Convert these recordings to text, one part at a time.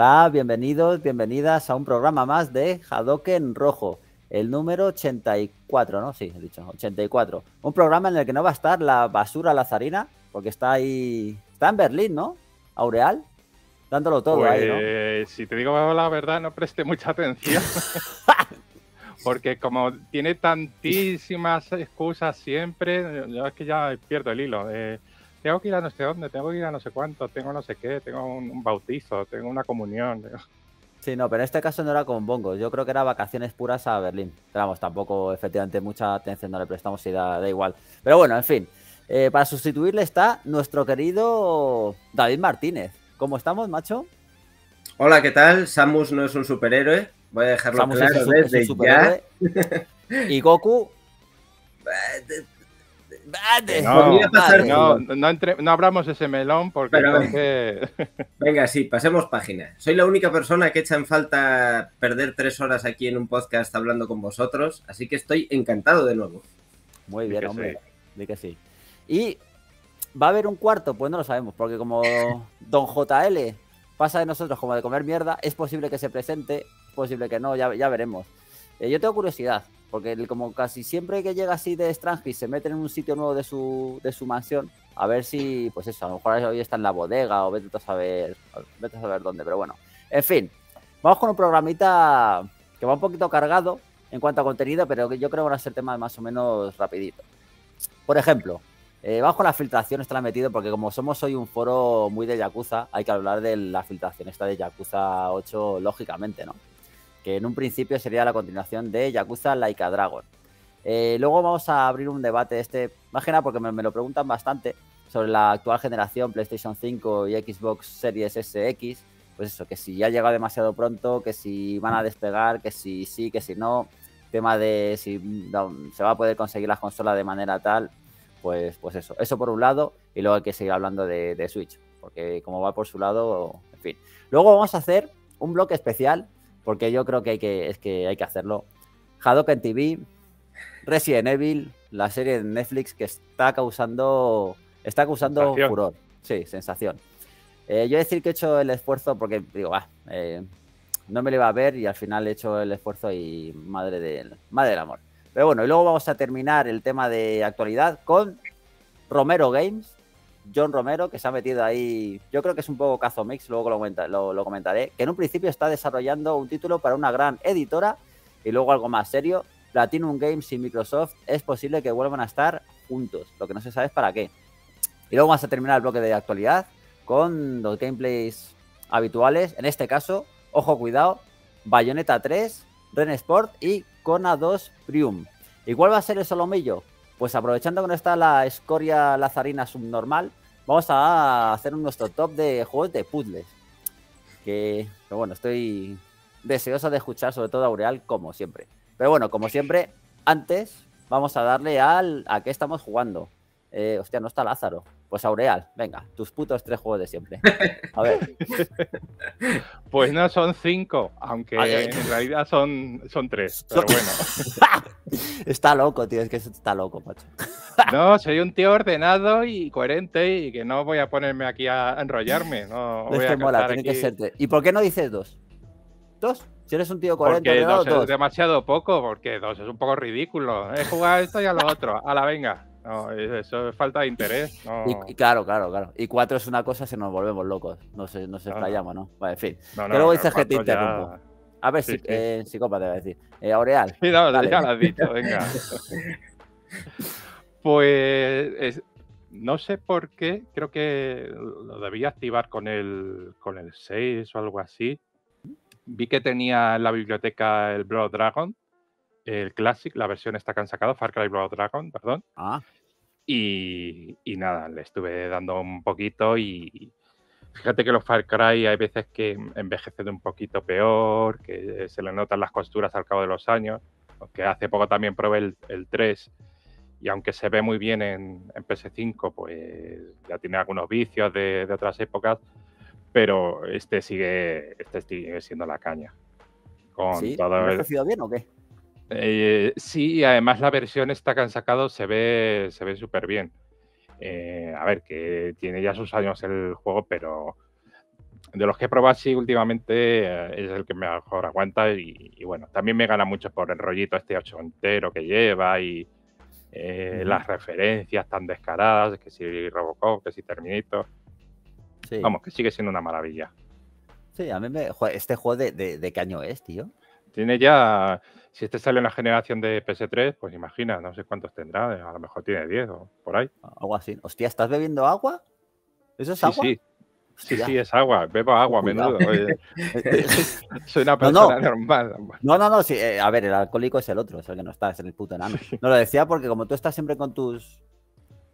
Hola, bienvenidos, bienvenidas a un programa más de Hadoken Rojo, el número 84, ¿no? Sí, he dicho, 84. Un programa en el que no va a estar la basura lazarina, porque está ahí, está en Berlín, ¿no? Aureal, dándolo todo pues, Si te digo la verdad, no preste mucha atención. porque como tiene tantísimas excusas siempre, yo es que ya pierdo el hilo. Eh, tengo que ir a no sé dónde, tengo que ir a no sé cuánto, tengo no sé qué, tengo un, bautizo, tengo una comunión. Sí, no, pero en este caso no era con bongos, yo creo que era vacaciones puras a Berlín. Pero vamos, tampoco efectivamente mucha atención no le prestamos y da, igual. Pero bueno, en fin, eh, para sustituirle está nuestro querido David Martínez. ¿Cómo estamos, macho? Hola, ¿qué tal? Samus no es un superhéroe, voy a dejarlo Samus desde y Goku eh, eh, no, abramos ese melón porque... venga, sí, pasemos página. Soy la única persona que echa en falta perder tres horas aquí en un podcast hablando con vosotros, así que estoy encantado de nuevo. Muy bien, hombre, de que sí. Y va a haber un cuarto, pues no lo sabemos, porque como Don JL pasa de nosotros como de comer mierda, es posible que se presente, posible que no, ya, ya veremos. Eh, yo tengo curiosidad, porque como casi siempre que llega así de extranjero y se mete en un sitio nuevo de su, de su mansión, a ver si, pues eso, a lo mejor hoy está en la bodega o vete a saber, saber dónde, pero bueno. En fin, vamos con un programita que va un poquito cargado en cuanto a contenido, pero que yo creo que van a ser temas más o menos rapiditos. Por ejemplo, eh, vamos con la filtración, está la metido, porque como somos hoy un foro muy de Yakuza, hay que hablar de la filtración esta de Yakuza 8, lógicamente, ¿no? que en un principio sería la continuación de Yakuza Like a Dragon. Eh, luego vamos a abrir un debate, este, más que porque me, lo preguntan bastante, sobre la actual generación PlayStation 5 y Xbox Series SX. Pues eso, que si ya llega demasiado pronto, que si van a despegar, que si sí, que si no. Tema de si se va a poder conseguir las consolas de manera tal. Pues, pues eso, eso por un lado. Y luego hay que seguir hablando de, de Switch, porque como va por su lado, en fin. Luego vamos a hacer un bloque especial porque yo creo que hay que, es que, hay que hacerlo. en TV, Resident Evil, la serie de Netflix que está causando, está causando furor. Sí, sensación. Eh, yo decir que he hecho el esfuerzo porque digo, ah, eh, no me lo iba a ver y al final he hecho el esfuerzo y madre del, madre del amor. Pero bueno, y luego vamos a terminar el tema de actualidad con Romero Games, John Romero, que se ha metido ahí. Yo creo que es un poco mix, luego lo, lo, comentaré. Que en un principio está desarrollando un título para una gran editora y luego algo más serio. Platinum Games y Microsoft es posible que vuelvan a estar juntos, lo que no se sabe es para qué. Y luego vamos a terminar el bloque de actualidad con los gameplays habituales. En este caso, ojo, cuidado, Bayonetta 3, Ren Sport y Kona 2 Prium. ¿Y cuál va a ser el solomillo? Pues aprovechando que no está la escoria lazarina subnormal, vamos a hacer nuestro top de juegos de puzzles. Que, bueno, estoy deseoso de escuchar sobre todo a Aureal, como siempre. Pero bueno, como siempre, antes vamos a darle al a qué estamos jugando. Eh, hostia, no está Lázaro. Pues Aureal, venga, tus putos tres juegos de siempre. A ver. Pues no son cinco, aunque ah, en realidad son, son tres, pero bueno. está loco, tío, es que está loco, macho. no, soy un tío ordenado y coherente y que no voy a ponerme aquí a enrollarme. No, es que mola, tiene que serte. ¿Y por qué no dices dos? ¿Dos? Si eres un tío coherente porque dos es demasiado poco, porque dos es un poco ridículo. He jugado esto y a lo otro. A la venga eso es falta de interés. Y, claro, claro, claro. Y cuatro es una cosa, se nos volvemos locos. Nos, estallamos ¿no? Vale, en fin. luego dices que te interrumpo. A ver, si, te eh, psicópata, a decir. Eh, Aureal. ya lo has dicho, venga. pues no sé por qué, creo que lo debía activar con el, con el 6 o algo así. Vi que tenía en la biblioteca el Blood Dragon, el Classic, la versión está que han sacado, Far Cry Blood Dragon, perdón. Ah. Y, nada, le estuve dando un poquito y fíjate que los Far Cry hay veces que envejecen un poquito peor, que se le notan las costuras al cabo de los años, aunque hace poco también probé el, el 3 y aunque se ve muy bien en, PS5, pues ya tiene algunos vicios de, de otras épocas, pero este sigue, este siendo la caña. Con ¿Sí? ha bien o qué? Eh, sí, y además la versión esta que han sacado se ve se ve súper bien. Eh, a ver, que tiene ya sus años el juego, pero de los que he probado así últimamente eh, es el que mejor aguanta y, bueno, también me gana mucho por el rollito este ocho entero que lleva y las referencias tan descaradas, que si Robocop, que si terminito. Vamos, que sigue siendo una maravilla. Sí, a mí me... Este juego de qué año es, tío. Tiene ya... Si este sale en la generación de PS3, pues imagina, no sé cuántos tendrá, eh, a lo mejor tiene 10 o por ahí. Agua así. Hostia, ¿estás bebiendo agua? ¿Eso es agua? Sí. Sí, es agua, bebo agua a menudo. Soy una persona normal. No, no, no, eh, a ver, el alcohólico es el otro, es el que no está, es el puto enano. No lo decía porque como tú estás siempre con tus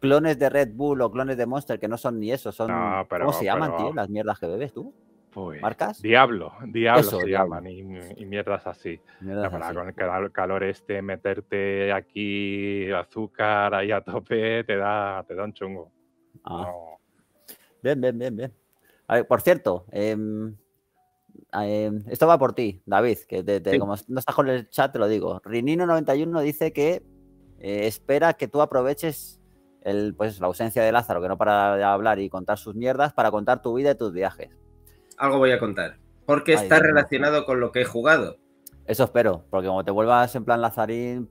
clones de Red Bull o clones de Monster que no son ni eso, son. pero, ¿Cómo se llaman, tío? Las mierdas que bebes tú. Pues, ¿Marcas? Diablo, Diablo se llaman y, mierdas así. Con el calor, este, meterte aquí azúcar ahí a tope, te da, te da un chungo. Ah. Bien, bien, bien, por cierto, em, em, esto va por ti, David, que como no estás con el chat, te lo digo. Rinino91 dice que eh, espera que tú aproveches pues, la ausencia de Lázaro, que no para de hablar y contar sus mierdas, para contar tu vida y tus viajes algo voy a contar. Porque está relacionado con lo que he jugado. Eso espero, porque como te vuelvas en plan Lazarín.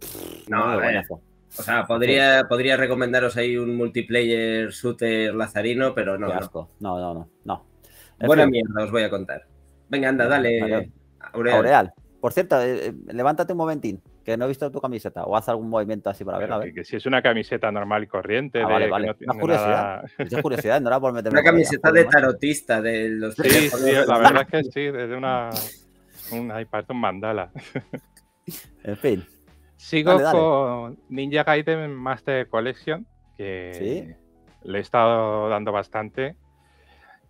no, O sea, podría, podría recomendaros ahí un multiplayer shooter lazarino, pero no. No, no, no. Buena mierda, os voy a contar. Venga, anda, dale. Aureal. Por cierto, eh, eh, levántate un momentín que no he visto tu camiseta. O haz algún movimiento así para verla. a ver. que si es una camiseta normal y corriente. Ah, de, curiosidad. Nada... curiosidad, no era por meterme. Una camiseta de tarotista de los. Sí, la verdad es que sí, desde una. Un, iPad, un mandala. en fin. Sigo con Ninja Gaiden Master Collection, que le he estado dando bastante.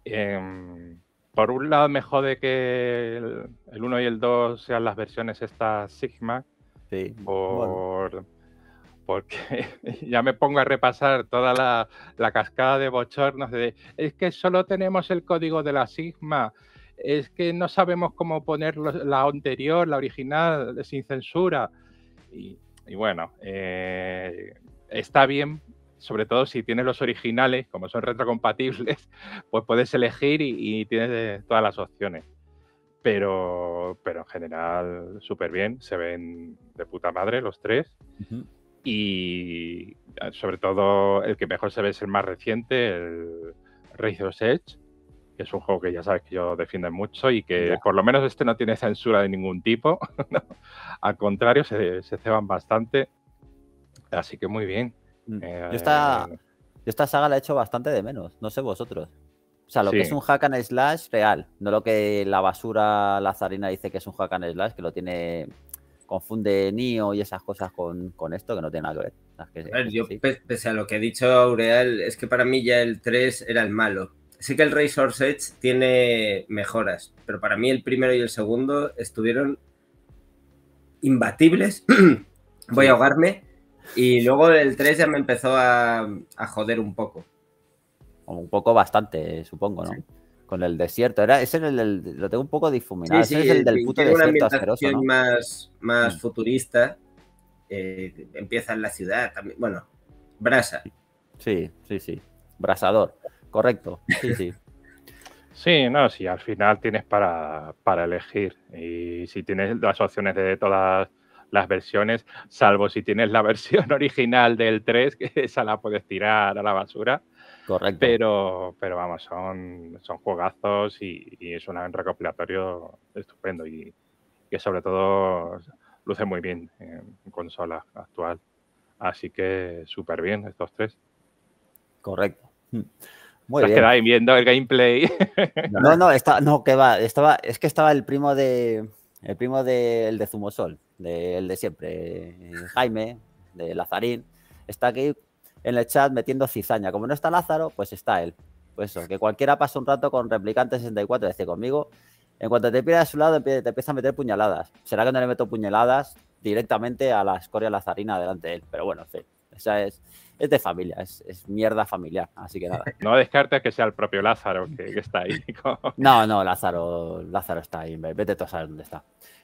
Em, por un lado, me jode que el, el 1 y el 2 sean las versiones estas Sigma, por... Porque ya me pongo a repasar toda la, cascada de bochornos de es que solo tenemos el código de la Sigma, es que no sabemos cómo poner la anterior, la original, sin censura. Y, bueno, eh, está bien sobre todo si tienes los originales, como son retrocompatibles, pues puedes elegir y tienes eh, todas las opciones pero, pero en general súper bien, se ven de puta madre los tres. Y ah, sobre todo el que mejor se ve es el más reciente, el Razor's Edge, que es un juego que ya sabes que yo defiendo mucho y que por lo menos este no tiene censura de ningún tipo. Al contrario, se, se, ceban bastante. Así que muy bien. Mm. Eh, esta, yo esta saga la he hecho bastante de menos, no sé vosotros. O sea, lo que es un hack and slash real, no lo que la basura zarina dice que es un hack and slash, que lo tiene confunde Nio y esas cosas con, con, esto que no tiene nada que ver. a ver yo, pese a lo que ha dicho Aureal, es que para mí ya el 3 era el malo. Sí que el Razor's Edge tiene mejoras, pero para mí el primero y el segundo estuvieron imbatibles. Voy a ahogarme. Y luego el 3 ya me empezó a, a joder un poco un poco bastante, supongo, ¿no? Con el desierto. Era, ese el lo tengo un poco difuminado. ese es el del puto desierto más, más mm. futurista. Eh, empieza en la ciudad también. Bueno, brasa. Sí, sí, sí. Brasador. Correcto. Sí, sí. Sí, no, sí, al final tienes para, para elegir. Y si tienes las opciones de todas las versiones, salvo si tienes la versión original del 3, que esa la puedes tirar a la basura. Correcto. Pero, pero vamos, son, son juegazos y, es un recopilatorio estupendo y que sobre todo luce muy bien en consola actual. Así que súper bien estos tres. Correcto. Mm. Muy Te has quedado viendo el gameplay. No, no, no, que va. Estaba, es que estaba el primo de. El primo del de, Zumosol, del el de siempre. Eh, Jaime, de Lazarín. Está aquí en el chat metiendo cizaña. Como no está Lázaro, pues está él. Pues eso, que cualquiera pasa un rato con Replicante 64, dice conmigo. En cuanto te pierdas a su lado, te empieza a meter puñaladas. ¿Será que no le meto puñaladas directamente a la escoria lazarina delante de él? Pero bueno, sí. esa es, de familia, es, es, mierda familiar, así que nada. No descartes que sea el propio Lázaro que, está ahí. No, no, Lázaro, Lázaro está ahí, vete tú a saber dónde está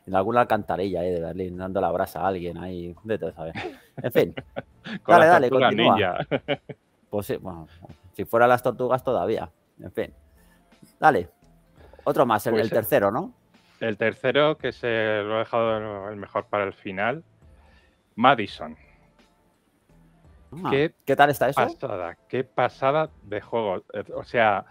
en alguna alcantarilla eh, de Berlín, dando la brasa a alguien ahí, de todo, ¿sabes? En fin. dale, dale, continúa. Pues si fuera las tortugas todavía. En fin. Dale. Otro más, el, pues tercero, ¿no? El tercero, que se lo he dejado el mejor para el final. Madison. Ah, ¿Qué, tal está eso? Pasada, qué pasada de juego. Eh, o sea,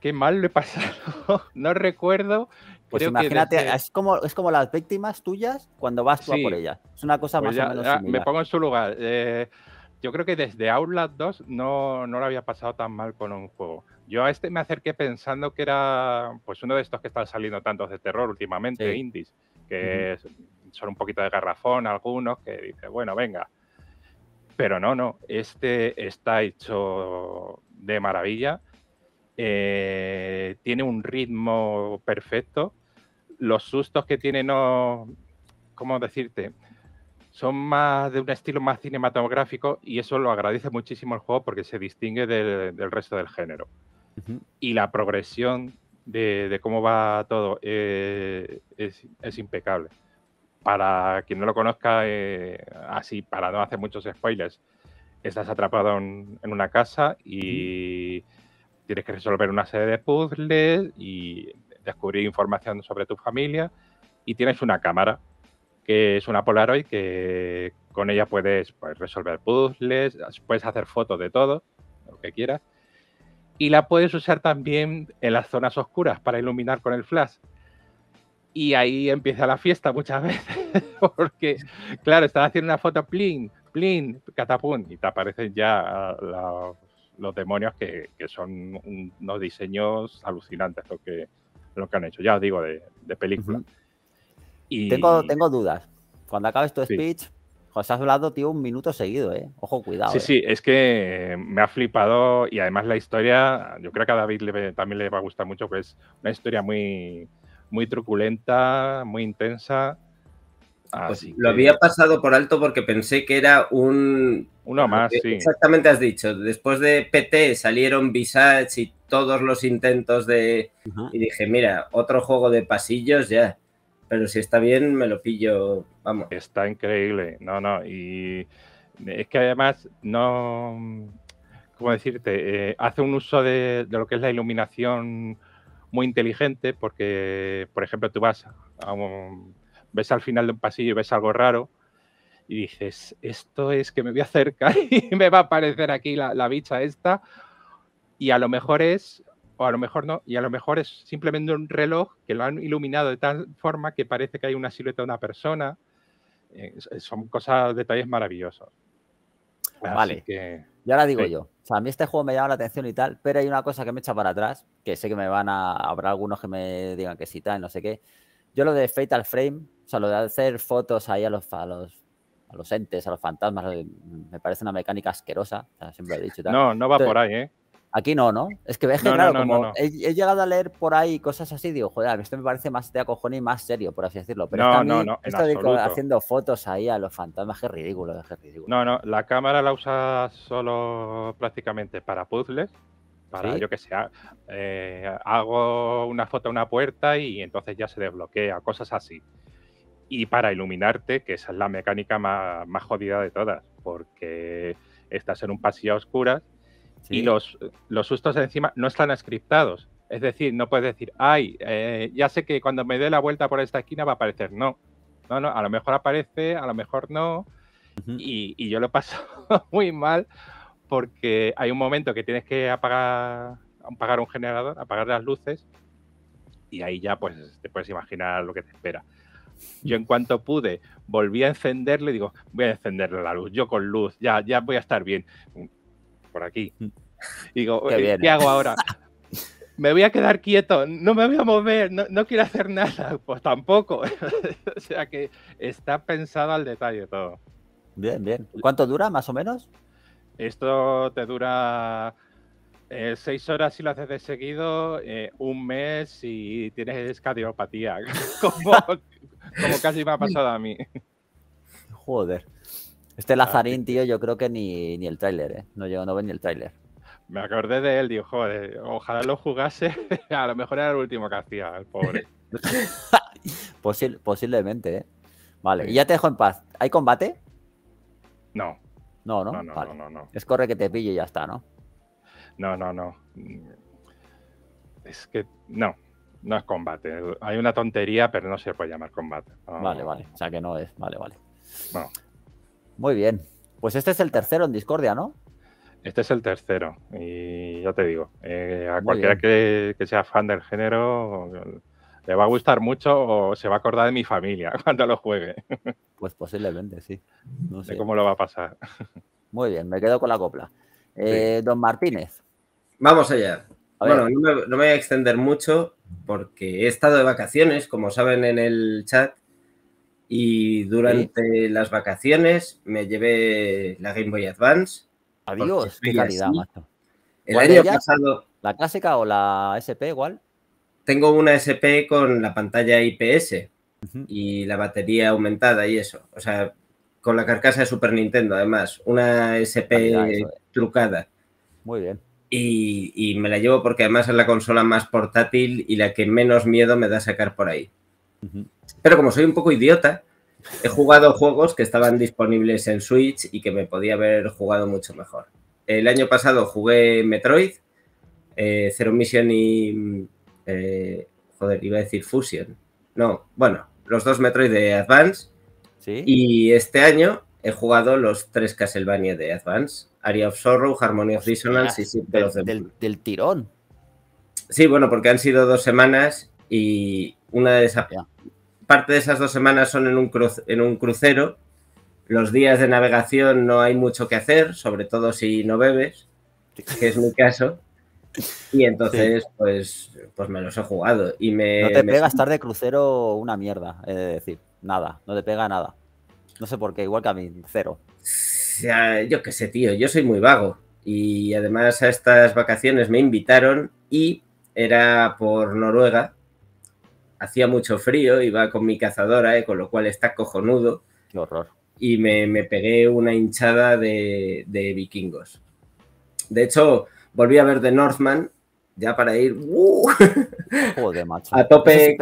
qué mal le he pasado. no recuerdo pues imagínate, es, este como, es como las víctimas tuyas cuando vas tú a por ellas. Es una cosa pues más o menos similar. Me pongo en su lugar. Eh, yo creo que desde Outlast 2 no, lo había pasado tan mal con un juego. Yo a este me acerqué pensando que era pues uno de estos que están saliendo tantos de terror últimamente, indies, que son un poquito de garrafón algunos, que dice, bueno, venga. Pero no, no, este está hecho de maravilla. Eh, tiene un ritmo perfecto. Los sustos que tiene no, ¿cómo decirte? Son más de un estilo más cinematográfico y eso lo agradece muchísimo el juego porque se distingue del, resto del género. Y la progresión de, cómo va todo eh, es, impecable. Para quien no lo conozca, eh, así, para no hacer muchos spoilers, estás atrapado en, una casa y tienes que resolver una serie de puzzles y descubrir información sobre tu familia y tienes una cámara que es una Polaroid que con ella puedes pues, resolver puzzles, puedes hacer fotos de todo, lo que quieras. Y la puedes usar también en las zonas oscuras para iluminar con el flash. Y ahí empieza la fiesta muchas veces, porque, claro, estás haciendo una foto, plin, plin, catapum, y te aparecen ya la, los demonios que, son unos diseños alucinantes lo que, lo que han hecho, ya os digo, de, película. y... tengo, tengo dudas. Cuando acabes este tu speech, José, has hablado, tío, un minuto seguido, ¿eh? Ojo, cuidado. Sí, ¿eh? sí, es que me ha flipado y además la historia, yo creo que a David también le va a gustar mucho, que es una historia muy, muy truculenta, muy intensa Ah, pues, lo había pasado por alto porque pensé que era un... Uno más, eh, Exactamente has dicho. Después de PT salieron Visage y todos los intentos de... Y dije, mira, otro juego de pasillos ya. Pero si está bien, me lo pillo. Vamos. Está increíble. No, no. Y es que además no... ¿Cómo decirte? Eh, hace un uso de, de lo que es la iluminación muy inteligente porque, por ejemplo, tú vas a un ves al final de un pasillo y ves algo raro y dices, esto es que me voy a acercar y me va a aparecer aquí la, la bicha esta y a lo mejor es, o a lo mejor no, y a lo mejor es simplemente un reloj que lo han iluminado de tal forma que parece que hay una silueta de una persona. son cosas, detalles maravillosos. vale. Que, y ahora digo yo, o sea, a mí este juego me llama la atención y tal, pero hay una cosa que me echa para atrás, que sé que me van a, habrá algunos que me digan que sí, tal, no sé qué, yo lo de Fatal Frame, o sea, lo de hacer fotos ahí a los, a a los entes, a los fantasmas, eh, me parece una mecánica asquerosa. siempre he dicho. No, no va por ahí, ¿eh? Aquí no, ¿no? Es que, he, llegado a leer por ahí cosas así, digo, joder, esto me parece más de acojón y más serio, por así decirlo. Pero no, no, Esto de haciendo fotos ahí a los fantasmas, qué ridículo, qué ridículo. No, no, la cámara la usas solo prácticamente para puzzles para, yo que sea eh, hago una foto a una puerta y entonces ya se desbloquea, cosas así. Y para iluminarte, que esa es la mecánica más, más jodida de todas, porque estás en un pasillo a oscuras y los, los sustos de encima no están scriptados. Es decir, no puedes decir, ay, eh, ya sé que cuando me dé la vuelta por esta esquina va a aparecer. No, no, no, a lo mejor aparece, a lo mejor no. y, y yo lo paso muy mal porque hay un momento que tienes que apagar, un generador, apagar las luces y ahí ya pues te puedes imaginar lo que te espera. Yo en mm. cuanto pude, volví a encenderle, digo, voy a encenderle la luz, yo con luz, ya, ya voy a estar bien. Por aquí. Mm. digo, ¿qué, ¿eh? hago ahora? me voy a quedar quieto, no me voy a mover, no quiero hacer nada, pues tampoco. o sea que está pensado al detalle todo. Bien, bien. ¿Cuánto dura más o menos? Esto te dura eh, seis horas si lo haces de seguido, eh, un mes y tienes cardiopatía, como, casi me ha pasado a mí. Joder. Este Lazarín, ah, tío, yo creo que ni, ni el tráiler, ¿eh? No, llegó no veo ni el tráiler. Me acordé de él, dijo, joder, ojalá lo jugase, a lo mejor era el último que hacía, el pobre. posible posiblemente, ¿eh? Vale, y ya te dejo en paz. ¿Hay combate? No. No, ¿no? No, no, no, Es corre que te pille y ya está, ¿no? No, no, no. Es que no, no es combate. Hay una tontería, pero no se puede llamar combate. Vale, vale. O sea que no es. Vale, vale. Muy bien. Pues este es el tercero en Discordia, ¿no? Este es el tercero. Y ya te digo, eh, a cualquiera que, que, sea fan del género ¿Te va a gustar mucho o se va a acordar de mi familia cuando lo juegue. Pues posiblemente, sí. No sé. cómo lo va a pasar. Muy bien, me quedo con la copla. Eh, don Martínez. Vamos allá. Bueno, no me, voy a extender mucho porque he estado de vacaciones, como saben en el chat, y durante las vacaciones me llevé la Game Boy Advance. Adiós, ¿La clásica o la SP igual? tengo una SP con la pantalla IPS y la batería aumentada y eso. O sea, con la carcasa de Super Nintendo, además. Una SP ah, trucada. Muy bien. Y, me la llevo porque además es la consola más portátil y la que menos miedo me da sacar por ahí. Pero como soy un poco idiota, he jugado juegos que estaban disponibles en Switch y que me podía haber jugado mucho mejor. El año pasado jugué Metroid, eh, Zero Mission y eh, joder, iba a decir Fusion. No, bueno, los dos Metroid de Advance. ¿Sí? Y este año he jugado los tres Castlevania de Advance: Area of Sorrow, Harmony of Dissonance y del, del, tirón. Sí, bueno, porque han sido dos semanas y una de esas. Parte de esas dos semanas son en un crucero. Los días de navegación no hay mucho que hacer, sobre todo si no bebes, que es mi caso. Y entonces, pues, pues me los he jugado. Y me, no te pega estar de crucero una mierda, es decir, nada, no te pega nada. No sé por qué, igual que a mí, cero. O sea, yo qué sé, tío, yo soy muy vago. Y además a estas vacaciones me invitaron y era por Noruega. Hacía mucho frío, iba con mi cazadora, ¿eh? con lo cual está cojonudo. Qué horror. Y me, me pegué una hinchada de vikingos. De hecho, Volví a ver The Northman, ya para ir ¡uh! Joder, macho. a tope.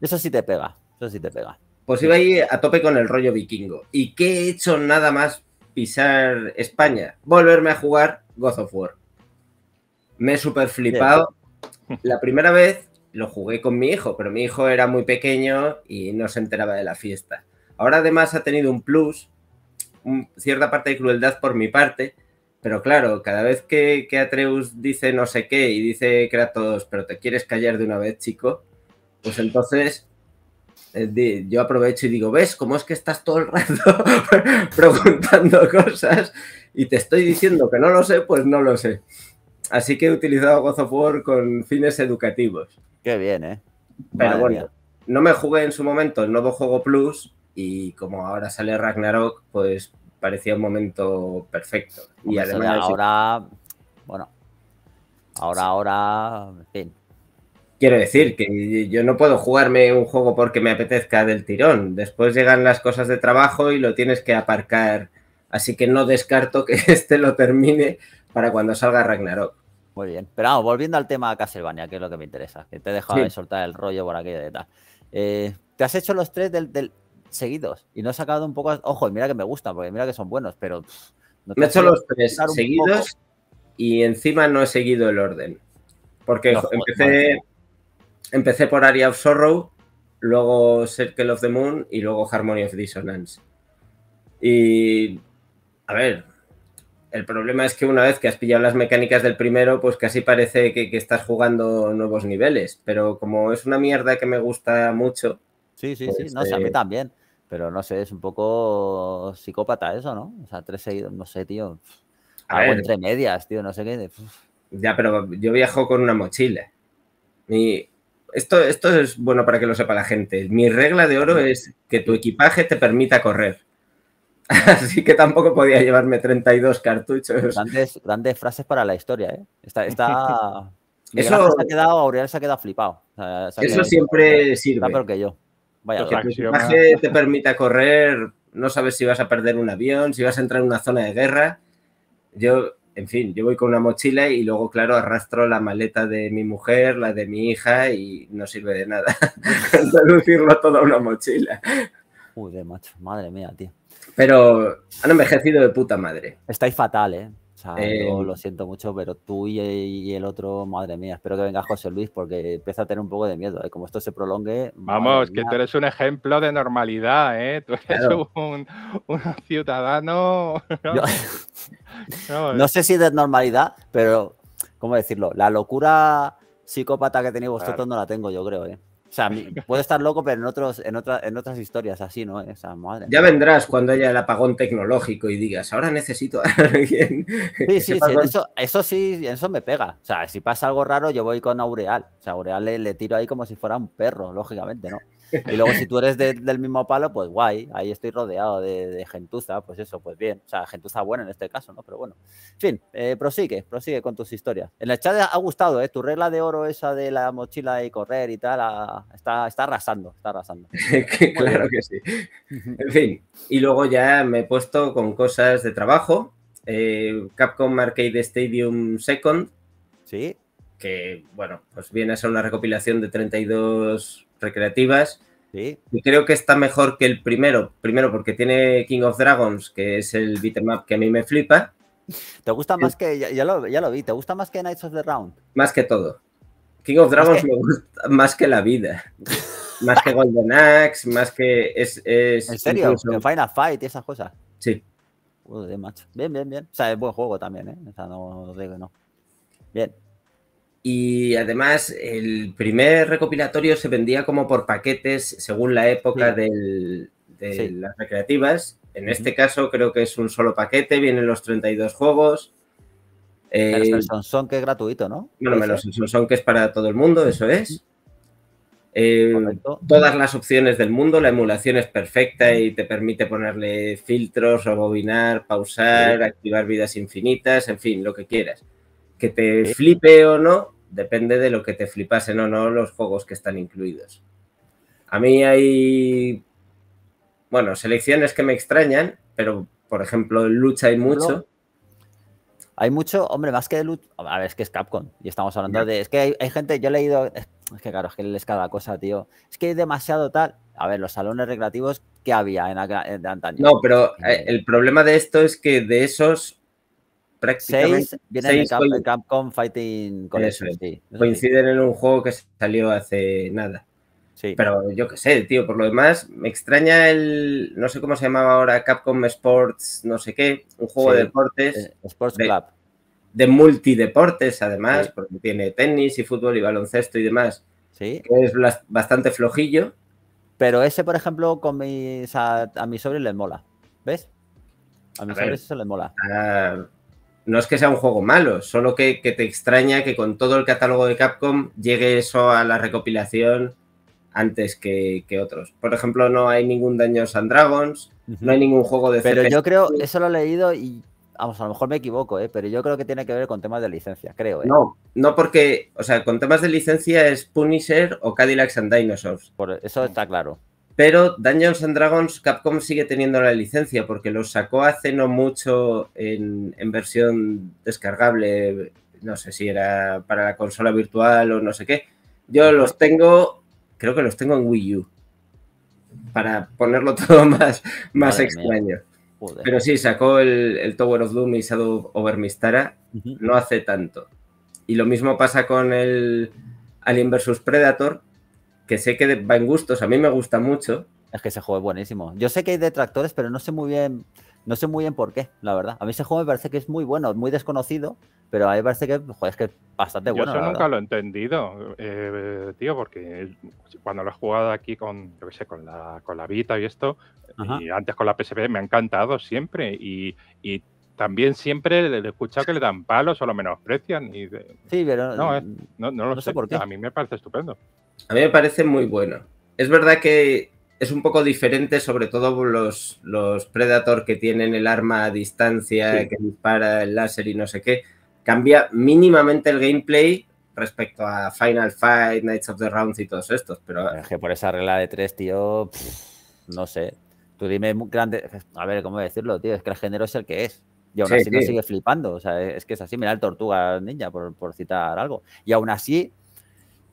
Eso sí, te pega, eso sí te pega. Pues iba ir a tope con el rollo vikingo. ¿Y qué he hecho nada más pisar España? Volverme a jugar God of War. Me he super flipado. La primera vez lo jugué con mi hijo, pero mi hijo era muy pequeño y no se enteraba de la fiesta. Ahora además ha tenido un plus, cierta parte de crueldad por mi parte, pero claro, cada vez que, que, Atreus dice no sé qué y dice Kratos, pero te quieres callar de una vez, chico, pues entonces eh, yo aprovecho y digo, ¿ves cómo es que estás todo el rato preguntando cosas y te estoy diciendo que no lo sé? Pues no lo sé. Así que he utilizado God of War con fines educativos. Qué bien, ¿eh? Pero bueno, no me jugué en su momento el nuevo juego Plus y como ahora sale Ragnarok, pues parecía un momento perfecto. Y además. Ahora, bueno, ahora, ahora, en fin. Quiero decir que yo no puedo jugarme un juego porque me apetezca del tirón. Después llegan las cosas de trabajo y lo tienes que aparcar. Así que no descarto que este lo termine para cuando salga Ragnarok. Muy bien. Pero vamos, volviendo al tema de Castlevania, que es lo que me interesa, que te he dejado de soltar el rollo por aquí de tal. Eh, ¿Te has hecho los tres del, seguidos. Y no he sacado un poco. Ojo, mira que me gustan, porque mira que son buenos, pero. no he hecho los tres seguidos y encima no he seguido el orden. Porque empecé, empecé por Area of Sorrow, luego Circle of the Moon y luego Harmony of Dissonance. Y. A ver, el problema es que una vez que has pillado las mecánicas del primero, pues casi parece que, estás jugando nuevos niveles. Pero como es una mierda que me gusta mucho. Sí, sí, sí. No, sé a mí pues, eh, también. Pero no sé, es un poco psicópata eso, ¿no? O sea, tres seguidos, no sé, tío. A algo entre medias, tío, no sé qué. Ya, pero yo viajo con una mochila. Y Esto, esto es bueno para que lo sepa la gente. Mi regla de oro es que tu equipaje te permita correr. Así que tampoco podía llevarme 32 cartuchos. Grandes, grandes frases para la historia, ¿eh? Está, está... Eso... Se ha quedado, Aurel se ha quedado flipado. eso siempre sirve. Está que yo. Vaya que te permita correr, no sabes si vas a perder un avión, si vas a entrar en una zona de guerra. Yo, en fin, yo voy con una mochila y luego, claro, arrastro la maleta de mi mujer, la de mi hija y no sirve de nada. Reducirlo todo a una mochila. de macho, madre mía, tío. Pero han envejecido de puta madre. Estáis fatal, ¿eh? Eh, lo siento mucho, pero tú y, el otro, madre mía, espero que venga José Luis porque empieza a tener un poco de miedo. ¿eh? Como esto se prolongue. Vamos, que tú eres un ejemplo de normalidad, ¿eh? Tú eres un, ciudadano. ¿no? sé si de normalidad, pero, ¿cómo decirlo? La locura psicópata que tenéis vosotros no la tengo, yo creo, ¿eh? O sea, puedo estar loco, pero en, otros, en, otra, en otras historias así, ¿no? Esa madre. Ya vendrás cuando haya el apagón tecnológico y digas, ahora necesito a alguien. Sí, sí, sí eso, eso, sí, eso me pega. O sea, si pasa algo raro, yo voy con Aureal. O sea, Aureal le tiro ahí como si fuera un perro, lógicamente, ¿no? Y luego si tú eres del mismo palo, pues guay, ahí estoy rodeado de, gentuza, pues eso, pues bien. O sea, gentuza buena en este caso, ¿no? Pero bueno. En fin, eh, prosigue, prosigue con tus historias. En la chat ha gustado, ¿eh? Tu regla de oro esa de la mochila y correr y tal, está, está arrasando, está arrasando. claro que sí. En fin, y luego ya me he puesto con cosas de trabajo. Eh, Capcom Arcade Stadium Second. Sí. Que, bueno, pues viene a ser una recopilación de 32 recreativas. Y creo que está mejor que el primero. Primero porque tiene King of Dragons, que es el beatmap que a mí me flipa. ¿Te gusta más eh, que, ya, lo, ya, lo, vi, ¿te gusta más que Knights of the Round? Más que todo. King of Dragons me gusta más que la vida. más que Golden Axe, más que... Es, es ¿En serio? Final Fight y esas cosas? Sí. de Bien, bien, bien. O sea, es buen juego también, ¿eh? digo no. Bien. Y además, el primer recopilatorio se vendía como por paquetes según la época de las recreativas. En este caso, creo que es un solo paquete, vienen los 32 juegos. Eh, el que es gratuito, ¿no? Bueno, menos el Sonson que es para todo el mundo, eso es. Eh, todas las opciones del mundo, la emulación es perfecta y te permite ponerle filtros, rebobinar, pausar, activar vidas infinitas, en fin, lo que quieras que te flipe o no, depende de lo que te flipasen o no los juegos que están incluidos. A mí hay, bueno, selecciones que me extrañan, pero por ejemplo, en lucha hay mucho. Hay mucho, hombre, más que de lucha. A ver, es que es Capcom y estamos hablando de. Es que hay, gente, yo he leído. Es que claro, es que lees cada cosa, tío. Es que hay demasiado tal. A ver, los salones recreativos que había en, en, antaño. No, pero eh, eh, el problema de esto es que de esos prácticamente. Seis viene de Capcom Fighting Collection. Eso Coinciden en un juego que salió hace nada. Sí. Pero yo qué sé, tío, por lo demás, me extraña el, no sé cómo se llamaba ahora, Capcom Sports, no sé qué, un juego de deportes. Eh, Sports Club. De multideportes, además, porque tiene tenis y fútbol y baloncesto y demás. Sí. Que es bastante flojillo. Pero ese, por ejemplo, con mis, a, mis sobres les mola. ¿Ves? A mis sobrinos eso le mola. Ah, no es que sea un juego malo, solo que, te extraña que con todo el catálogo de Capcom llegue eso a la recopilación antes que, otros. Por ejemplo, no hay ningún Daños and Dragons, no hay ningún juego de Pero yo creo, eso lo he leído y vamos, a lo mejor me equivoco, ¿eh? pero yo creo que tiene que ver con temas de licencia, creo. ¿eh? No, no porque, o sea, con temas de licencia es Punisher o Cadillacs and Dinosaurs. Por eso está claro. Pero Dungeons and Dragons, Capcom sigue teniendo la licencia porque los sacó hace no mucho en, versión descargable, no sé si era para la consola virtual o no sé qué. Yo los tengo, creo que los tengo en Wii U, para ponerlo todo más, más extraño. Pero sí, sacó el, Tower of Doom y Shadow Over Mistara no hace tanto. Y lo mismo pasa con el Alien vs Predator, que sé que va en gustos, a mí me gusta mucho. Es que ese juego es buenísimo. Yo sé que hay detractores, pero no sé muy bien, no sé muy bien por qué, la verdad. A mí ese juego me parece que es muy bueno, muy desconocido, pero a mí me parece que, es que bastante bueno. Yo eso nunca lo he entendido, eh, tío, porque cuando lo he jugado aquí con, con la, con la Vita y esto, y antes con la PSP, me ha encantado siempre. y también siempre le, he escuchado que le dan palos o lo menosprecian. Y sí, pero no, eh, no, lo sé. por qué. A mí me parece estupendo. A mí me parece muy bueno. Es verdad que es un poco diferente, sobre todo los, los Predator que tienen el arma a distancia, que dispara el láser y no sé qué. Cambia mínimamente el gameplay respecto a Final Fight, Knights of the Rounds y todos estos. Pero, que por esa regla de tres, tío, no sé. Tú dime, grande, a ver, ¿cómo decirlo, tío? Es que el género es el que es. Y aún así no sigue flipando. O sea, es que es así. Mira el Tortuga Ninja, por, citar algo. Y aún así,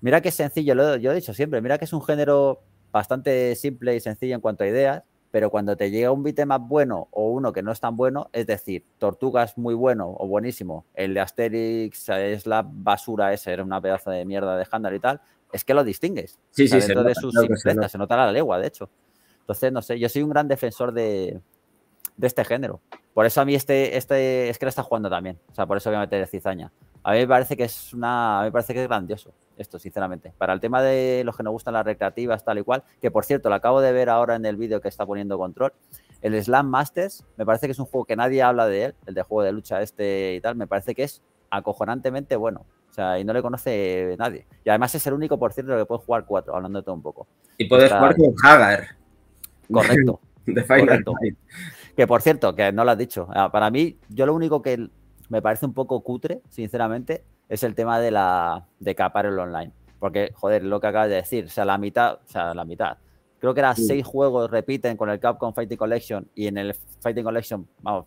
mira que es sencillo, lo, yo he dicho siempre, mira que es un género bastante simple y sencillo en cuanto a ideas, pero cuando te llega un beat más bueno o uno que no es tan bueno, es decir, Tortuga es muy bueno o buenísimo, el de Asterix es la basura ese, era una pedazo de mierda de escándalo y tal, es que lo distingues. Sí, sí, se de nota, simpleza, se la legua, de hecho. Entonces, no sé, yo soy un gran defensor de, de este género. Por eso a mí este, este es que lo está jugando también. O sea, por eso voy a meter cizaña. A mí me parece que es una. A mí me parece que es grandioso esto, sinceramente. Para el tema de los que nos gustan las recreativas, tal y cual, que por cierto, lo acabo de ver ahora en el vídeo que está poniendo control. El Slam Masters, me parece que es un juego que nadie habla de él, el de juego de lucha este y tal, me parece que es acojonantemente bueno. O sea, y no le conoce nadie. Y además es el único, por cierto, que puede jugar cuatro, hablando de todo un poco. Y puedes jugar con Hagar. Correcto. De Final correcto. Que por cierto, que no lo has dicho. Ah, para mí, yo lo único que me parece un poco cutre, sinceramente, es el tema de la de capar el online. Porque, joder, lo que acabas de decir, o sea, la mitad, o sea, la mitad. Creo que eran seis juegos repiten con el Capcom Fighting Collection y en el Fighting Collection, vamos,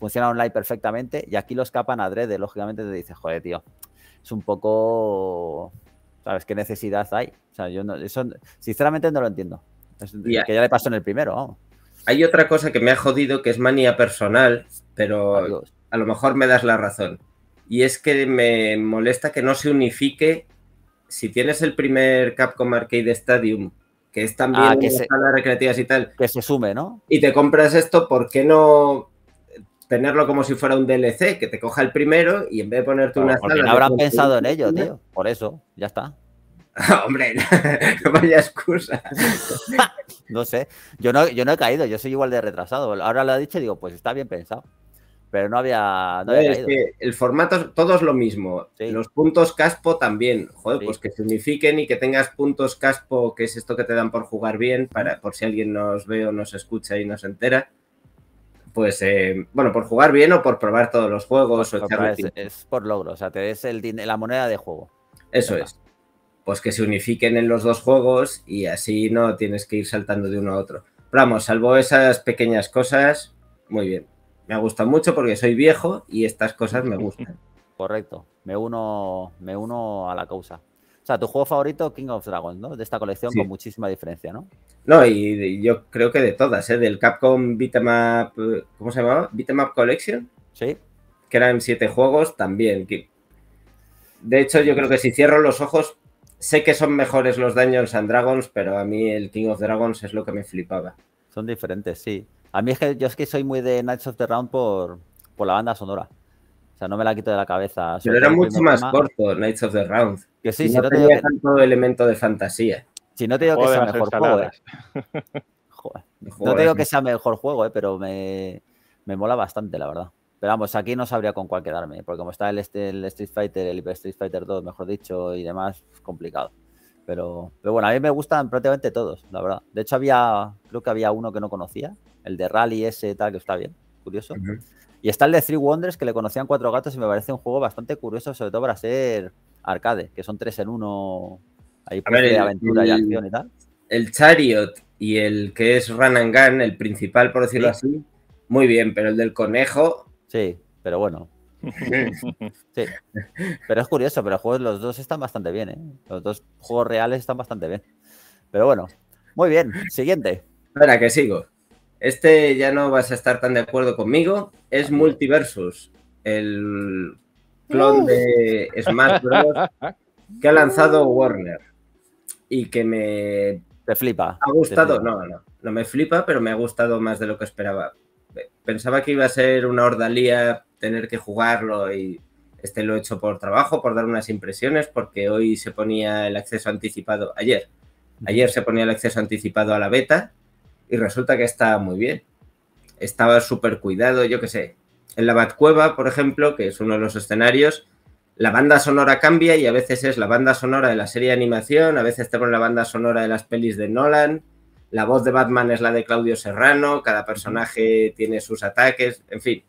funciona online perfectamente y aquí los capan adrede, lógicamente te dices, joder, tío, es un poco, ¿sabes? ¿Qué necesidad hay? O sea, yo no, eso, sinceramente no lo entiendo. Que ya le pasó en el primero, vamos hay otra cosa que me ha jodido que es manía personal, pero a lo mejor me das la razón. Y es que me molesta que no se unifique si tienes el primer Capcom Arcade Stadium, que es también ah, una que recreativa recreativas y tal. Que se sume, ¿no? Y te compras esto, ¿por qué no tenerlo como si fuera un DLC? Que te coja el primero y en vez de ponerte una sala. No habrán pensado en ello, tío. Por eso, ya está. Hombre, vaya excusa. no sé, yo no, yo no he caído, yo soy igual de retrasado. Ahora lo ha dicho y digo, pues está bien pensado. Pero no había. es el formato, todo es lo mismo. Los puntos caspo también. Joder, pues que se unifiquen y que tengas puntos caspo, que es esto que te dan por jugar bien, para, por si alguien nos ve o nos escucha y nos entera pues, eh, bueno, por jugar bien o por probar todos los juegos. es, por logro, o sea, te des el, la moneda de juego. Eso es pues que se unifiquen en los dos juegos y así no tienes que ir saltando de uno a otro. Pero vamos, salvo esas pequeñas cosas, muy bien. Me ha gustado mucho porque soy viejo y estas cosas me gustan. Correcto, me uno, me uno a la causa. O sea, tu juego favorito, King of Dragons, ¿no? De esta colección con muchísima diferencia, ¿no? No, y, yo creo que de todas, ¿eh? Del Capcom Beatmap, ¿cómo se llamaba? ¿Bitamap Collection. Sí. Que eran siete juegos también. De hecho, yo creo que si cierro los ojos sé que son mejores los Dungeons and Dragons, pero a mí el King of Dragons es lo que me flipaba. Son diferentes, sí. A mí es que yo es que soy muy de Knights of the Round por, por la banda sonora. O sea, no me la quito de la cabeza. Pero era mucho más corto Knights of the Round. Que sí, no, tenía tanto elemento de fantasía. Si no te digo que sea mejor juego, No te que sea mejor juego, pero me mola bastante, la verdad. Pero vamos, aquí no sabría con cuál quedarme, porque como está el, este, Street Fighter, el Hyper Street Fighter 2, mejor dicho, y demás, es complicado. Pero, bueno, a mí me gustan prácticamente todos, la verdad. De hecho, había, creo que había uno que no conocía, el de Rally ese tal, que está bien, curioso. Y está el de Three Wonders, que le conocían cuatro gatos y me parece un juego bastante curioso, sobre todo para ser arcade, que son tres en uno, ahí el, aventura y acción y tal. El Chariot y el que es Run and Gun, el principal, por decirlo así, muy bien, pero el del conejo Sí, pero bueno. Sí. Pero es curioso, pero juegos, los dos están bastante bien, ¿eh? Los dos juegos reales están bastante bien. Pero bueno, muy bien, siguiente. Espera, que sigo. Este ya no vas a estar tan de acuerdo conmigo. Es Multiversus, el clon de smart Bros. que ha lanzado Warner. Y que me. Te flipa. Ha gustado. No, no. No me flipa, pero me ha gustado más de lo que esperaba pensaba que iba a ser una ordalía tener que jugarlo y este lo he hecho por trabajo, por dar unas impresiones, porque hoy se ponía el acceso anticipado, ayer, ayer se ponía el acceso anticipado a la beta y resulta que está muy bien. Estaba súper cuidado, yo qué sé. En la Batcueva, por ejemplo, que es uno de los escenarios, la banda sonora cambia y a veces es la banda sonora de la serie de animación, a veces tenemos la banda sonora de las pelis de Nolan, la voz de Batman es la de Claudio Serrano, cada personaje tiene sus ataques, en fin.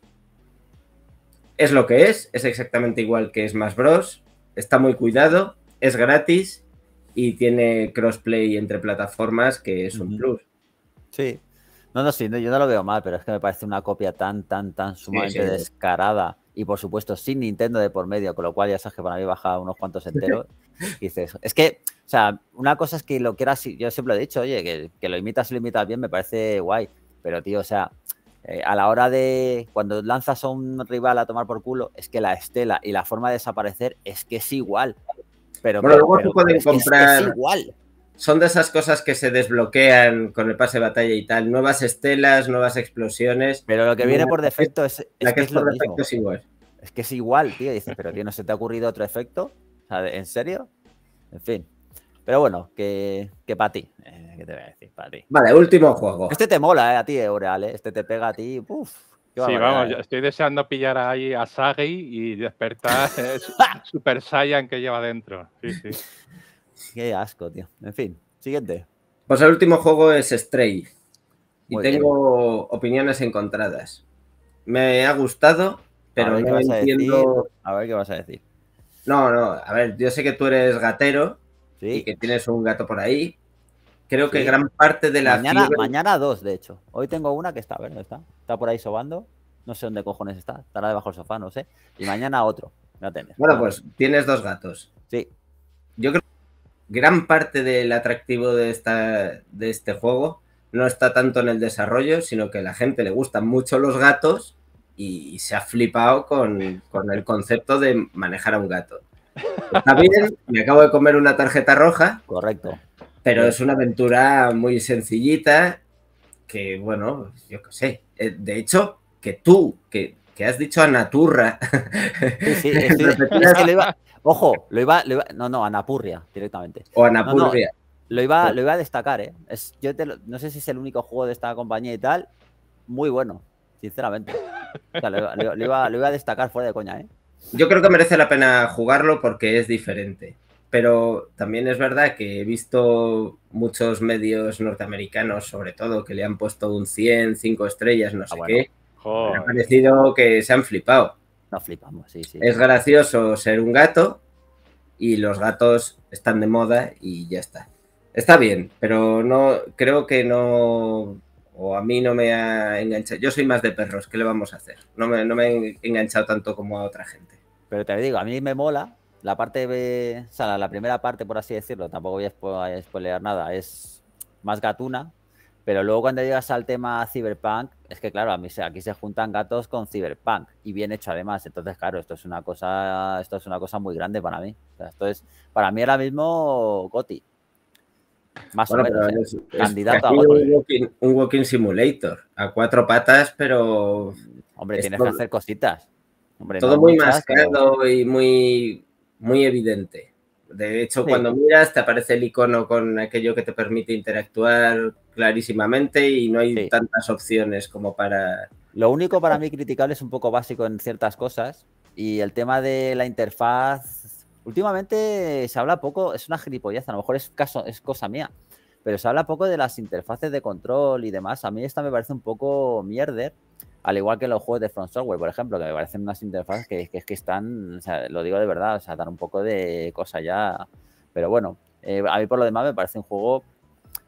Es lo que es, es exactamente igual que Smash Bros. Está muy cuidado, es gratis y tiene crossplay entre plataformas que es un plus. Sí. No, no, sí, yo no lo veo mal, pero es que me parece una copia tan, tan, tan sumamente descarada y por supuesto sin Nintendo de por medio, con lo cual ya sabes que para mí baja unos cuantos enteros. dices, es que, o sea, una cosa es que lo quieras, yo siempre he dicho, oye, que, lo imitas y lo imitas bien, me parece guay, pero tío, o sea, eh, a la hora de cuando lanzas a un rival a tomar por culo, es que la estela y la forma de desaparecer es que es igual. Pero, luego comprar. es igual son de esas cosas que se desbloquean con el pase de batalla y tal. Nuevas estelas, nuevas explosiones. Pero lo que viene mm, por defecto es. es que, es, por defecto es igual. Es que es igual, tío. Dices, pero tío, ¿no se te ha ocurrido otro efecto? ¿En serio? En fin. Pero bueno, que, para ti. Eh, ¿Qué Vale, último juego. Este te mola, eh, a ti, Eureal. Eh, eh. Este te pega a ti. Uf, sí, vamos, estoy deseando pillar ahí a Sagi y despertar Super Saiyan que lleva dentro. Sí, sí. Qué asco, tío. En fin, siguiente. Pues el último juego es Stray. y tengo opiniones encontradas. Me ha gustado, pero no entiendo. A, ver qué vas a decir. No, no, a ver, yo sé que tú eres gatero y que tienes un gato por ahí. Creo que gran parte de la. Mañana, mañana dos, de hecho. Hoy tengo una que está, a está? Está por ahí sobando. No sé dónde cojones está. Estará debajo del sofá, no sé. Y mañana otro. No bueno, pues tienes dos gatos. Sí. Yo creo gran parte del atractivo de, esta, de este juego no está tanto en el desarrollo, sino que a la gente le gustan mucho los gatos y se ha flipado con, el concepto de manejar a un gato. Está bien, me acabo de comer una tarjeta roja. Correcto. Pero es una aventura muy sencillita que, bueno, yo qué sé. Eh, de hecho, que tú, que, has dicho a Naturra. Sí, Ojo, lo iba, lo No, no, Anapurria, directamente. O Anapurria. lo, iba, lo iba a destacar, ¿eh? Es, yo no sé si es el único juego de esta compañía y tal. Muy bueno, sinceramente. lo, iba, a destacar fuera de coña, ¿eh? Yo creo que merece la pena jugarlo porque es diferente. Pero también es verdad que he visto muchos medios norteamericanos, sobre todo, que le han puesto un 100, 5 estrellas, no ah, sé qué. Me ha parecido que se han flipado. No flipamos, sí, sí. Es gracioso ser un gato y los gatos están de moda y ya está. Está bien, pero no creo que no o a mí no me ha enganchado. Yo soy más de perros, ¿qué le vamos a hacer? No me, no me he enganchado tanto como a otra gente. Pero te digo, a mí me mola la parte de. O sea, la, primera parte, por así decirlo, tampoco voy a spoilear nada, es más gatuna, pero luego cuando llegas al tema Cyberpunk, es que claro, a mí aquí se juntan gatos con Cyberpunk y bien hecho además. Entonces, claro, esto es una cosa, esto es una cosa muy grande para mí. O esto para mí ahora mismo Goti. Más o menos, ¿eh? candidato a Un, walking, simulator a cuatro patas, pero hombre, tienes que hacer cositas. todo muy mascado y muy muy evidente. De hecho, cuando miras, te aparece el icono con aquello que te permite interactuar clarísimamente y no hay tantas opciones como para... Lo único para mí criticable es un poco básico en ciertas cosas y el tema de la interfaz... Últimamente se habla poco, es una gilipollez, a lo mejor es, caso, es cosa mía, pero se habla poco de las interfaces de control y demás. A mí esta me parece un poco mierder al igual que los juegos de Front Software, por ejemplo, que me parecen unas interfaces que, que, que están, o sea, lo digo de verdad, o sea, dan un poco de cosa ya. Pero bueno, eh, a mí por lo demás me parece un juego,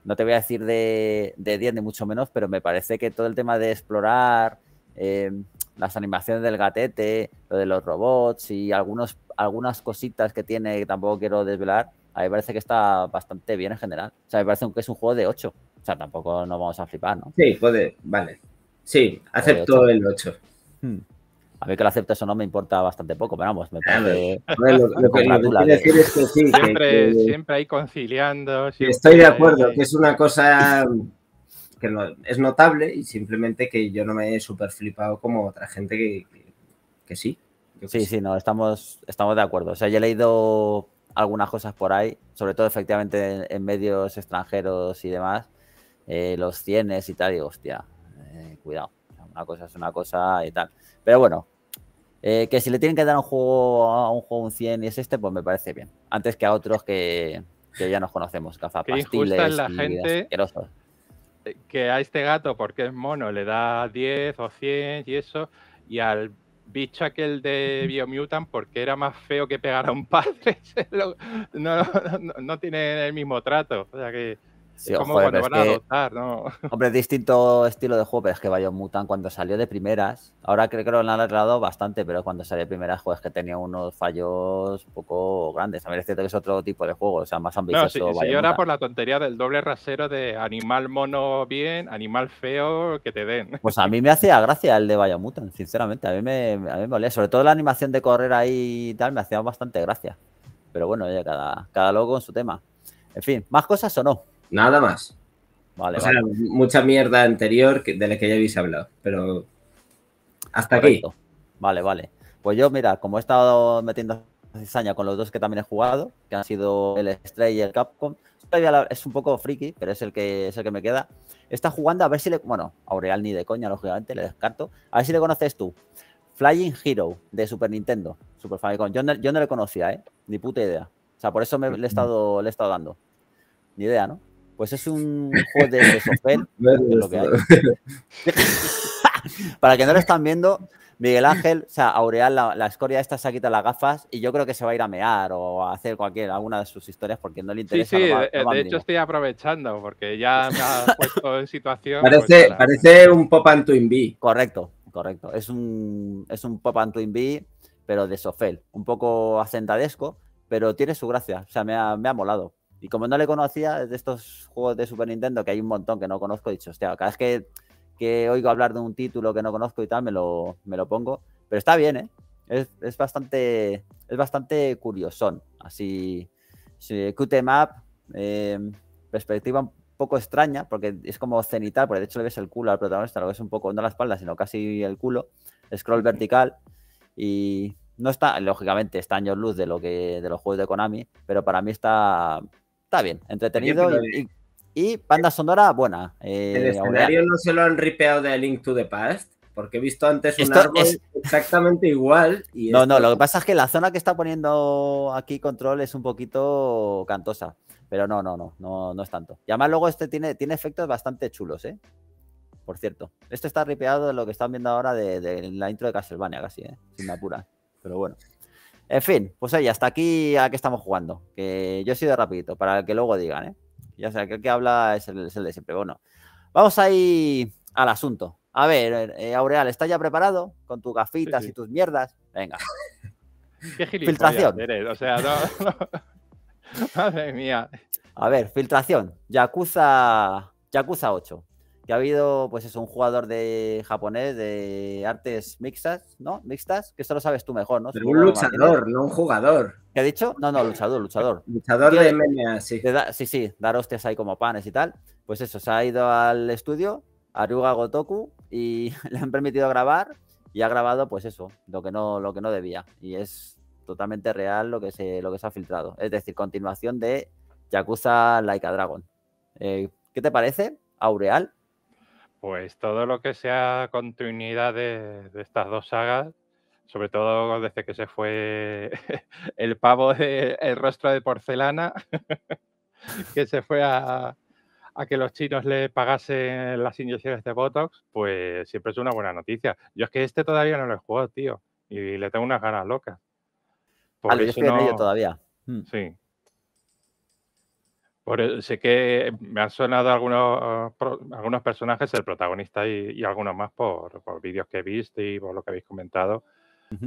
no te voy a decir de, de 10 ni mucho menos, pero me parece que todo el tema de explorar, eh, las animaciones del gatete, lo de los robots y algunos, algunas cositas que tiene que tampoco quiero desvelar, a mí me parece que está bastante bien en general. O sea, me parece que es un juego de 8. O sea, tampoco nos vamos a flipar, ¿no? Sí, joder, vale. Sí, acepto el 8. Hmm. A mí que lo aceptes eso no me importa bastante poco, pero vamos, me lo, que ¿eh? decir es que Siempre, hay ahí conciliando. estoy de acuerdo, que es una cosa que no, es notable y simplemente que yo no me he super flipado como otra gente que, sí. Sí, sí, no, estamos, estamos de acuerdo. O sea, yo he leído algunas cosas por ahí, sobre todo efectivamente en, medios extranjeros y demás, eh, los cienes y tal, digo, hostia, cuidado. Una cosa es una cosa y tal. Pero bueno, eh, que si le tienen que dar un juego a un juego un 100 y es este, pues me parece bien. Antes que a otros que, que ya nos conocemos, cazapastiles la gente eh, Que a este gato, porque es mono, le da 10 o 100 y eso, y al bicho aquel de Biomutant, porque era más feo que pegar a un padre, no, no, tiene el mismo trato. O sea que como van a adoptar, Hombre, distinto estilo de juego, pero es que Mutant cuando salió de primeras, ahora creo que lo han arreglado bastante, pero cuando salió de primeras, jueves que tenía unos fallos un poco grandes. A mí es cierto que es otro tipo de juego, o sea, más ambicioso. No, sí, por la tontería del doble rasero de animal mono bien, animal feo, que te den. Pues a mí me hacía gracia el de Mutant sinceramente. A mí me, a Sobre todo la animación de correr ahí y tal, me hacía bastante gracia. Pero bueno, ya cada, cada loco con su tema. En fin, ¿más cosas o no? Nada más. Vale, o sea, mucha mierda anterior de la que ya habéis hablado, pero hasta aquí. Vale, vale. Pues yo, mira, como he estado metiendo cizaña con los dos que también he jugado, que han sido el Stray y el Capcom, es un poco friki, pero es el que es el que me queda. Está jugando a ver si le. Bueno, Aureal ni de coña, lógicamente, le descarto. A ver si le conoces tú. Flying Hero de Super Nintendo, Super Famicom. Yo no, yo no le conocía, ¿eh? Ni puta idea. O sea, por eso me, le, he estado, le he estado dando. Ni idea, ¿no? Pues es un juego de, Sofel, Para que no lo están viendo, Miguel Ángel, o sea, Aureal, la, escoria esta se ha quitado las gafas y yo creo que se va a ir a mear o a hacer cualquier, alguna de sus historias porque no le interesa. Sí, sí, de hecho estoy aprovechando porque ya me ha puesto en situación. Pues, parece, un pop and twin B. Correcto, correcto. Es un, es un pop and twin B, pero de Sofel, un poco acentadesco, pero tiene su gracia. O sea, me ha molado. Y como no le conocía, de estos juegos de Super Nintendo, que hay un montón que no conozco, he dicho, hostia, cada vez que, que oigo hablar de un título que no conozco y tal, me lo, me lo pongo. Pero está bien, ¿eh? Es, bastante, es bastante curiosón. Así, QT Map, em em, perspectiva un poco extraña, porque es como cenital, porque de hecho le ves el culo al protagonista, lo ves un poco, no la espalda, sino casi el culo. Scroll vertical y no está, lógicamente, está años luz de lo que de los juegos de Konami, pero para mí está está bien, entretenido y, y, banda sonora buena. Eh, el escenario no se lo han ripeado de Link to the Past. Porque he visto antes un árbol exactamente igual. no, no, lo que pasa es que la zona que está poniendo aquí control es un poquito cantosa. Pero no, no, no, no, no es tanto. Y además luego este tiene, tiene efectos bastante chulos, ¿eh? por cierto. Esto está ripeado de lo que están viendo ahora de, la intro de Castlevania, casi, ¿eh? sin apura. Pero bueno. En fin, pues ahí, hasta aquí a que estamos jugando. Que yo he sido rapidito, para que luego digan, ¿eh? Ya sea que el que habla es el, de siempre. Bueno, vamos ahí al asunto. A ver, eh, eh, Aureal, ¿estás ya preparado con tus gafitas y tus mierdas? Venga. filtración. o Madre mía. A ver, filtración. ya Yakuza 8 que ha habido, pues es un jugador de japonés de artes mixtas, ¿no? Mixtas, que eso lo sabes tú mejor, ¿no? Pero un luchador, no un jugador. ¿Qué ha dicho? No, no, luchador, luchador. Luchador de MMA, sí. sí, sí, dar hostias ahí como panes y tal. Pues eso, se ha ido al estudio, Aruga Gotoku, y le han permitido grabar, y ha grabado, pues eso, lo que no, lo que no debía. Y es totalmente real lo que se, lo que se ha filtrado. Es decir, continuación de Yakuza Laika Dragon. Eh, ¿Qué te parece, Aureal? Pues todo lo que sea continuidad de, estas dos sagas, sobre todo desde que se fue el pavo del el rostro de porcelana, que se fue a, que los chinos le pagasen las inyecciones de Botox, pues siempre es una buena noticia. Yo es que este todavía no lo he jugado, tío, y le tengo unas ganas locas. ah, yo estoy todavía. Mm. Sí, e, sé que me han sonado algunos, algunos personajes, el protagonista y, algunos más por, vídeos que he visto y por lo que habéis comentado.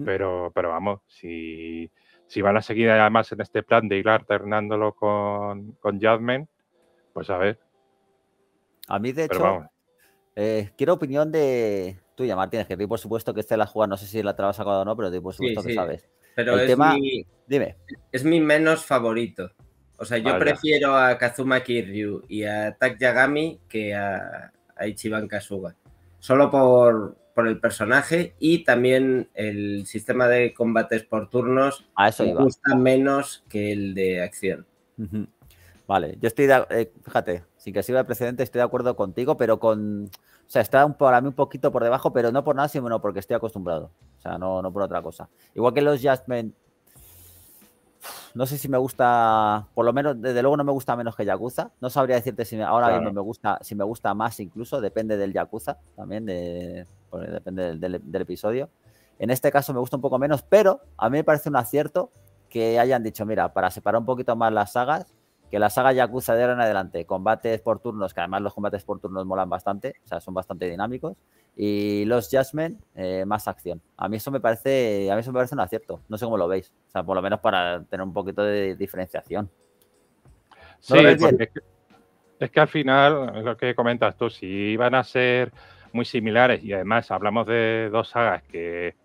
pero, pero vamos, si, van a seguir además en este plan de ir alternándolo con, con pues a ver. A mí, de hecho, eh, quiero opinión de tuya, Martínez, que vi por supuesto que esté la jugada, no sé si la trabas acordado o no, pero por supuesto que sabes. Pero tema, Es mi menos favorito. O sea, yo prefiero a Kazuma Kiryu y a Tak Yagami que a, Ichiban Kasuga. Solo por, el personaje y también el sistema de combates por turnos a eso me gusta menos que el de acción. Vale, yo estoy, eh, fíjate, sin que sirva de precedente, estoy de acuerdo contigo, pero con, o sea, está para mí un poquito por debajo, pero no por nada, sino porque estoy acostumbrado, o sea, no, no por otra cosa. Igual que los Men no sé si me gusta, por lo menos, desde luego no me gusta menos que Yakuza. No sabría decirte si ahora mismo me gusta, si me gusta más incluso, depende del Yakuza también, depende del, episodio. En este caso me gusta un poco menos, pero a mí me parece un acierto que hayan dicho, mira, para separar un poquito más las sagas, que la saga Yakuza de ahora en adelante, combates por turnos, que además los combates por turnos molan bastante, o sea, son bastante dinámicos, y los Jasmine, eh, más acción. A mí eso me parece, a mí eso me parece un acierto, no sé cómo lo veis, o sea, por lo menos para tener un poquito de diferenciación. sí, es, que, al final, lo que comentas tú, si van a ser muy similares y además hablamos de dos sagas que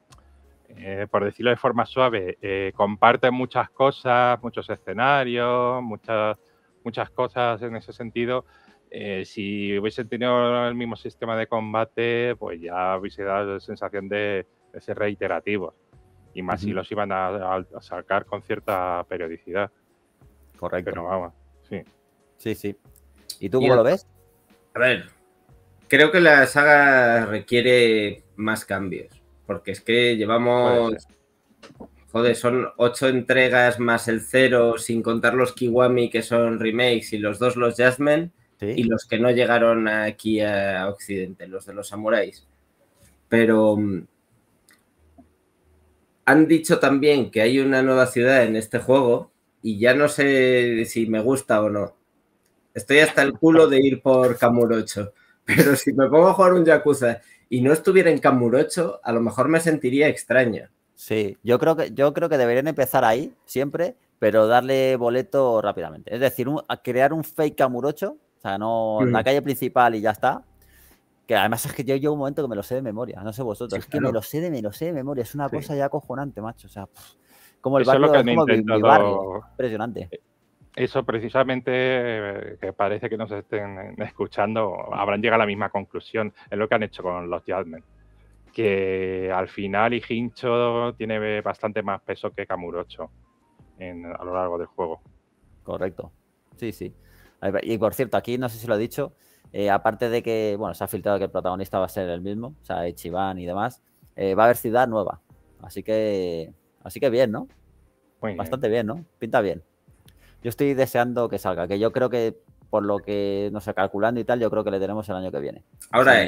eh, por decirlo de forma suave, eh, comparten muchas cosas, muchos escenarios, muchas, muchas cosas en ese sentido. Eh, si hubiese tenido el mismo sistema de combate, pues ya hubiese dado la sensación de, ser reiterativos. Y más si los iban a, sacar con cierta periodicidad. Correcto. Pero vamos, sí. Sí, sí. ¿Y tú cómo lo ves? A ver, creo que la saga requiere más cambios porque es que llevamos, joder, son ocho entregas más el cero, sin contar los Kiwami que son remakes y los dos los Jasmine y los que no llegaron aquí a Occidente, los de los samuráis. Pero mm, han dicho también que hay una nueva ciudad en este juego y ya no sé si me gusta o no. Estoy hasta el culo de ir por Kamurocho, pero si me pongo a jugar un Yakuza y no estuviera en Camurocho, a lo mejor me sentiría extraña. Sí, yo creo que, yo creo que deberían empezar ahí siempre, pero darle boleto rápidamente. Es decir, crear un fake Camurocho, o sea, no en la mm. calle principal y ya está. Que además es que yo llevo un momento que me lo sé de memoria, no sé vosotros, es que me lo sé de me lo sé memoria, es una cosa ya acojonante, macho. O sea, como el barrio, barrio, impresionante. Eh, eso precisamente eh, que parece que nos estén eh, escuchando, habrán llegado a la misma conclusión, en lo que han hecho con los Yadmen. Que al final y tiene bastante más peso que Kamurocho a lo largo del juego. Correcto. Sí, sí. Y por cierto, aquí no sé si lo he dicho, eh, aparte de que, bueno, se ha filtrado que el protagonista va a ser el mismo, o sea, Ichiban y demás, va a haber ciudad nueva. Así que, así que bien, ¿no? Bastante bien, ¿no? Pinta bien yo estoy deseando que salga, que yo creo que por lo que, no sé, calculando y tal, yo creo que le tenemos el año que viene. Ahora,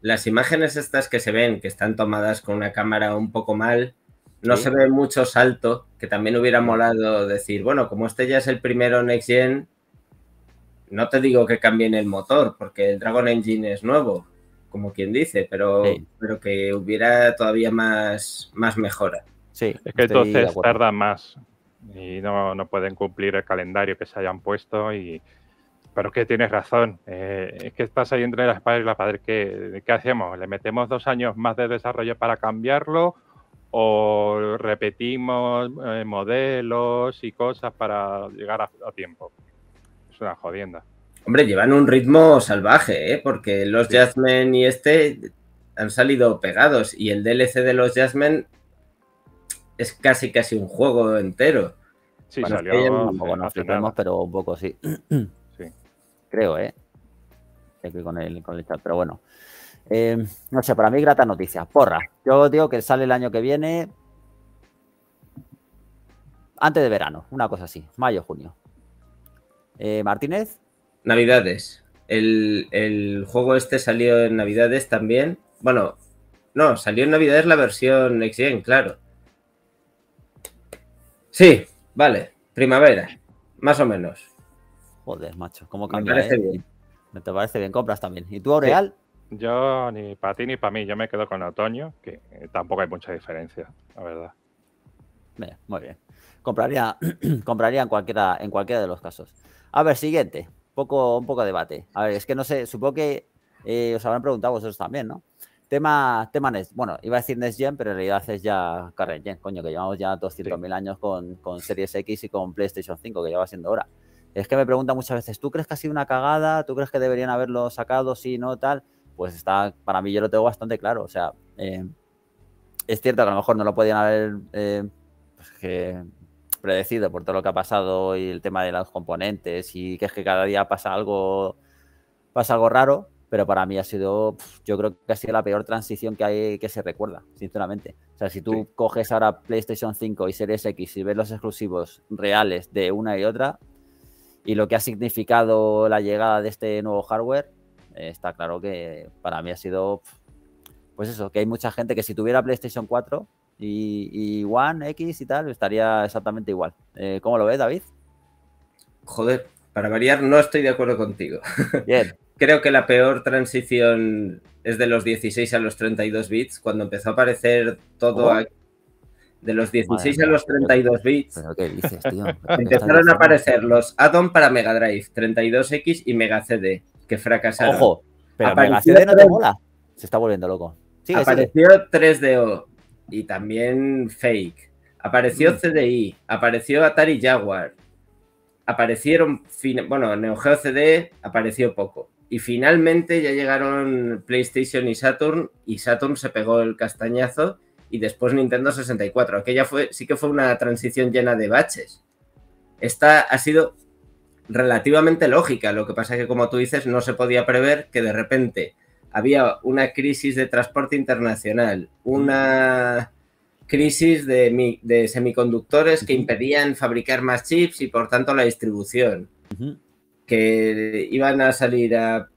las imágenes estas que se ven, que están tomadas con una cámara un poco mal, no se ve mucho salto, que también hubiera molado decir, bueno, como este ya es el primero Next Gen, no te digo que cambien el motor, porque el Dragon Engine es nuevo, como quien dice, pero, que hubiera todavía más, más mejora. Sí, es que entonces tarda más y no, pueden cumplir el calendario que se hayan puesto y, pero que tienes razón. Eh, es que estás ahí entre la espada y la padre ¿Qué, hacemos? ¿Le metemos dos años más de desarrollo para cambiarlo? ¿O repetimos eh, modelos y cosas para llegar a, tiempo? Es una jodienda. Hombre, llevan un ritmo salvaje, ¿eh? porque los Jasmine y este han salido pegados y el DLC de los Jasmine es casi casi un juego entero. Sí, salió. Es que nos pero un poco sí. Creo, ¿eh? que con el, con el chat, pero bueno. Eh, no sé, para mí grata noticia. Porra. Yo digo que sale el año que viene. Antes de verano, una cosa así. Mayo, junio. Eh, Martínez. Navidades. El, el, juego este salió en Navidades también. Bueno, no, salió en Navidades la versión Next claro. Sí, vale, primavera, más o menos. Joder, macho, ¿cómo cambia? Me parece eh? bien. Me te parece bien, compras también. ¿Y tú, Aureal? Yo ni para ti ni para mí, yo me quedo con otoño, que tampoco hay mucha diferencia, la verdad. muy bien. Compraría, compraría en, cualquiera, en cualquiera de los casos. A ver, siguiente. Poco, un poco de debate. A ver, es que no sé, supongo que eh, os habrán preguntado vosotros también, ¿no? Tema, tema bueno, iba a decir Next Gen, pero en realidad es ya Current Gen, coño, que llevamos ya 200.000 años con, Series X y con PlayStation 5, que lleva siendo hora. Es que me pregunta muchas veces, ¿tú crees que ha sido una cagada? ¿Tú crees que deberían haberlo sacado? Sí, no, tal. Pues está, para mí yo lo tengo bastante claro. O sea, eh, es cierto que a lo mejor no lo podían haber eh, pues predecido por todo lo que ha pasado y el tema de los componentes y que es que cada día pasa algo, pasa algo raro pero para mí ha sido, yo creo que ha sido la peor transición que hay que se recuerda, sinceramente. O sea, si tú coges ahora PlayStation 5 y Series X y ves los exclusivos reales de una y otra y lo que ha significado la llegada de este nuevo hardware, eh, está claro que para mí ha sido, pues eso, que hay mucha gente que si tuviera PlayStation 4 y, One X y tal, estaría exactamente igual. Eh, ¿Cómo lo ves, David? Joder, para variar, no estoy de acuerdo contigo. Bien. creo que la peor transición es de los 16 a los 32 bits, cuando empezó a aparecer todo oh. De los 16 a los 32 bits. qué dices, tío? empezaron a aparecer los add para Mega Drive, 32X y Mega CD, que fracasaron. Ojo, pero Mega CD no te mola. Se está volviendo loco. apareció 3DO y también Fake. Apareció mm. CDI, apareció Atari Jaguar. Aparecieron, bueno, Neo Geo CD apareció poco. Y finalmente ya llegaron PlayStation y Saturn y Saturn se pegó el castañazo y después Nintendo 64. Aquella fue, sí que fue una transición llena de baches. Esta ha sido relativamente lógica, lo que pasa es que como tú dices no se podía prever que de repente había una crisis de transporte internacional, una crisis de, semiconductores que impedían fabricar más chips y por tanto la distribución que iban a salir a...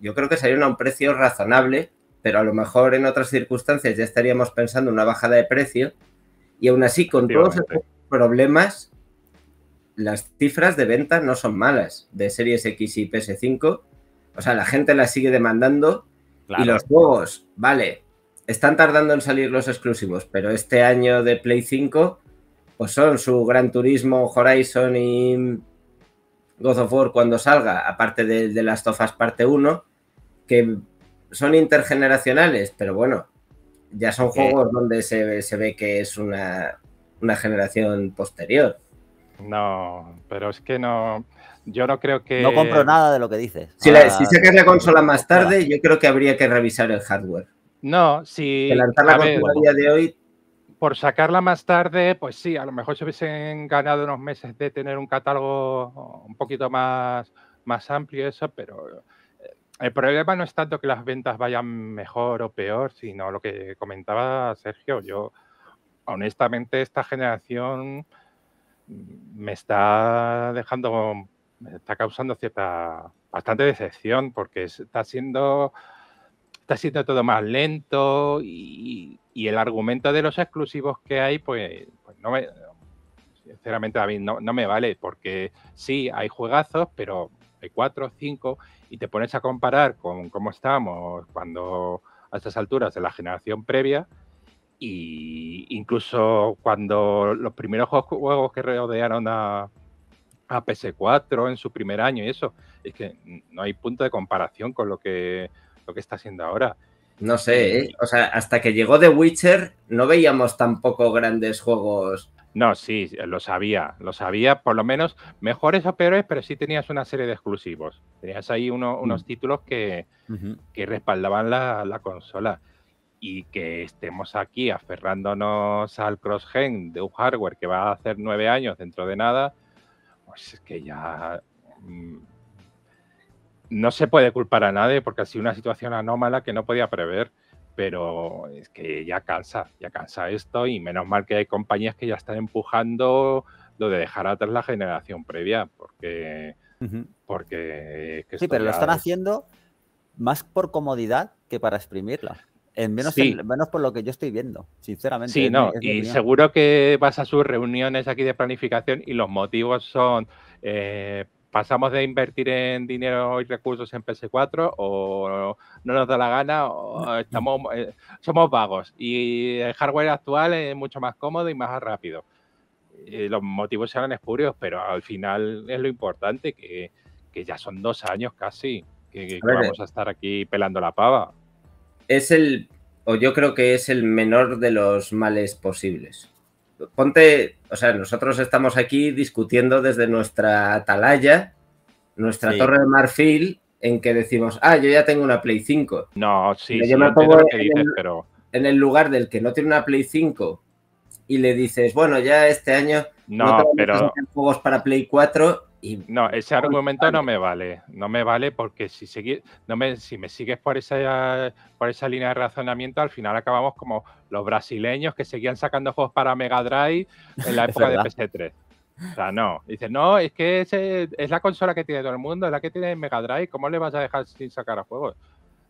Yo creo que salieron a un precio razonable, pero a lo mejor en otras circunstancias ya estaríamos pensando una bajada de precio y aún así con todos estos problemas las cifras de venta no son malas de Series X y PS5. O sea, la gente las sigue demandando y los juegos, vale, están tardando en salir los exclusivos, pero este año de Play 5 pues son su Gran Turismo, Horizon y God of War cuando salga, aparte de, las tofas parte 1, que son intergeneracionales, pero bueno, ya son juegos donde se, ve que es una, generación posterior. No, pero es que no. Yo no creo que. No compro nada de lo que dices. Si, ah, sacas la consola más tarde, yo creo que habría que revisar el hardware. No, si. lanzar la consola día de hoy por sacarla más tarde, pues sí, a lo mejor se hubiesen ganado unos meses de tener un catálogo un poquito más, más amplio, eso, pero eh, el problema no es tanto que las ventas vayan mejor o peor, sino lo que comentaba Sergio, yo honestamente esta generación me está dejando, me está causando cierta, bastante decepción, porque está siendo siendo todo más lento y, el argumento de los exclusivos que hay, pues, pues no me, sinceramente a mí no me vale, porque sí, hay juegazos, pero hay cuatro, cinco, y te pones a comparar con cómo estábamos cuando a estas alturas de la generación previa, y incluso cuando los primeros juegos que rodearon a, a PS4 en su primer año y eso, es que no hay punto de comparación con lo que lo que está haciendo ahora. No sé, eh, ¿eh? o sea, hasta que llegó The Witcher no veíamos tampoco grandes juegos. No, sí, lo sabía, lo sabía, por lo menos mejores o peores, pero sí tenías una serie de exclusivos. Tenías ahí uno, unos mm. títulos que, que respaldaban la, la, consola. Y que estemos aquí aferrándonos al cross-gen de un hardware que va a hacer nueve años dentro de nada, pues es que ya mm, no se puede culpar a nadie porque ha sido una situación anómala que no podía prever, pero es que ya cansa, ya cansa esto y menos mal que hay compañías que ya están empujando lo de dejar atrás la generación previa, porque... porque sí, pero lo están haciendo más por comodidad que para exprimirla. En menos, menos por lo que yo estoy viendo, sinceramente. Sí, no, y seguro que vas a sus reuniones aquí de planificación y los motivos son eh, pasamos de invertir en dinero y recursos en PS4 o no nos da la gana o estamos, eh, somos vagos y el hardware actual es mucho más cómodo y más rápido. Eh, los motivos serán espurios, pero al final es lo importante, que, ya son dos años casi que, vamos a estar aquí pelando la pava. Es el, o yo creo que es el menor de los males posibles ponte, o sea, nosotros estamos aquí discutiendo desde nuestra atalaya, nuestra torre de marfil, en que decimos, ah, yo ya tengo una Play 5. No, sí, yo no tengo lo que en, pero... en el lugar del que no tiene una Play 5 y le dices, bueno, ya este año no, no pero... juegos para Play 4 no, ese argumento no me vale. No me vale porque si, no me, si me sigues por esa, por esa línea de razonamiento, al final acabamos como los brasileños que seguían sacando juegos para Mega Drive en la época de PS3. O sea, no. Dices, no, es que es la consola que tiene todo el mundo, es la que tiene Mega Drive. ¿Cómo le vas a dejar sin sacar a juegos?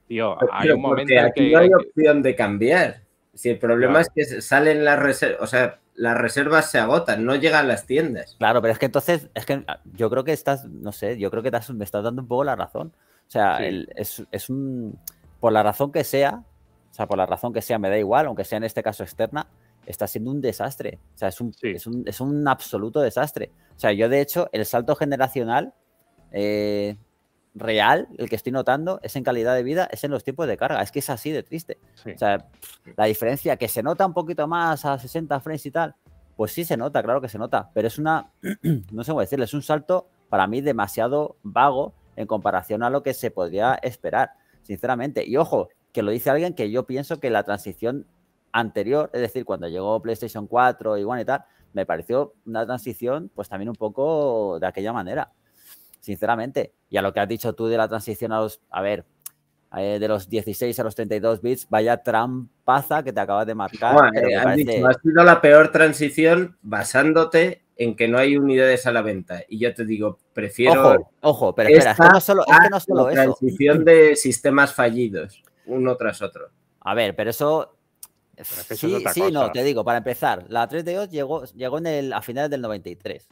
Tío, hay un momento. Aquí que, no hay opción de cambiar. Si el problema es que salen las reservas. O sea, las reservas se agotan, no llegan las tiendas. Claro, pero es que entonces, es que ah, yo creo que estás, no sé, yo creo que me estás dando un poco la razón. O sea, es, un. Por la razón que sea, o sea, por la razón que sea, me da igual, aunque sea en este caso externa, está siendo un desastre. O sea, es un, es un, es un absoluto desastre. O sea, yo de hecho, el salto generacional. Eh, real, el que estoy notando, es en calidad de vida, es en los tiempos de carga. Es que es así de triste. O sea, la diferencia que se nota un poquito más a 60 frames y tal, pues sí se nota, claro que se nota, pero es una, no sé cómo decirlo, es un salto para mí demasiado vago en comparación a lo que se podría esperar, sinceramente. Y ojo, que lo dice alguien que yo pienso que la transición anterior, es decir, cuando llegó PlayStation 4 y y tal, me pareció una transición pues también un poco de aquella manera sinceramente. Y a lo que has dicho tú de la transición a los, a ver, eh, de los 16 a los 32 bits, vaya trampaza que te acabas de marcar. Bueno, ha sido la peor transición basándote en que no hay unidades a la venta. Y yo te digo, prefiero... Ojo, ojo pero espera, es no solo, es Transición de sistemas fallidos, uno tras otro. A ver, pero eso sí, sí no, te digo, para empezar, la 3DO llegó, llegó en el, a finales del 93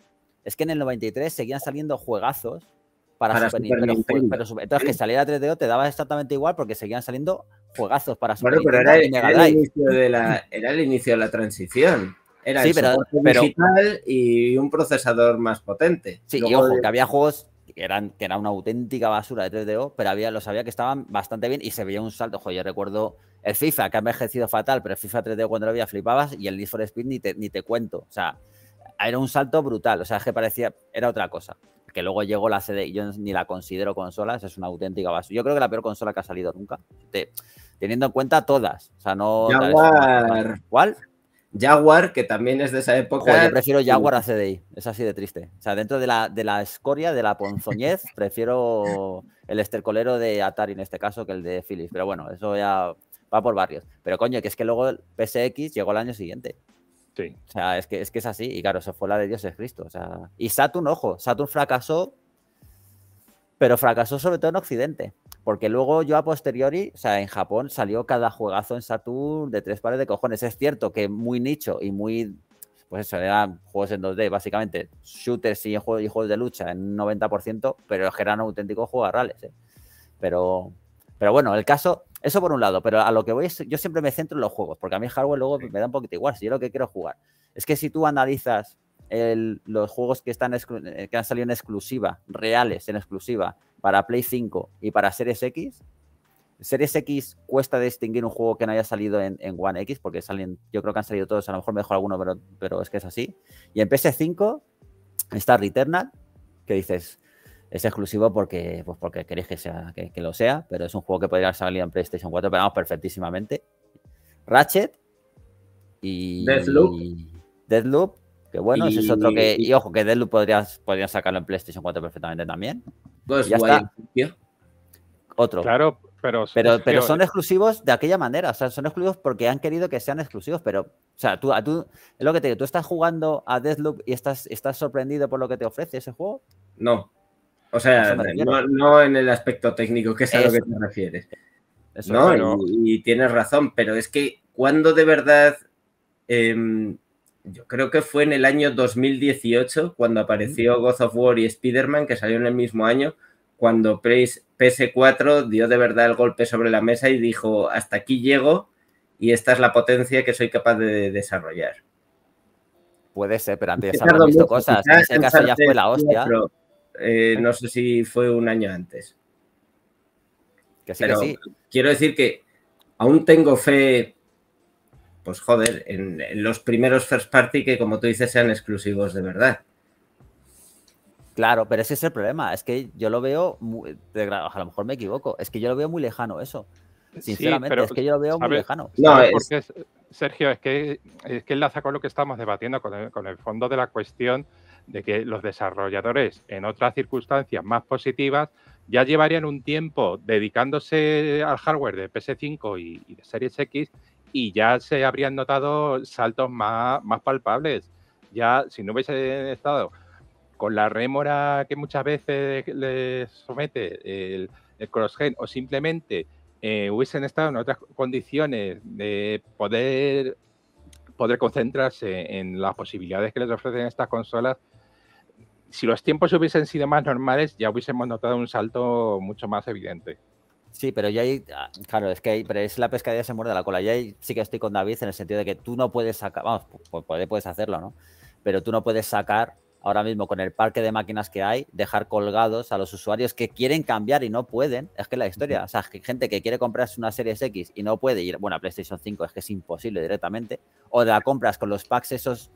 es que en el 93 seguían saliendo juegazos para, para Super, entonces, que saliera 3DO te daba exactamente igual porque seguían saliendo juegazos para Super bueno, pero era, el inicio de la, era el inicio de la transición. Era el digital y un procesador más potente. Sí, y ojo, que había juegos que eran, que era una auténtica basura de 3DO, pero había, lo sabía que estaban bastante bien y se veía un salto. Ojo, yo recuerdo el FIFA, que ha envejecido fatal, pero el FIFA 3DO cuando lo había flipabas y el Need for Speed ni te, ni te cuento. O sea, era un salto brutal. O sea, es que parecía, era otra cosa. Que luego llegó la CDI, yo ni la considero consola, es una auténtica basura. Yo creo que la peor consola que ha salido nunca. teniendo en cuenta todas. O sea, no. Jaguar. ¿Cuál? Jaguar, que también es de esa época. yo prefiero Jaguar a CDI, es así de triste. O sea, dentro de la, de la escoria, de la ponzoñez, prefiero el estercolero de Atari en este caso que el de Philips. Pero bueno, eso ya va por barrios. Pero coño, que es que luego el PSX llegó el año siguiente. O sea, es que, es que es así. Y claro, se fue la de Dios es Cristo. y Saturn, ojo, Saturn fracasó, pero fracasó sobre todo en Occidente. Porque luego yo a posteriori, o sea, en Japón salió cada juegazo en Saturn de tres pares de cojones. Es cierto que muy nicho y muy. Pues eso, eran juegos en 2D, básicamente. Shooters y juegos, y juegos de lucha en 90%, pero el eran auténticos juegos ¿eh? Pero, pero bueno, el caso eso por un lado, pero a lo que voy yo siempre me centro en los juegos, porque a mí hardware luego me da un poquito igual, si yo lo que quiero jugar. Es que si tú analizas los juegos que, están, eh, que han salido en exclusiva, reales en exclusiva, para Play 5 y para Series X, Series X cuesta distinguir un juego que no haya salido en, One X, porque salen, yo creo que han salido todos, a lo mejor dejo alguno, pero, pero es que es así. Y en PS5 está Returnal, que dices, es exclusivo porque, pues porque queréis que, sea, que, lo sea, pero es un juego que podría salir en PlayStation 4, pero vamos, perfectísimamente. Ratchet y Deathloop. que bueno, ese es otro que. Y ojo, que Deathloop podrías, podrían sacarlo en PlayStation 4 perfectamente también. Pues Otro. Claro, pero, pero, pero, son exclusivos de aquella manera. O sea, son exclusivos porque han querido que sean exclusivos. Pero, o sea, tú, tú es lo que te digo. ¿Tú estás jugando a Deathloop y estás, estás sorprendido por lo que te ofrece ese juego? No. O sea, no, en el aspecto técnico, que es a lo que te refieres. no, y, tienes razón, pero es que cuando de verdad, em, yo creo que fue en el año 2018 cuando apareció God of War y Spider-Man, que salió en el mismo año, cuando PS4 dio de verdad el golpe sobre la mesa y dijo, hasta aquí llego y esta es la potencia que soy capaz de desarrollar. Puede ser, pero antes han visto cosas. En ese caso ya fue la hostia. Eh, no sé si fue un año antes. Pero quiero decir que aún tengo fe, pues joder, en, los primeros first party que, como tú dices, sean exclusivos de verdad. Claro, pero ese es el problema. Es que yo lo veo, muy, a lo mejor me equivoco, es que yo lo veo muy lejano eso. Sinceramente, es que yo lo veo muy lejano. No, Sergio, es que, es que enlaza con lo que estamos debatiendo, con el fondo de la cuestión de que los desarrolladores en otras circunstancias más positivas ya llevarían un tiempo dedicándose al hardware de PS5 y, de Series X y ya se habrían notado saltos más, palpables. Ya si no hubiesen estado con la rémora que muchas veces les somete el, el CrossGen o simplemente eh, hubiesen estado en otras condiciones de poder, poder concentrarse en las posibilidades que les ofrecen estas consolas, si los tiempos hubiesen sido más normales, ya hubiésemos notado un salto mucho más evidente. Sí, pero ya hay, ah, claro, es que pero es la pescadilla se muerde la cola. Ya hay, sí que estoy con David en el sentido de que tú no puedes sacar, vamos, puedes, puedes hacerlo, ¿no? Pero tú no puedes sacar ahora mismo con el parque de máquinas que hay, dejar colgados a los usuarios que quieren cambiar y no pueden. Es que la historia, o sea, gente que quiere comprarse una Series X y no puede ir, bueno, a PlayStation 5 es que es imposible directamente, o la compras con los packs esos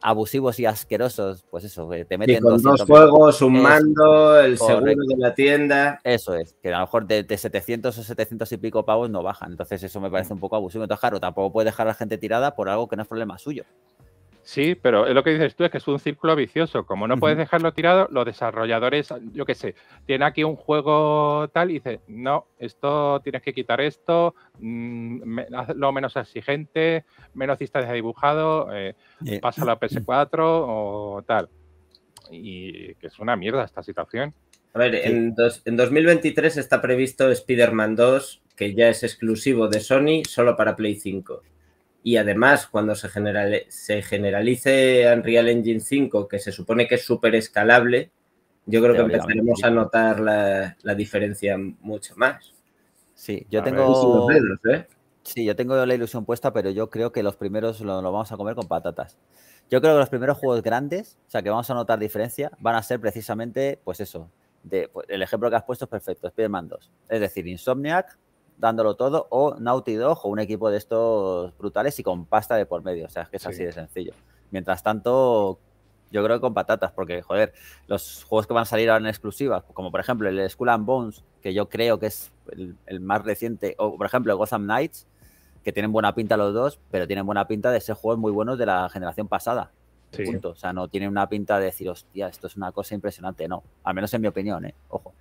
abusivos y asquerosos, pues eso, eh, te meten... con dos juegos, un mando, el seguro de la tienda... Eso es, que a lo mejor de, de, 700 o 700 y pico pavos no bajan, entonces eso me parece un poco abusivo. Entonces, claro, tampoco puede dejar a la gente tirada por algo que no es problema suyo. Sí, pero lo que dices tú, es que es un círculo vicioso. Como no puedes dejarlo tirado, los desarrolladores, yo qué sé, tienen aquí un juego tal y dices, no, esto tienes que quitar esto, mm, hazlo menos exigente, menos distancia de dibujado, eh, eh la mm, mm. PS4 o tal. Y que es una mierda esta situación. A ver, en, en 2023 está previsto Spider-Man 2, que ya es exclusivo de Sony, solo para Play 5 y además cuando se, general, se generalice Unreal Engine 5, que se supone que es súper escalable, yo creo que empezaremos a notar la, diferencia mucho más. Sí, yo tengo... ¿eh? yo tengo la ilusión puesta, pero yo creo que los primeros lo, vamos a comer con patatas. Yo creo que los primeros juegos grandes, o sea, que vamos a notar diferencia, van a ser precisamente, pues eso, pues, el ejemplo que has puesto es perfecto, Spider-Man 2. Es decir, Insomniac, dándolo todo, o Naughty Dog o un equipo de estos brutales y con pasta de por medio. O sea, es que es así de sencillo. Mientras tanto, yo creo que con patatas, porque, joder, los juegos que van a salir ahora en exclusiva, como por ejemplo el Skull and Bones, que yo creo que es el, más reciente, o por ejemplo Gotham Knights, que tienen buena pinta los dos, pero tienen buena pinta de ser juegos muy buenos de la generación pasada. Punto. O sea, no tienen una pinta de decir, hostia, esto es una cosa impresionante. No, al menos en mi opinión, ¿eh? Ojo,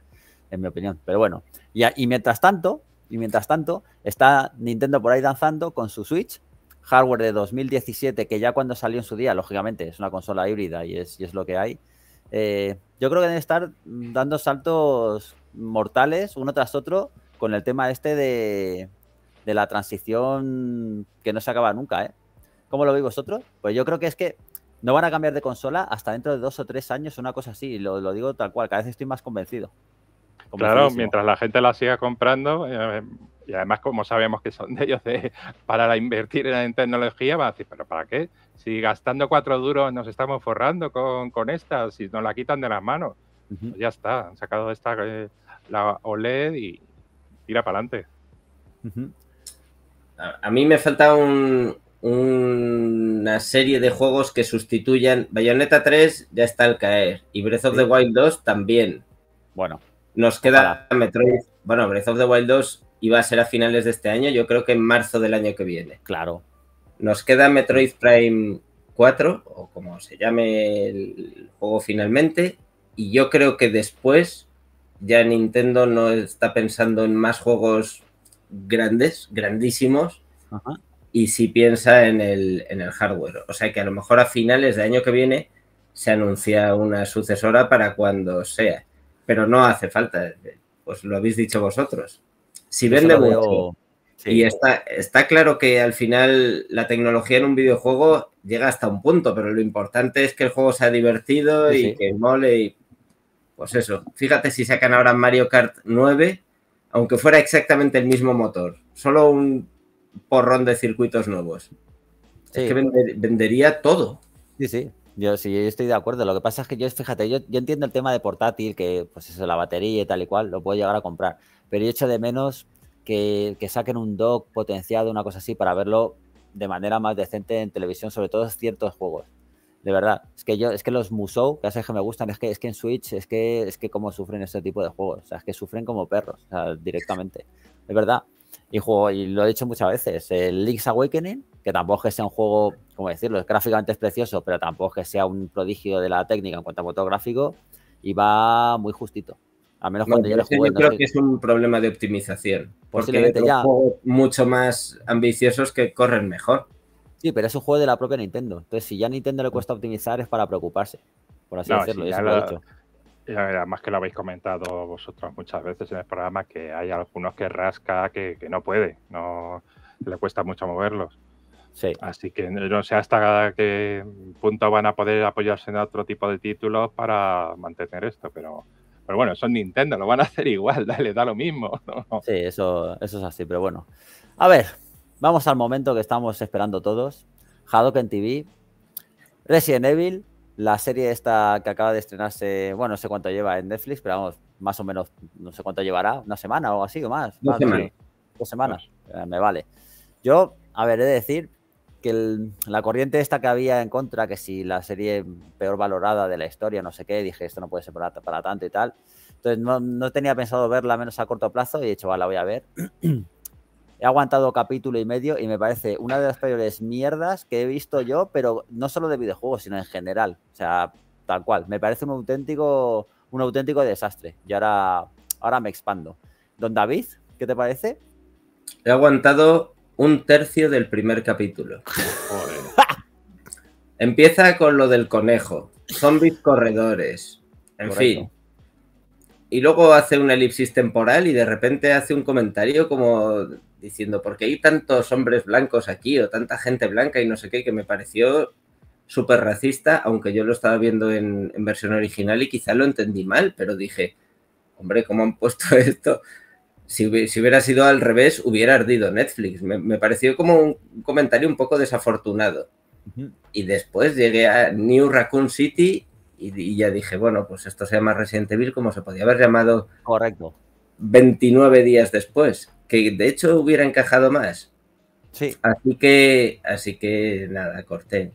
en mi opinión. Pero bueno, y, y mientras tanto, y mientras tanto, está Nintendo por ahí danzando con su Switch, hardware de 2017, que ya cuando salió en su día, lógicamente, es una consola híbrida y es, lo que hay. Eh, yo creo que deben estar dando saltos mortales uno tras otro con el tema este de, la transición que no se acaba nunca. ¿eh? ¿Cómo lo veis vosotros? Pues yo creo que es que no van a cambiar de consola hasta dentro de dos o tres años, una cosa así. lo digo tal cual, cada vez estoy más convencido. Claro, mientras la gente la siga comprando, eh, y además como sabemos que son de ellos para la invertir en, tecnología, va a decir, pero ¿para qué? Si gastando cuatro duros nos estamos forrando con, con esta, si nos la quitan de las manos, pues ya está, han sacado esta eh, la OLED y tira para adelante. a, mí me falta una serie de juegos que sustituyan Bayonetta 3 ya está al caer y Breath of the Wild 2 también. Bueno, nos queda Metroid. Bueno, Breath of the Wild 2 iba a ser a finales de este año, yo creo que en marzo del año que viene. Claro. Nos queda Metroid Prime 4, o como se llame el juego finalmente, y yo creo que después ya Nintendo no está pensando en más juegos grandes, grandísimos, y sí piensa en el, en el hardware. O sea que a lo mejor a finales de año que viene se anuncia una sucesora para cuando sea pero no hace falta, pues lo habéis dicho vosotros. Si vende mucho, y está, está claro que al final la tecnología en un videojuego llega hasta un punto, pero lo importante es que el juego sea divertido y que mole y pues eso. Fíjate si sacan ahora Mario Kart 9, aunque fuera exactamente el mismo motor, solo un porrón de circuitos nuevos. que vendería todo. Sí, sí. Yo sí, estoy de acuerdo. Lo que pasa es que yo, fíjate, yo, entiendo el tema de portátil, que pues eso, la batería y tal y cual, lo puedo llegar a comprar. Pero yo echo de menos que, saquen un dock potenciado, una cosa así, para verlo de manera más decente en televisión, sobre todo ciertos juegos. De verdad, es que yo, es que los Musou, que que me gustan, es que, es que en Switch, es que, es que como sufren este tipo de juegos, o es que sufren como perros, directamente. Es verdad, y, juego, y lo he dicho muchas veces, el Link's Awakening, que tampoco es que sea un juego, como decirlo, es gráficamente es precioso, pero tampoco es que sea un prodigio de la técnica en cuanto a fotográfico, y va muy justito. A menos cuando yo lo jugué. Yo creo que es un problema de optimización. Porque hay juegos mucho más ambiciosos que corren mejor. Sí, pero es un juego de la propia Nintendo. Entonces, si ya a Nintendo le cuesta optimizar, es para preocuparse. Por así decirlo. ya, lo, además que lo habéis comentado vosotros muchas veces en el programa, que hay algunos que rasca que, no puede, no le cuesta mucho moverlos. Sí. Así que no sé hasta qué punto van a poder apoyarse en otro tipo de títulos para mantener esto, pero, pero bueno, son Nintendo, lo van a hacer igual, Dale, da lo mismo. Sí, eso, eso es así, pero bueno. A ver, vamos al momento que estamos esperando todos. en TV, Resident Evil, la serie esta que acaba de estrenarse, bueno, no sé cuánto lleva en Netflix, pero vamos, más o menos, no sé cuánto llevará, una semana o algo así o más. Dos semanas. Dos semanas, eh, me vale. Yo, a ver, he de decir que la corriente esta que había en contra, que si la serie peor valorada de la historia, no sé qué, dije, esto no puede ser para, para tanto y tal. Entonces no, no, tenía pensado verla menos a corto plazo y he hecho, vale, la voy a ver. he aguantado capítulo y medio y me parece una de las peores mierdas que he visto yo, pero no solo de videojuegos, sino en general. O sea, tal cual. Me parece un auténtico, un auténtico desastre. Y ahora, ahora me expando. Don David, ¿qué te parece? He aguantado un tercio del primer capítulo. Empieza con lo del conejo, zombies corredores, en fin, y luego hace una elipsis temporal y de repente hace un comentario como diciendo, porque hay tantos hombres blancos aquí o tanta gente blanca y no sé qué, que me pareció súper racista, aunque yo lo estaba viendo en, versión original y quizá lo entendí mal, pero dije, hombre, ¿cómo han puesto esto? Si, hubiera sido al revés, hubiera ardido Netflix. Me, pareció como un, comentario un poco desafortunado. Y después llegué a New Raccoon City y, ya dije, bueno, pues esto se llama Resident Evil como se podía haber llamado. Correcto. 29 días después, que de hecho hubiera encajado más. Sí. Así que, así que nada, corté.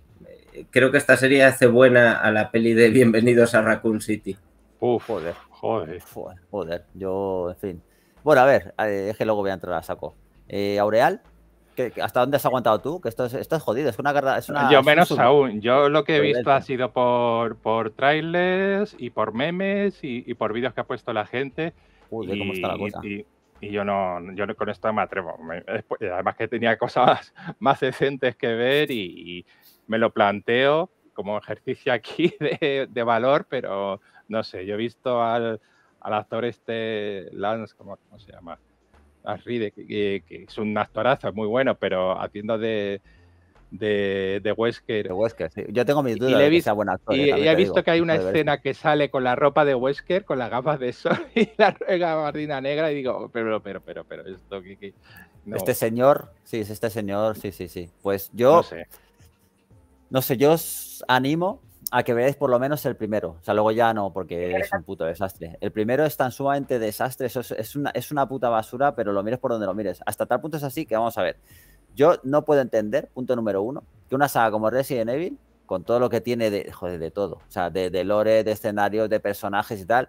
Creo que esta serie hace buena a la peli de Bienvenidos a Raccoon City. Uf, joder, joder. Joder, yo, en fin. Bueno, a ver, eh, es que luego voy a entrar a saco. Eh, Aureal. ¿Hasta dónde has aguantado tú? Que esto es, es jodido, es una Yo menos aún. Yo lo que he visto ha sido por, por trailers y por memes y, por vídeos que ha puesto la gente. Uy, y, cómo está la cosa. Y, yo no, yo con esto me atrevo. además que tenía cosas más decentes que ver y, me lo planteo como ejercicio aquí de, valor, pero no sé, yo he visto al, actor este Lance, ¿cómo se llama? que, es un actorazo muy bueno, pero haciendo de, de, Wesker. sí. Yo tengo mis dudas y eh, he visto, que Y, he visto que hay una escena que sale con la ropa de Wesker, con las gafas de sol y la gabardina negra, y digo, oh, pero, pero, pero, pero, esto Este señor, sí, es este señor, sí, sí, sí. Pues yo. No sé. No sé, yo os animo a que veáis por lo menos el primero. O sea, luego ya no, porque es un puto desastre. El primero es tan sumamente desastre, eso es, una, es una puta basura, pero lo mires por donde lo mires. Hasta tal punto es así que vamos a ver. Yo no puedo entender, punto número uno, que una saga como Resident Evil, con todo lo que tiene de, joder, de todo, o sea, de, lore, de escenarios, de personajes y tal,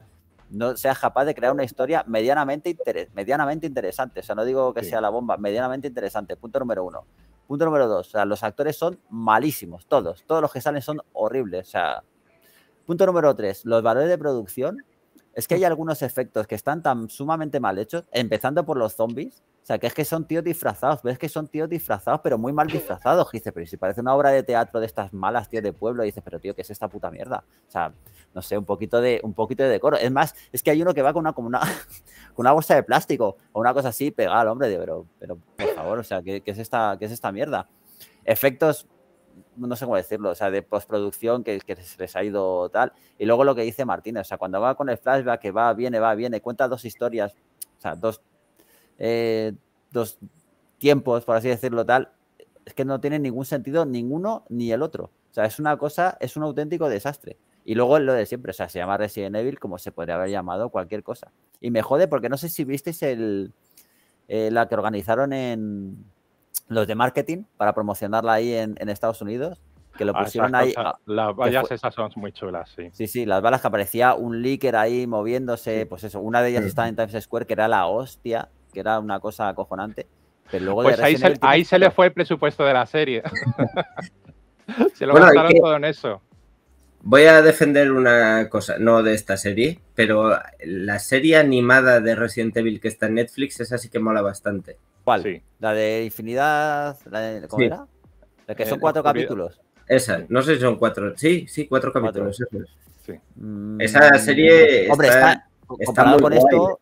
no sea capaz de crear una historia medianamente, medianamente interesante. O sea, no digo que sea la bomba, medianamente interesante. Punto número uno. Punto número dos, o sea, los actores son malísimos, todos. Todos los que salen son horribles. O sea, punto número tres, los valores de producción es que hay algunos efectos que están tan sumamente mal hechos, empezando por los zombies. O sea, que es que son tíos disfrazados, ves que son tíos disfrazados, pero muy mal disfrazados. dice, pero si parece una obra de teatro de estas malas, tíos de pueblo, dices, pero tío, ¿qué es esta puta mierda? O sea, no sé, un poquito de, un poquito de decoro. Es más, es que hay uno que va con una, con una, con una bolsa de plástico o una cosa así, pegada al hombre, pero, pero por favor, o sea, qué es, esta, qué es esta mierda? Efectos no sé cómo decirlo, o sea, de postproducción que, que se les ha ido tal. Y luego lo que dice Martínez, o sea, cuando va con el flashback, que va, viene, va, viene, cuenta dos historias, o sea, dos, eh, dos tiempos, por así decirlo tal, es que no tiene ningún sentido ninguno ni el otro. O sea, es una cosa, es un auténtico desastre. Y luego lo de siempre, o sea, se llama Resident Evil como se podría haber llamado cualquier cosa. Y me jode porque no sé si visteis el, eh, la que organizaron en, los de marketing para promocionarla ahí en, Estados Unidos. Que lo ah, pusieron ahí. Ah, las balas esas son muy chulas, sí. Sí, sí, las balas que aparecía un leaker ahí moviéndose. Pues eso, una de ellas mm. estaba en Times Square, que era la hostia, que era una cosa acojonante. Pero luego pues ahí, se, ahí se, le fue el presupuesto de la serie. se lo gastaron todo en eso. Voy a defender una cosa, no de esta serie, pero la serie animada de Resident Evil que está en Netflix, esa sí que mola bastante. ¿Cuál? Sí. La de Infinidad. ¿Cómo era? que eh, son cuatro capítulos. Esa, no sé si son cuatro. Sí, sí, cuatro capítulos. Mm. Esa serie. Hombre, está, con esto,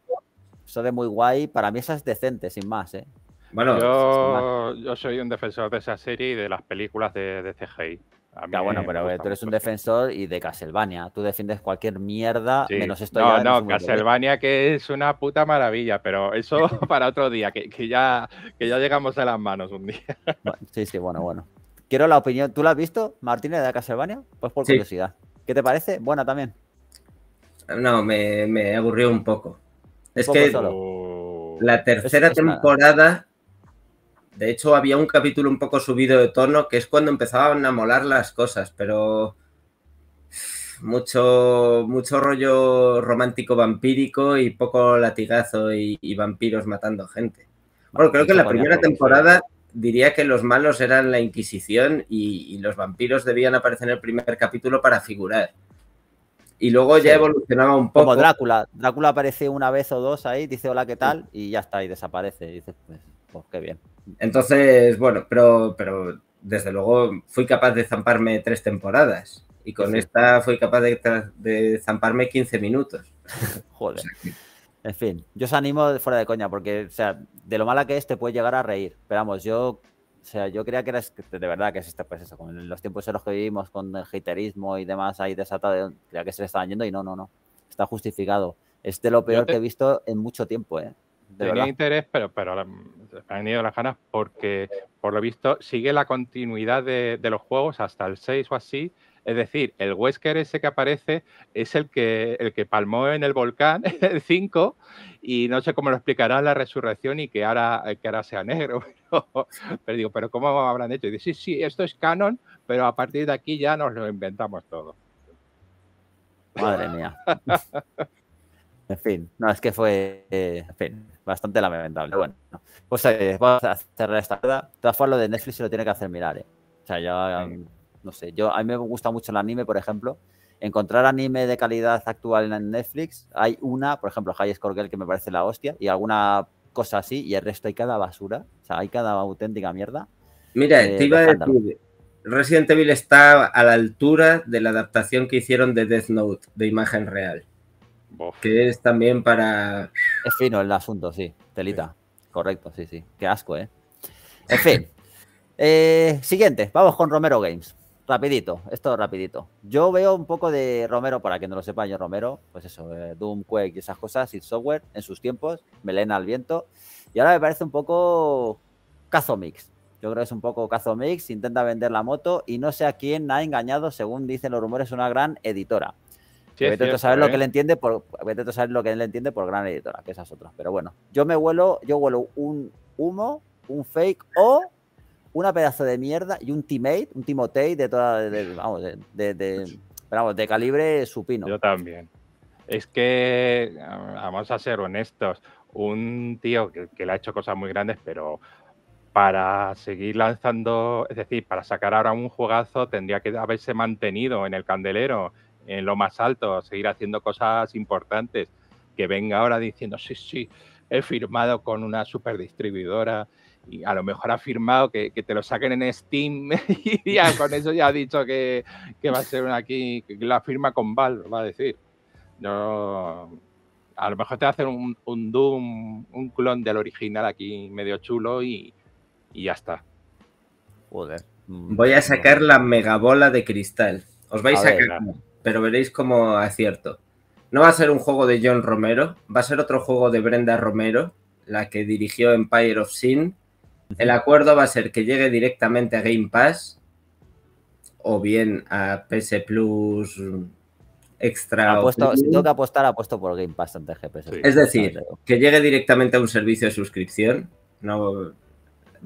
Eso de muy guay. Para mí, esa es decente, sin más, ¿eh? Bueno, yo, soy un defensor de esa serie y de las películas de, de CGI bueno, pero tú eres un defensor y de Castlevania. Tú defiendes cualquier mierda menos esto. No, no, Castlevania que es una puta maravilla, pero eso para otro día, que, ya, que ya llegamos a las manos un día. sí, sí, bueno, bueno. Quiero la opinión. ¿Tú la has visto, Martínez, de Castlevania? Pues por curiosidad. ¿Qué te parece? Buena también. No, me, aburrió un poco. es que oh. la tercera temporada de hecho, había un capítulo un poco subido de tono, que es cuando empezaban a molar las cosas, pero mucho, mucho rollo romántico vampírico y poco latigazo y, vampiros matando gente. Bueno, creo que en la primera temporada diría que los malos eran la Inquisición y, los vampiros debían aparecer en el primer capítulo para figurar. Y luego ya evolucionaba un poco. Como Drácula. Drácula aparece una vez o dos ahí, dice hola, ¿qué tal? Y ya está, y desaparece. Y pues, pues qué bien. Entonces, bueno, pero, pero desde luego fui capaz de zamparme tres temporadas y con esta fui capaz de, de, zamparme 15 minutos. Joder. En fin, yo os animo de fuera de coña, porque, o sea, de lo mala que es, te puede llegar a reír. Pero vamos, yo, o sea, yo creía que era de verdad que es este, pues eso, con los tiempos en los que vivimos, con el haterismo y demás ahí desatado, creía que se le estaban yendo y no, no, no. Está justificado. Es de lo peor que he visto en mucho tiempo, ¿eh? Tenía interés, pero, pero han ido las ganas porque, por lo visto, sigue la continuidad de, los juegos hasta el 6 o así. Es decir, el Wesker ese que aparece es el que, el que palmó en el volcán, el 5, y no sé cómo lo explicará la resurrección y que ahora, que sea negro. Pero, digo, ¿pero cómo habrán hecho? Y dice, sí, sí, esto es canon, pero a partir de aquí ya nos lo inventamos todo. Madre mía. En fin, no, es que fue, eh, fin, bastante lamentable. Bueno, pues eh, vamos a cerrar esta verdad. De todas lo de Netflix se lo tiene que hacer mirar, eh. O sea, yo, mm, no sé, yo, a mí me gusta mucho el anime, por ejemplo. Encontrar anime de calidad actual en Netflix, hay una, por ejemplo, High Score Girl, que me parece la hostia, y alguna cosa así, y el resto hay cada basura. O sea, hay cada auténtica mierda. Mira, te iba a decir, Resident Evil está a la altura de la adaptación que hicieron de Death Note, de imagen real. Que es también para. Es fino el asunto, sí. Telita. Correcto, sí, sí. Qué asco, ¿eh? En fin. Eh, siguiente, vamos con Romero Games. Rapidito, esto rapidito. Yo veo un poco de Romero, para quien no lo sepa yo, Romero, pues eso, eh, Doom, Quake y esas cosas, y software en sus tiempos, melena al viento. Y ahora me parece un poco Cazomix Yo creo que es un poco Cazomix intenta vender la moto y no sé a quién ha engañado, según dicen los rumores, una gran editora vete a saber lo que él entiende por, saber lo que él entiende por gran editora, que esas otras. Pero bueno, yo me vuelo, yo vuelo un humo, un fake o una pedazo de mierda y un teammate, un Timotei de toda, de, calibre supino. Yo también. Es que, vamos a ser honestos, un tío que, le ha hecho cosas muy grandes, pero para seguir lanzando, es decir, para sacar ahora un juegazo tendría que haberse mantenido en el candelero en lo más alto, seguir haciendo cosas importantes, que venga ahora diciendo, sí, sí, he firmado con una super distribuidora y a lo mejor ha firmado que, te lo saquen en Steam y ya con eso ya ha dicho que, va a ser aquí, que la firma con Val, va a decir. No, a lo mejor te a un, un Doom, un clon del original aquí medio chulo y, ya está. Joder. Voy a sacar la megabola de cristal. Os vais a, sacar pero veréis cómo acierto. No va a ser un juego de John Romero, va a ser otro juego de Brenda Romero, la que dirigió Empire of Sin. El acuerdo va a ser que llegue directamente a Game Pass o bien a PS Plus extra. si tengo que apostar, apuesto por Game Pass ante gps Es decir, que llegue directamente a un servicio de suscripción. No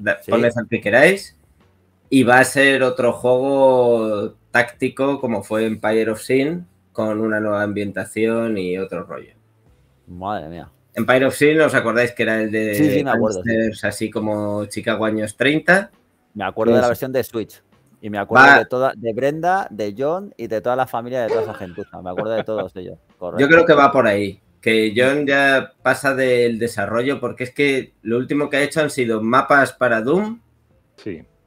al que queráis. Y va a ser otro juego táctico como fue Empire of Sin, con una nueva ambientación y otro rollo. Madre mía. Empire of Sin, ¿os acordáis que era el de sí, así como Chicago años 30? Me acuerdo de la pues versión de Switch. Y me acuerdo de toda, de Brenda, de John y de toda la familia de toda esa gentuza. Me acuerdo de todos ellos. Yo creo que va por ahí. Que John ya pasa del desarrollo, porque es que lo último que ha hecho han sido mapas para Doom.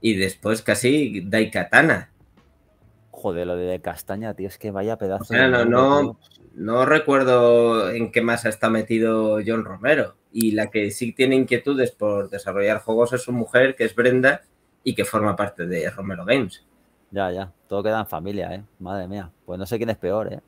Y después casi Daikatana. Joder, lo de Castaña, tío, es que vaya pedazo. no, no, no recuerdo en qué masa está metido John Romero. Y la que sí tiene inquietudes por desarrollar juegos es su mujer, que es Brenda, y que forma parte de Romero Games. Ya, ya, todo queda en familia, ¿eh? Madre mía. Pues no sé quién es peor, ¿eh?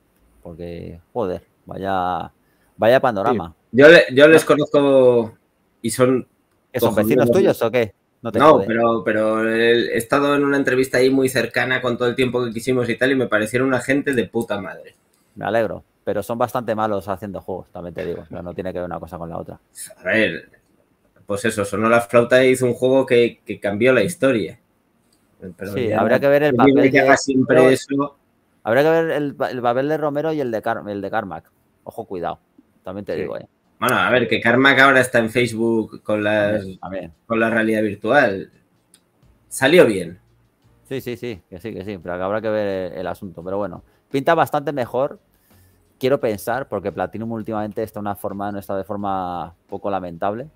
Porque, joder, vaya, vaya panorama. Yo, yo les ah. conozco y son... ¿Son vecinos tuyos o qué? No, pero, pero he estado en una entrevista ahí muy cercana con todo el tiempo que quisimos y tal, y me parecieron una gente de puta madre. Me alegro, pero son bastante malos haciendo juegos, también te digo. no tiene que ver una cosa con la otra. A ver, pues eso, sonó las flauta y hizo un juego que, cambió la historia. sí, habrá que ver el papel. que ver el, de Romero y el de, de Carmack. Ojo, cuidado. También te digo, eh. Bueno, a ver, que Carmack ahora está en Facebook con, las, con la realidad virtual. Salió bien. Sí, sí, sí, que sí, que sí, pero habrá que ver el, asunto. Pero bueno, pinta bastante mejor quiero pensar, porque Platinum últimamente está, una forma, no está de forma poco lamentable.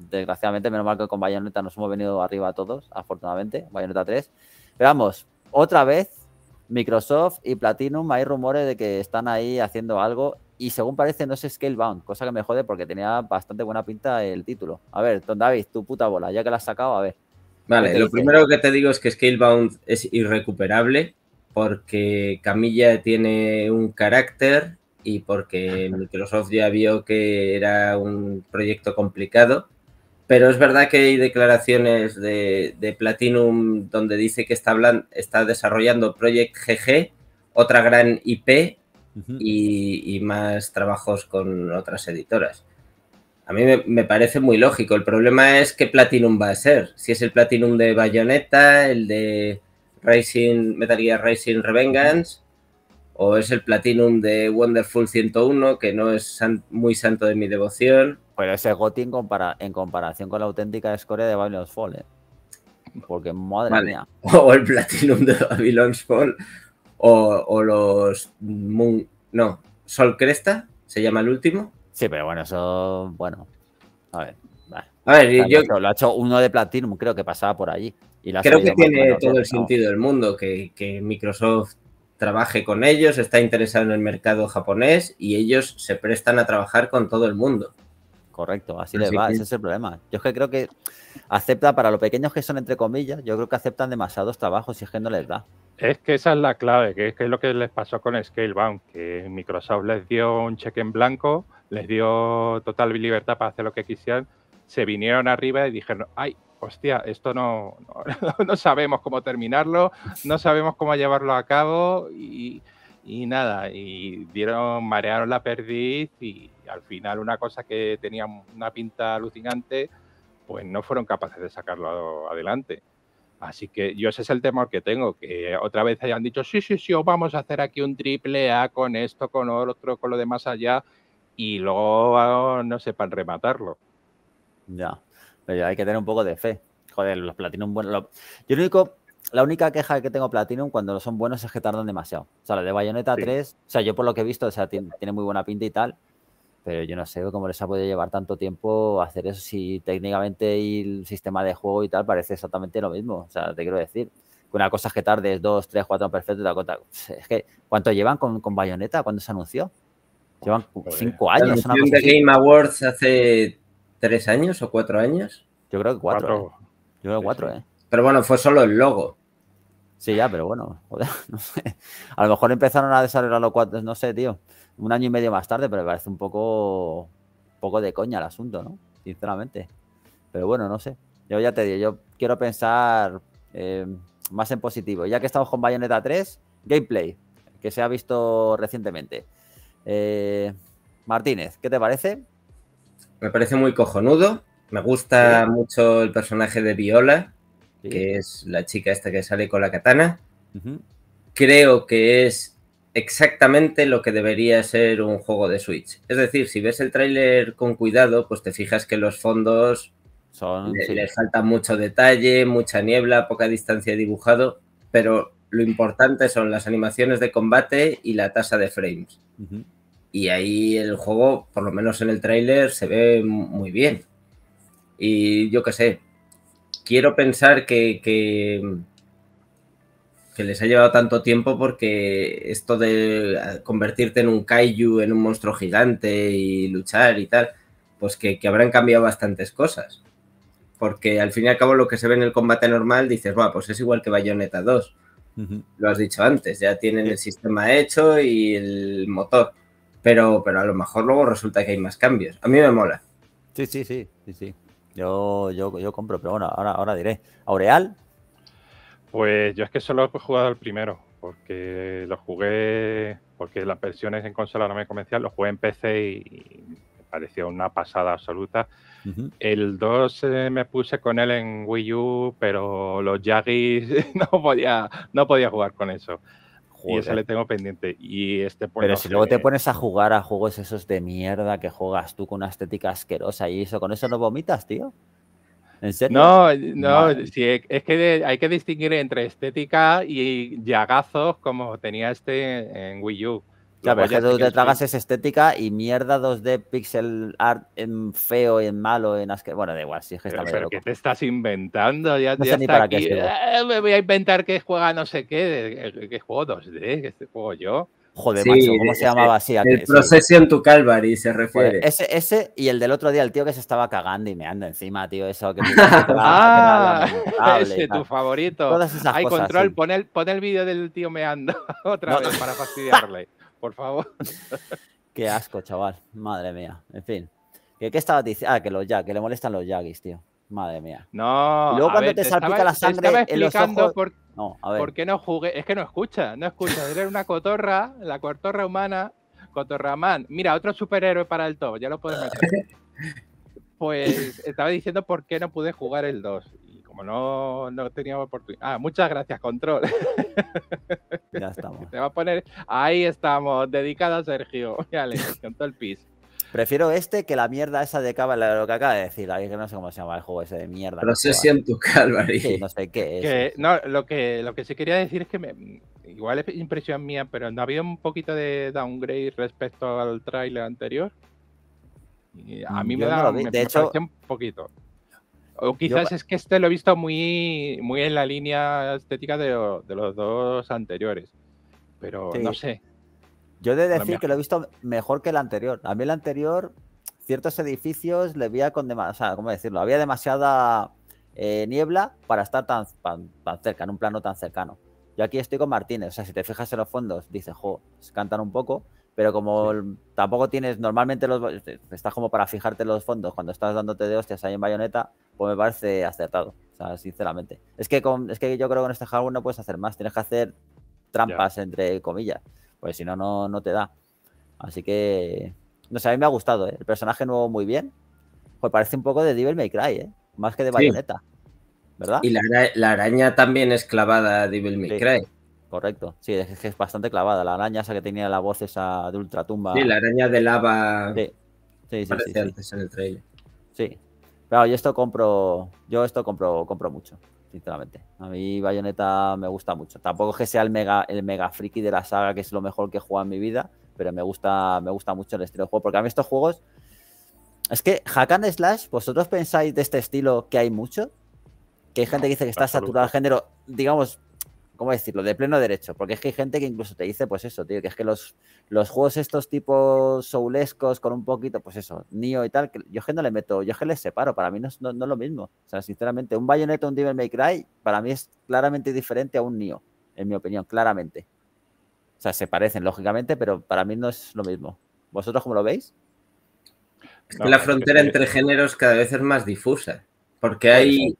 Desgraciadamente, menos mal que con Bayonetta nos hemos venido arriba todos, afortunadamente, Bayonetta 3. Pero vamos, otra vez, Microsoft y Platinum, hay rumores de que están ahí haciendo algo y según parece, no es Scalebound, cosa que me jode porque tenía bastante buena pinta el título. A ver, Don David, tu puta bola, ya que la has sacado, a ver. Vale, lo primero que te digo es que Scalebound es irrecuperable porque Camilla tiene un carácter y porque Microsoft ya vio que era un proyecto complicado. Pero es verdad que hay declaraciones de, de Platinum donde dice que está, hablando, está desarrollando Project GG, otra gran IP y, más trabajos con otras editoras. A mí me, parece muy lógico. El problema es qué Platinum va a ser. Si es el Platinum de Bayonetta, el de Racing, Metal Gear Racing Revengeance, o es el Platinum de Wonderful 101, que no es muy santo de mi devoción. Pero ese el en, en comparación con la auténtica escoria de Babylon's Fall, ¿eh? Porque madre mía. O el Platinum de Babylon's Fall o, los Moon, no, Sol Cresta, se llama el último. Sí, pero bueno, eso, bueno, a ver. A ver, yo... Lo ha hecho uno de Platinum, creo que pasaba por allí. creo que tiene todo el sentido del mundo que, Microsoft trabaje con ellos, está interesado en el mercado japonés y ellos se prestan a trabajar con todo el mundo. Correcto, así, les va, ese es el problema. Yo es que creo que acepta para los pequeños que son, entre comillas, yo creo que aceptan demasiados trabajos y es que no les da. Es que esa es la clave, que es, lo que les pasó con Scalebound, que Microsoft les dio un cheque en blanco, les dio total libertad para hacer lo que quisieran, se vinieron arriba y dijeron, ay, hostia, esto no, no, sabemos cómo terminarlo, no sabemos cómo llevarlo a cabo y, y nada, y dieron, marearon la perdiz y al final una cosa que tenía una pinta alucinante, pues no fueron capaces de sacarlo adelante. Así que yo ese es el temor que tengo, que otra vez hayan dicho, sí, sí, sí, vamos a hacer aquí un triple A con esto, con otro, con lo de más allá, y luego ah, no sepan rematarlo. Ya, pero hay que tener un poco de fe. Joder, los Platinum, bueno, yo único, la única queja que tengo Platinum cuando son buenos es que tardan demasiado. O sea, la de Bayonetta 3, o sea, yo por lo que he visto, o sea, tiene, tiene muy buena pinta y tal, pero yo no sé cómo les ha podido llevar tanto tiempo hacer eso si técnicamente el sistema de juego y tal parece exactamente lo mismo. O sea, te quiero decir, una cosa es que tardes dos, tres, cuatro perfecto, la cuenta. Pues, es que ¿cuánto llevan con, con Bayonetta? cuando se anunció? Llevan pues, cinco años. La cosa de Game Awards hace tres años o cuatro años. Yo creo que cuatro. cuatro. ¿eh? Yo creo cuatro, ¿eh? Pero bueno, fue solo el logo. Sí, ya, pero bueno, joder, no sé. A lo mejor empezaron a desarrollar los cuatro, no sé, tío. Un año y medio más tarde, pero me parece un poco, poco de coña el asunto, ¿no? Sinceramente. Pero bueno, no sé. Yo ya te digo, yo quiero pensar eh, más en positivo. Ya que estamos con Bayonetta 3, gameplay, que se ha visto recientemente. Eh, Martínez, ¿qué te parece? Me parece muy cojonudo. Me gusta mucho el personaje de Viola que es la chica esta que sale con la katana. Creo que es exactamente lo que debería ser un juego de Switch. Es decir, si ves el tráiler con cuidado, pues te fijas que los fondos Son, le, les falta mucho detalle, mucha niebla, poca distancia dibujado, pero lo importante son las animaciones de combate y la tasa de frames. Y ahí el juego, por lo menos en el tráiler, se ve muy bien. Y yo qué sé, quiero pensar que, que, les ha llevado tanto tiempo porque esto de ah, convertirte en un kaiju, en un monstruo gigante y luchar y tal, pues que, habrán cambiado bastantes cosas. Porque al fin y al cabo lo que se ve en el combate normal dices, bueno, pues es igual que Bayonetta 2. Lo has dicho antes, ya tienen el sistema hecho y el motor. Pero, pero a lo mejor luego resulta que hay más cambios. A mí me mola. Sí, sí, sí, sí, sí. Yo, yo, compro, pero bueno, ahora, ahora diré. ¿Aureal? Pues yo es que solo he jugado el primero, porque lo jugué, porque las versiones en consola no me convencían, lo jugué en PC y, me pareció una pasada absoluta. El 2 eh, me puse con él en Wii U, pero los Yagis no podía, no podía jugar con eso. Y eso le tengo pendiente. Y este pues, Pero si luego te pones a jugar a juegos esos de mierda que juegas tú con una estética asquerosa y eso, con eso no vomitas, tío. ¿En serio? No, eh, no, es que hay que distinguir entre estética y llagazos como tenía este en Wii U. Claro, pero es tú te tragas esa estética y mierda 2D pixel art en feo y en malo, en asqueroso. Bueno, da igual, si es que está Pero, pero ¿qué te estás inventando? Ya, ya eh, Me voy a inventar que juega no sé qué, que, juego 2D, que este juego yo. Joder, macho, ¿cómo se llamaba así? El Procession to Calvary se refiere. Ese, ese y el del otro día, el tío que se estaba cagando y me anda encima, tío, eso. Que, ah, ese tu favorito. Hay control, pon el, vídeo del tío meando otra vez para fastidiarle. por favor. Qué asco, chaval. Madre mía. En fin. Que estaba diciendo? Ah, que los ya, que le molestan los Yagis, tío. Madre mía. No. Y luego cuando te, la sangre Por, no, qué no jugué? Es que no escucha, no escucha. Eres una cotorra, la cotorra humana, cotorramán. Mira, otro superhéroe para el todo, ya lo puedes meter. Pues estaba diciendo por qué no pude jugar el 2 no, no teníamos oportunidad. Ah, muchas gracias, control. Ya estamos. Te va a poner. Ahí estamos, dedicado a Sergio. ya le el pis. Prefiero este que la mierda esa de cabal, lo que acaba de decir. no sé cómo se llama el juego ese de mierda. Pero se en Calvary. Sí, no sé qué es. no, lo que, lo que sí quería decir es que igual es impresión mía, pero no había un poquito de downgrade respecto al trailer anterior. a mm, mí me da de un poquito. O quizás es que este lo he visto muy, muy en la línea estética de, de los dos anteriores. Pero no sé. Yo he de decir que lo he visto mejor que el anterior. A mí el anterior, ciertos edificios le veía con demasiada, ¿cómo decirlo? Había demasiada eh, niebla para estar tan, tan, cerca, en un plano tan cercano. Yo aquí estoy con Martínez, o sea, si te fijas en los fondos, dice, jo, cantan un poco, pero como tampoco tienes, normalmente los, estás como para fijarte los fondos cuando estás dándote de hostias ahí en bayoneta, pues me parece acertado. O sea, sinceramente. Es que, con, es que yo creo que con este hardware no puedes hacer más. Tienes que hacer trampas, entre comillas. porque si no, no, te da. Así que. No sé, a mí me ha gustado, ¿eh? El personaje nuevo muy bien. Pues parece un poco de Devil May Cry, ¿eh? Más que de Bayonetta. ¿Verdad? Y la, araña también es clavada a Devil May Cry. Correcto, sí, es que es bastante clavada. La araña esa que tenía la voz esa de ultratumba. Sí, la araña de lava. Sí, sí, Antes en el trailer. Sí, Claro, yo esto compro, yo esto compro, compro mucho, sinceramente. A mí Bayonetta me gusta mucho. Tampoco que sea el mega, el mega friki de la saga, que es lo mejor que he jugado en mi vida, pero me gusta, me gusta mucho el estilo de juego. Porque a mí estos juegos. Es que Hack and Slash, ¿vosotros pensáis de este estilo que hay mucho? Que hay gente que dice que está saturado el género. Digamos, ¿cómo decirlo? De pleno derecho, porque es que hay gente que incluso te dice, pues eso, tío, que es que los, los juegos estos tipos soulescos con un poquito, pues eso, Nio y tal, que yo es que no le meto, yo es que les separo, para mí no, no, es lo mismo. O sea, sinceramente, un Bayonetta, un Devil May Cry, para mí es claramente diferente a un Nio, en mi opinión, claramente. O sea, se parecen, lógicamente, pero para mí no es lo mismo. ¿Vosotros cómo lo veis? que la frontera entre géneros cada vez es más difusa, porque hay...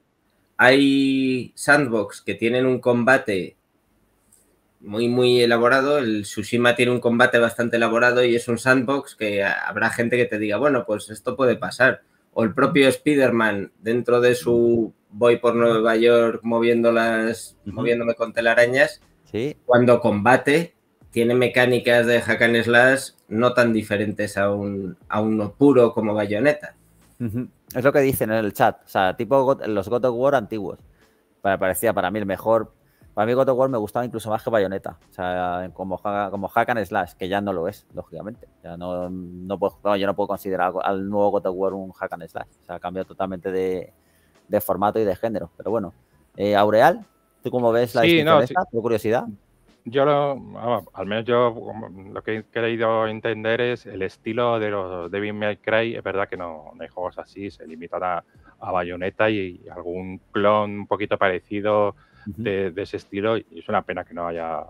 Hay sandbox que tienen un combate muy, muy elaborado. El Tsushima tiene un combate bastante elaborado y es un sandbox que habrá gente que te diga, bueno, pues esto puede pasar. O el propio Spider-Man, dentro de su voy por Nueva York moviendo las, moviéndome con telarañas, cuando combate, tiene mecánicas de hack and slash no tan diferentes a, un, a uno puro como bayoneta. Es lo que dicen en el chat. O sea, tipo los God of War antiguos. parecía para mí el mejor. Para mí God of War me gustaba incluso más que Bayonetta. O sea, como, como Hack and Slash, que ya no lo es, lógicamente. Ya no, puedo, yo no puedo considerar al nuevo God of War un Hack and Slash. O sea, ha cambiado totalmente de, formato y de género. Pero bueno. Eh, Aureal, ¿tú cómo ves la sí, no, curiosidad? yo al menos yo lo que he querido entender es el estilo de los Devil May Cry. Es verdad que no, hay juegos así, se limitan a, bayoneta Bayonetta y algún clon un poquito parecido de, ese estilo. Y es una pena que no haya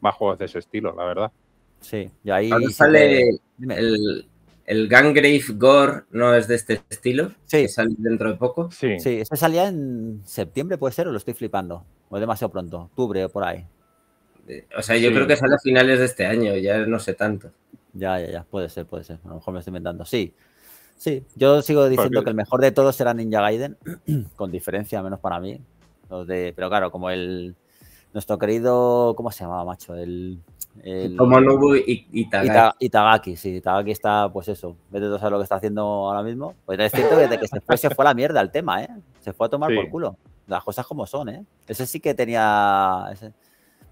más juegos de ese estilo, la verdad. Sí, y ahí sale el, el Gangrave Gore, ¿no es de este estilo? Sí. sale dentro de poco. Sí. sí, salía en septiembre, puede ser, o lo estoy flipando. O es demasiado pronto, octubre o por ahí. O sea, yo creo que sale a finales de este año, ya no sé tanto. Ya, ya, ya, puede ser, puede ser. A lo mejor me estoy inventando. Sí, sí, yo sigo diciendo que el mejor de todos será Ninja Gaiden, con diferencia, menos para mí. Pero claro, como el. Nuestro querido. ¿Cómo se llamaba, macho? El. el... Tomonobu Itagaki. Itagaki, sí. Itagaki está, pues eso. Vete a lo que está haciendo ahora mismo. Pues es cierto que desde que se fue, se fue a la mierda el tema, ¿eh? Se fue a tomar por culo. Las cosas como son, ¿eh? Ese sí que tenía.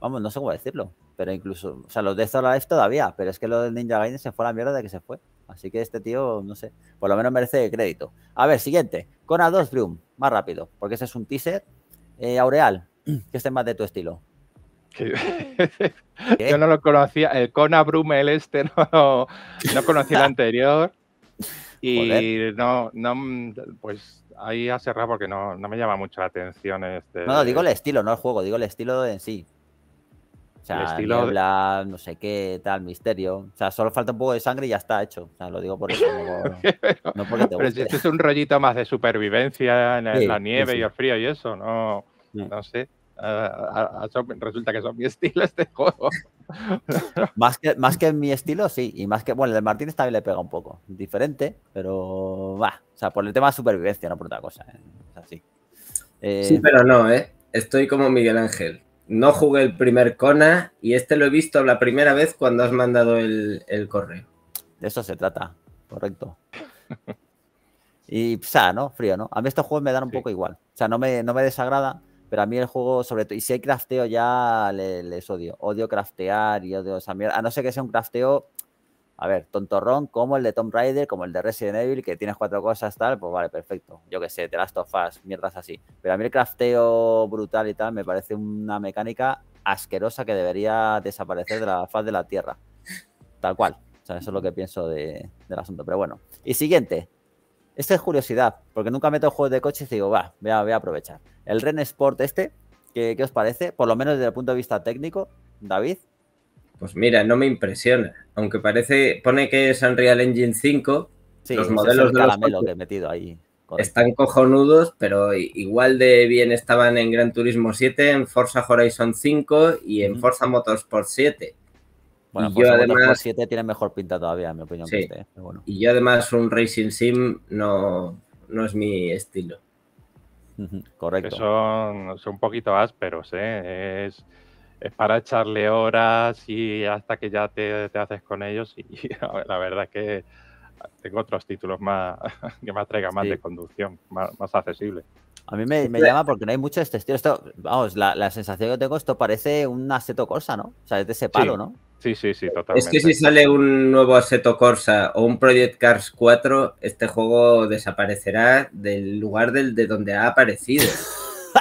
Vamos, no sé cómo decirlo. Pero incluso, o sea, los de Zola es todavía, pero es que lo del Ninja Gaiden se fue a la mierda de que se fue. Así que este tío, no sé, por lo menos merece crédito. A ver, siguiente. Kona 2 Bloom más rápido, porque ese es un teaser. Eh, aureal, que esté más de tu estilo. Yo no lo conocía, el Kona Brum el este, no, no conocía el anterior. Y no, no, pues ahí ha cerrado porque no, no, me llama mucho la atención este. No, no, digo el estilo, no el juego, digo el estilo en sí. O sea, estilo niebla, no sé qué, tal, misterio. O sea, solo falta un poco de sangre y ya está hecho. O sea, lo digo por eso. este es un rollito más de supervivencia en la nieve y el frío y eso, no, no sé. Ah, ah, ah, resulta que son mi estilo este juego. más, que, más mi estilo, sí. Y más que, bueno, el de Martínez también le pega un poco. Diferente, pero va. O sea, por el tema de supervivencia, no por otra cosa. ¿eh? sí, eh, pero no, ¿eh? Estoy como Miguel Ángel no jugué el primer Kona y este lo he visto la primera vez cuando has mandado el, correo. De eso se trata, correcto. y psa, ¿no? Frío, ¿no? A mí estos juegos me dan un poco igual. O sea, no me, no me desagrada, pero a mí el juego, sobre todo, y si hay crafteo ya les odio. Odio craftear y odio esa mierda. A no ser que sea un crafteo a ver, tontorrón como el de Tomb Raider, como el de Resident Evil, que tienes cuatro cosas, tal, pues vale, perfecto. Yo qué sé, te las of mierdas así. Pero a mí el crafteo brutal y tal me parece una mecánica asquerosa que debería desaparecer de la faz de la Tierra. Tal cual. O sea, eso es lo que pienso del asunto. Pero bueno. Y siguiente. Esta es curiosidad, porque nunca meto juegos de coches y digo, va, voy a, aprovechar. El Ren Sport este, ¿qué, ¿qué os parece? Por lo menos desde el punto de vista técnico, David, pues mira, no me impresiona. Aunque parece, pone que es Unreal Engine 5. los modelos de los que he metido ahí. Este. Están cojonudos, pero igual de bien estaban en Gran Turismo 7, en Forza Horizon 5 y en Forza Motorsport 7. Bueno, y Forza además, Motorsport 7 tiene mejor pinta todavía, en mi opinión. Este, ¿eh? Y yo además un Racing Sim no, no es mi estilo. Correcto. son, un poquito ásperos, ¿eh? Es es para echarle horas y hasta que ya te, haces con ellos. Y la verdad que tengo otros títulos más que me atraigan más de conducción, más, accesible. A mí me, me, llama porque no hay mucho de este Esto, vamos, la, la, sensación que tengo, esto parece un Aseto Corsa, ¿no? O sea, de ese palo, ¿no? Sí, sí, sí, totalmente. Es que si sale un nuevo Aseto Corsa o un Project Cars 4, este juego desaparecerá del lugar del, de donde ha aparecido.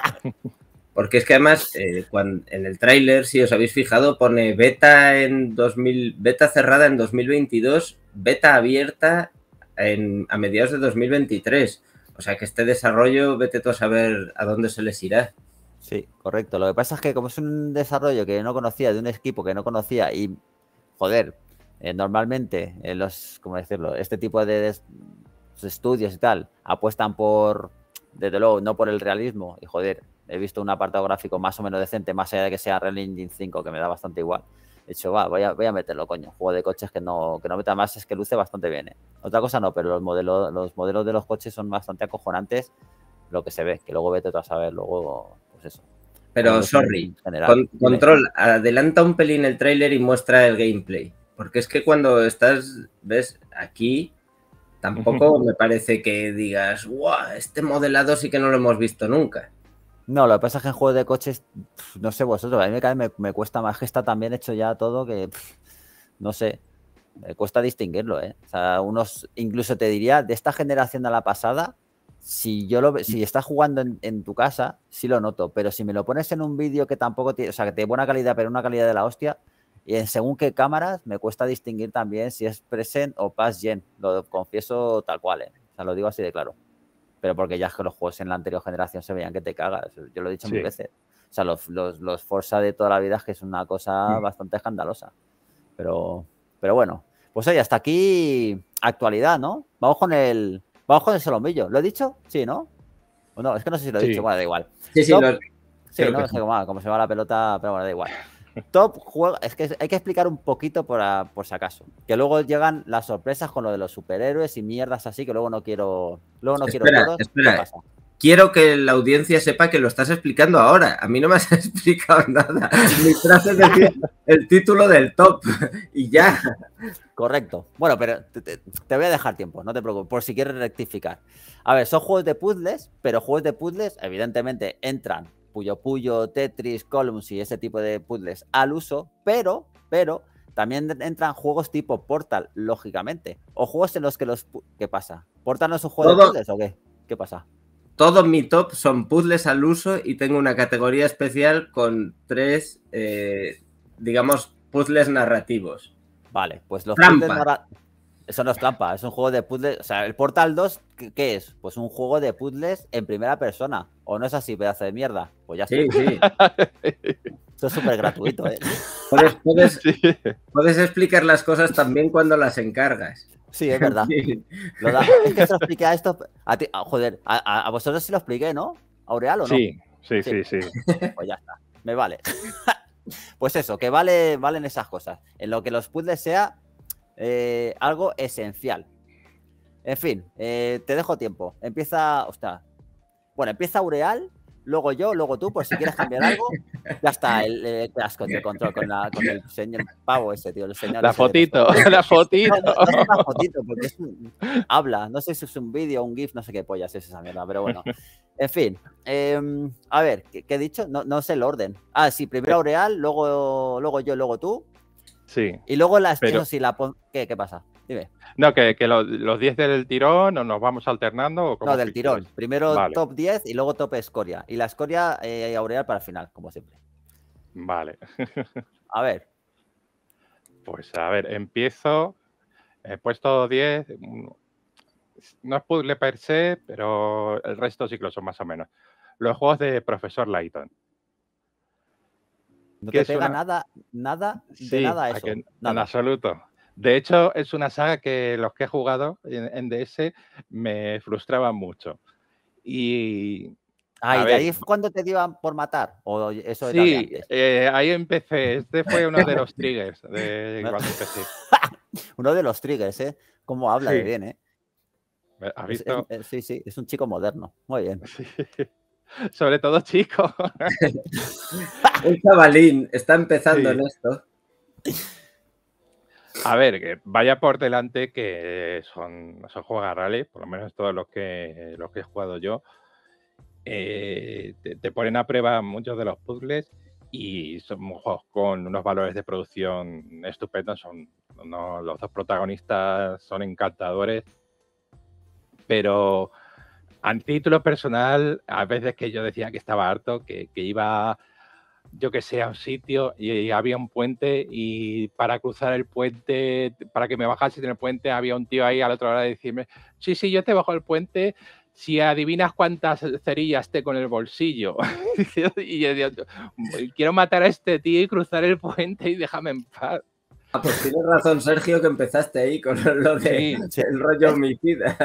Porque es que además, eh, cuando, en el tráiler, si os habéis fijado, pone beta en 2000, beta cerrada en 2022, beta abierta en, a mediados de 2023. O sea que este desarrollo, vete tú a saber a dónde se les irá. Sí, correcto. Lo que pasa es que como es un desarrollo que no conocía, de un equipo que no conocía y, joder, eh, normalmente eh, los, ¿cómo decirlo? Este tipo de estudios y tal apuestan por, desde luego, no por el realismo y, joder, he visto un apartado gráfico más o menos decente, más allá de que sea Real Engine 5, que me da bastante igual. He dicho, va, voy a, voy a meterlo, coño. Juego de coches que no, que no meta más, es que luce bastante bien. ¿eh? Otra cosa no, pero los modelos, los modelos de los coches son bastante acojonantes lo que se ve, que luego vete tú a saber, luego, pues eso. Pero, sorry, control, adelanta un pelín el trailer y muestra el gameplay. Porque es que cuando estás, ves, aquí tampoco me parece que digas, guau, este modelado sí que no lo hemos visto nunca. No, lo que pasa es que en juegos de coches, no sé vosotros, a mí me, cuesta más que está también hecho ya todo que, no sé, me cuesta distinguirlo, ¿eh? O sea, unos, incluso te diría, de esta generación a la pasada, si yo lo, si estás jugando en, tu casa, sí lo noto, pero si me lo pones en un vídeo que tampoco tiene, o sea, que tiene buena calidad, pero una calidad de la hostia, y en según qué cámaras, me cuesta distinguir también si es present o past gen, lo confieso tal cual, ¿eh? O sea, lo digo así de claro pero porque ya es que los juegos en la anterior generación se veían que te cagas. Yo lo he dicho muchas mil veces. O sea, los, los, Forza de toda la vida es que es una cosa mm. bastante escandalosa. Pero, pero bueno, pues oye, hasta aquí actualidad, ¿no? Vamos con el, vamos con el solomillo. ¿Lo he dicho? Sí, ¿no? No, es que no sé si lo he dicho, bueno, da igual. Sí, sí, sí no, sé cómo como, se va la pelota, pero bueno, da igual. Top juego. Es que hay que explicar un poquito por, si acaso. Que luego llegan las sorpresas con lo de los superhéroes y mierdas así, que luego no quiero. Luego no quiero Quiero que la audiencia sepa que lo estás explicando ahora. A mí no me has explicado nada. Mi es decir el título del top y ya. Correcto. Bueno, pero te, voy a dejar tiempo, no te preocupes, por si quieres rectificar. A ver, son juegos de puzzles, pero juegos de puzzles, evidentemente, entran Puyo Puyo, Tetris, Columns y ese tipo de puzzles al uso, pero, pero también entran juegos tipo Portal, lógicamente, o juegos en los que los... ¿Qué pasa? ¿Portal no es un juego de puzzles o qué? ¿Qué pasa? Todos mi top son puzzles al uso y tengo una categoría especial con tres, eh, digamos, puzzles narrativos. Vale, pues los puzzles narrativos eso no es trampa, es un juego de puzzles. O sea, el Portal 2, ¿qué, es? Pues un juego de puzzles en primera persona. ¿O no es así, pedazo de mierda? Pues ya sí, está. Sí, Eso es súper gratuito, ¿eh? ¿Puedes, explicar las cosas también cuando las encargas. Sí, es verdad. Lo da. que se lo expliqué a esto. joder, a, vosotros sí lo expliqué, ¿no? Aureal o no? Sí, sí, sí, sí. Pues ya está. Me vale. Pues eso, que vale, valen esas cosas. En lo que los puzzles sea, eh, algo esencial. En fin, eh, te dejo tiempo. Empieza, ostras. Bueno, empieza Ureal, luego yo, luego tú, por si quieres cambiar algo. Ya está, el, el control con, el señor pavo ese, tío. la fotito, la fotito. porque habla. No sé si es un vídeo, un GIF, no sé qué pollas es esa mierda, pero bueno. En fin, em, a ver, ¿qué, he dicho? No, sé el orden. Ah, sí, primero Ureal, luego, luego yo, luego tú. Sí. Y luego las, pero... la ¿Qué, ¿Qué, pasa? Dime. No, que, los, 10 del tirón ¿o nos vamos alternando. no, del tirón. Primero top 10 y luego top escoria. Y la escoria eh, aureal para el final, como siempre. Vale. a ver. Pues a ver, empiezo. He puesto 10. Mm, no es puzzle per se, pero el resto sí que lo son más o menos. Los juegos de Profesor Layton. No te pega nada, nada, de nada eso. En absoluto. De hecho, es una saga que los que he jugado en, DS me frustraban mucho. Y. Ah, y de ahí cuando te iban por matar. O sí, eh, ahí empecé. Este fue uno de los triggers uno de los triggers, ¿eh? Cómo habla bien, ¿eh? visto? Eh, sí, sí, es un chico moderno. Muy bien. Sí. Sobre todo chico. Un chavalín está empezando en esto. A ver, que vaya por delante que son, son juegos por lo menos todos los que, los que he jugado yo. Eh, te, ponen a prueba muchos de los puzzles y son juegos con unos valores de producción estupendos. Son los dos protagonistas son encantadores, pero a título personal, a veces que yo decía que estaba harto, que, iba, yo que sé, a un sitio y, había un puente y para cruzar el puente, para que me bajase en el puente, había un tío ahí al otro otra hora de decirme, sí, sí, yo te bajo el puente, si adivinas cuántas cerillas te con el bolsillo. y yo digo, quiero matar a este tío y cruzar el puente y déjame en paz. Ah, pues tienes razón, Sergio, que empezaste ahí con lo de el rollo homicida.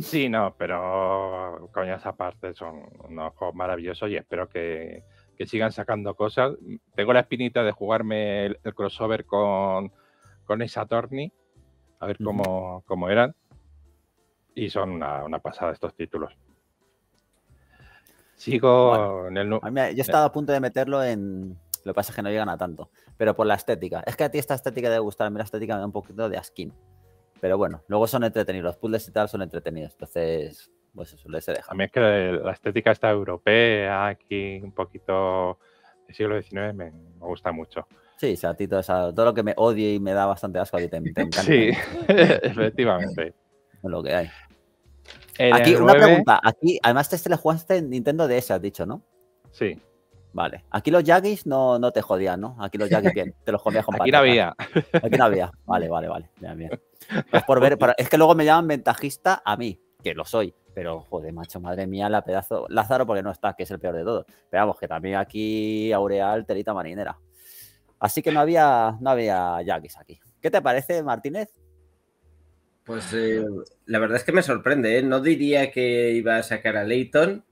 Sí, no, pero coñas aparte son unos juegos maravillosos y espero que, sigan sacando cosas. Tengo la espinita de jugarme el, crossover con, con esa a ver cómo, eran. Y son una, una pasada estos títulos. Sigo en el. A yo estaba a punto de meterlo en. Lo que pasa es que no llegan a tanto. Pero por la estética. Es que a ti esta estética debe gustar. A la estética me da un poquito de asquín. Pero bueno, luego son entretenidos, los puzzles y tal son entretenidos. Entonces, pues eso les he deja A mí es que la estética está europea, aquí un poquito del siglo XIX me, gusta mucho. Sí, o a ti todo, todo, lo que me odie y me da bastante asco a ti te, encanta. Sí, efectivamente. lo que hay. aquí, una pregunta. Aquí, además, te este le jugaste en Nintendo DS, has dicho, ¿no? Sí. Vale. Aquí los Yagis no, te jodían, ¿no? Aquí los Yagis bien, te los comías Aquí no había. Aquí no había. Vale, vale, vale. Es, pues por ver, es que luego me llaman ventajista a mí, que lo soy. Pero, joder, macho, madre mía, la pedazo. Lázaro, porque no está, que es el peor de todos. Veamos que también aquí Aureal, telita Marinera. Así que no había, no había Yagis aquí. ¿Qué te parece, Martínez? Pues eh, la verdad es que me sorprende, ¿eh? No diría que iba a sacar a Leighton,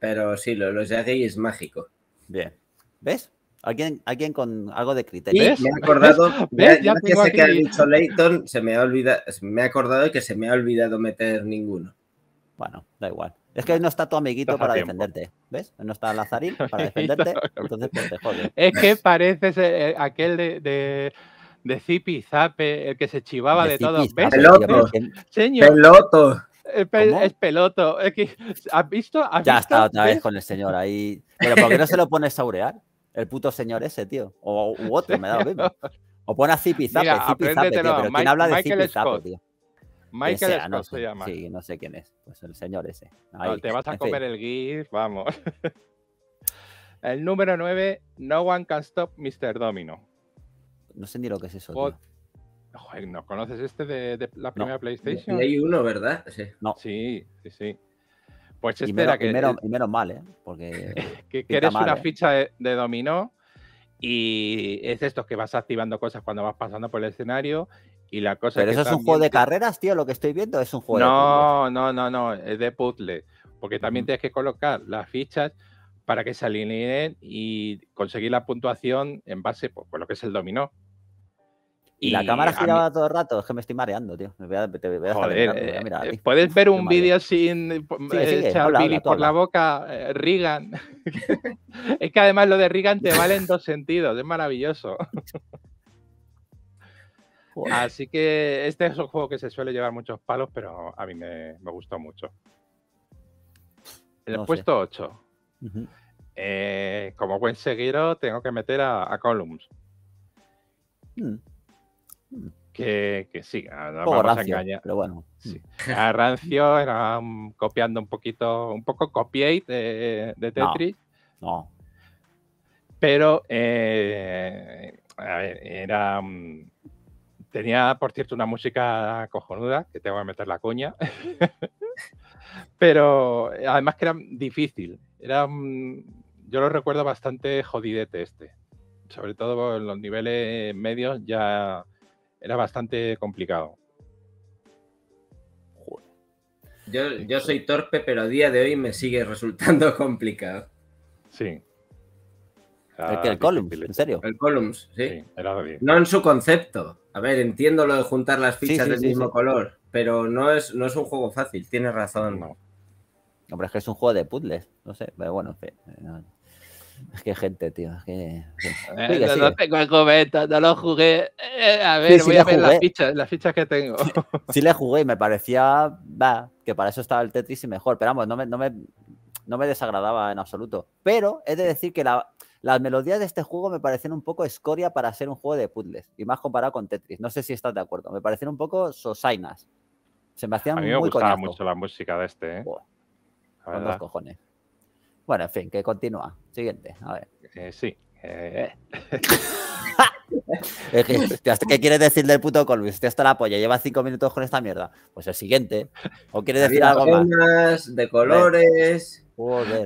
pero sí, los Yagis es mágico. Bien. ¿Ves? Alguien, con algo de criterio. Me he acordado, Ya, que sé que ha dicho Leighton, se me ha olvidado, me he acordado que se me ha olvidado meter ninguno. Bueno, da igual. Es que no está tu amiguito para defenderte. ¿Ves? No está Lazarín para defenderte. entonces, pues te jodes. Es que pareces eh, aquel de, de de Zipi Zape, el que se chivaba de, todo todos. ¿Ves? Señor. Peloto. Es, peloto. ¿Has visto? ya visto? está, otra vez con el señor ahí. Pero ¿por qué no se lo pone a El puto señor ese, tío. O otro, me da lo mismo. O pone a Zippy Pero ¿quién habla de Zipizape, tío? Michael sea, ah, no se llama. Sí, no sé quién es. Pues el señor ese. te vas a comer el GIF, vamos. el número 9, No One Can Stop Mr. Domino. No sé ni lo que es eso. Tío. Joder, ¿no conoces este de, la primera PlayStation? Hay uno, ¿verdad? Sí. Sí, sí, Pues espera que. Y menos, mal, ¿eh? Porque. que, eres una ¿eh? ficha de, dominó y es esto que vas activando cosas cuando vas pasando por el escenario. Y la cosa Pero eso es un juego de carreras, tío. Lo que estoy viendo es un juego no, de No, no, no, no. Es de puzzle. Porque también tienes que colocar las fichas para que se alineen y conseguir la puntuación en base pues, por lo que es el dominó. Y la cámara giraba todo el rato, es que me estoy mareando, tío. Puedes ver un vídeo sin eh, Se eh, por la boca, eh, rigan es que además lo de Reagan te vale en dos sentidos, es maravilloso. Así que este es un juego que se suele llevar muchos palos, pero a mí me, gustó mucho. El puesto 8. como buen seguido, tengo que meter a, Columns. Mm que, que sí, a Pero bueno. Sí. Mm. era um, copiando un poquito, un poco copy de, Tetris. No. Pero eh, era. Um, tenía, por cierto, una música cojonuda, que tengo que meter la cuña, pero además que era difícil. Era, um, yo lo recuerdo bastante jodidete este. Sobre todo en los niveles medios ya era bastante complicado. Yo, soy torpe, pero a día de hoy me sigue resultando complicado. Sí. ¿El, Columns? ¿En serio? El Columns, sí. No en su concepto. A ver, entiendo lo de juntar las fichas del mismo color, pero no es, no es un juego fácil, tienes razón. No. Hombre, es que es un juego de puzzles, no sé, pero bueno, eh, Es que gente, tío. Qué... No, eh. tengo el cometa, no lo jugué. Eh, a ver, voy a ver las fichas, las fichas que tengo. Sí, le jugué y me parecía bah, que para eso estaba el Tetris y mejor. Pero vamos, no me, no me, no me desagradaba en absoluto. Pero he de decir que las melodías de este juego me parecen un poco escoria para ser un juego de puzzles. Y más comparado con Tetris. No sé si estás de acuerdo. Me parecen un poco sosainas. Se me hacían a mí me gustaba mucho la música de este, ¿eh? con cojones. Bueno, en fin, que continúa. Siguiente, a ver. Eh, sí. Eh, ¿Qué quieres decir del puto Colby? Te hasta la polla, lleva cinco minutos con esta mierda. Pues el siguiente. ¿O quieres decir algo más? de colores.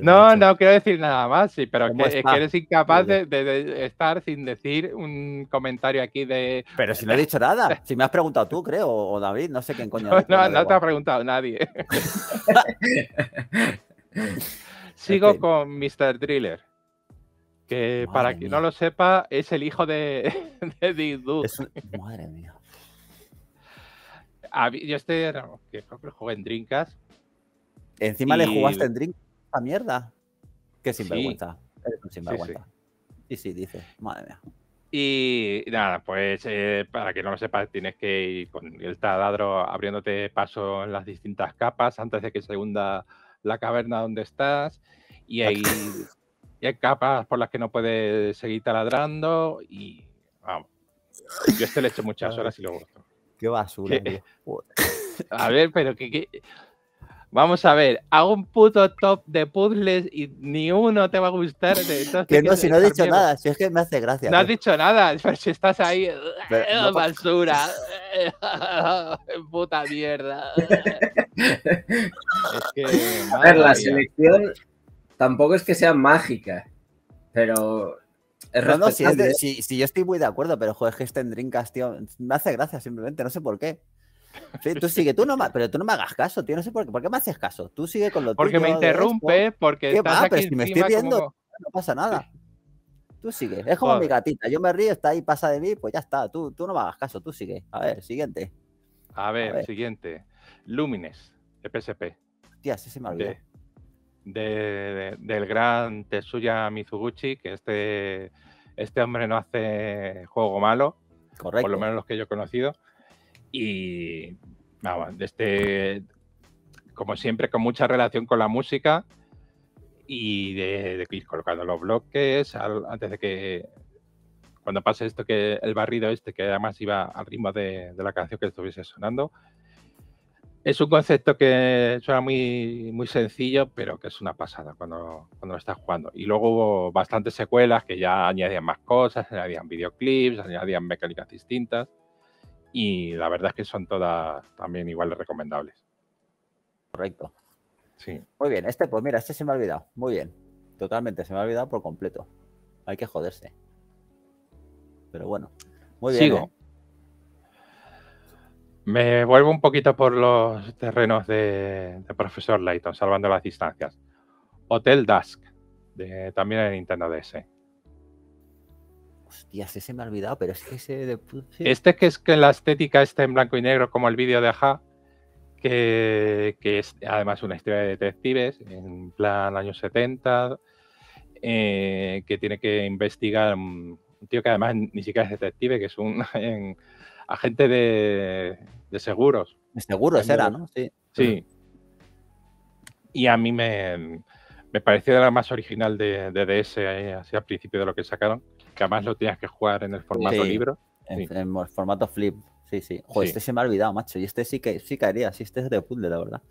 no, no quiero decir nada más, sí, pero que, es que eres incapaz de, estar sin decir un comentario aquí de. Pero si no he dicho nada, si me has preguntado tú, creo, o David, no sé quién coño. no te ha preguntado nadie. Sigo con Mr. Driller. Que para quien no lo sepa, es el hijo de, de Dick Madre mía. yo este creo que lo jugué en Drinkas. Encima le jugaste en Drinkas a mierda. Que sinvergüenza. Sí. Sin Sí, sí, dice. Madre mía. Y nada, pues eh, para que no lo sepas, tienes que ir con el taladro abriéndote paso en las distintas capas antes de que segunda la caverna donde estás y hay, capas por las que no puedes seguir taladrando y vamos. Yo este le echo muchas horas y lo gusto. Qué basura. a ver, pero que, Vamos a ver, hago un puto top de puzzles y ni uno te va a gustar. De que no, si no he dicho nada, si es que me hace gracia. No has dicho nada, pero si estás ahí, eh, basura, eh, puta mierda. a ver, la selección tampoco es que sea mágica, pero no, no, si, yo estoy muy de acuerdo, pero joder, que este en Dreamcast, tío, me hace gracia simplemente, no sé por qué tú sigue, tú no me, pero tú no me hagas caso, tío. No sé por qué, ¿por me haces caso? Tú sigue con lo porque Porque me interrumpe, porque estás aquí si me estoy viendo, no pasa nada. Tú sigue. Es como mi gatita. Yo me río, está ahí, pasa de mí, pues ya está. Tú, tú no me hagas caso, tú sigue. A ver, siguiente. A ver, siguiente. Lumines, e de PSP. Tía, me del gran Tetsuya Mizuguchi, que este, este hombre no hace juego malo. Correcto. Por lo menos los que yo he conocido. Y vamos, este, como siempre, con mucha relación con la música y de, de ir colocando los bloques antes de que cuando pase esto que el barrido este que además iba al ritmo de, la canción que estuviese sonando es un concepto que suena muy, muy sencillo, pero que es una pasada cuando, cuando lo estás jugando. Y luego hubo bastantes secuelas que ya añadían más cosas, añadían videoclips, añadían mecánicas distintas y la verdad es que son todas también igual de recomendables. Correcto. Sí. Muy bien, este, pues mira, este se me ha olvidado. Muy bien. Totalmente, se me ha olvidado por completo. Hay que joderse. Pero bueno. Muy bien. Sigo. ¿eh? Me vuelvo un poquito por los terrenos de, profesor Layton, salvando las distancias. Hotel Dusk, también en Nintendo DS. Hostias, ese me ha olvidado, pero es que ese Este que es que la estética está en blanco y negro, como el vídeo de Aja, que, es además una historia de detectives, en plan años 70, eh, que tiene que investigar un tío que además ni siquiera es detective, que es un agente de, seguros. De seguros era, ¿no? Sí. Sí. Y a mí me, me pareció la más original de, de DS, así hacia principio de lo que sacaron que además lo tenías que jugar en el formato libro. En, el formato flip, sí, sí. Joder, este se me ha olvidado, macho. Y este sí que sí caería, sí, este es de puzzle, la verdad.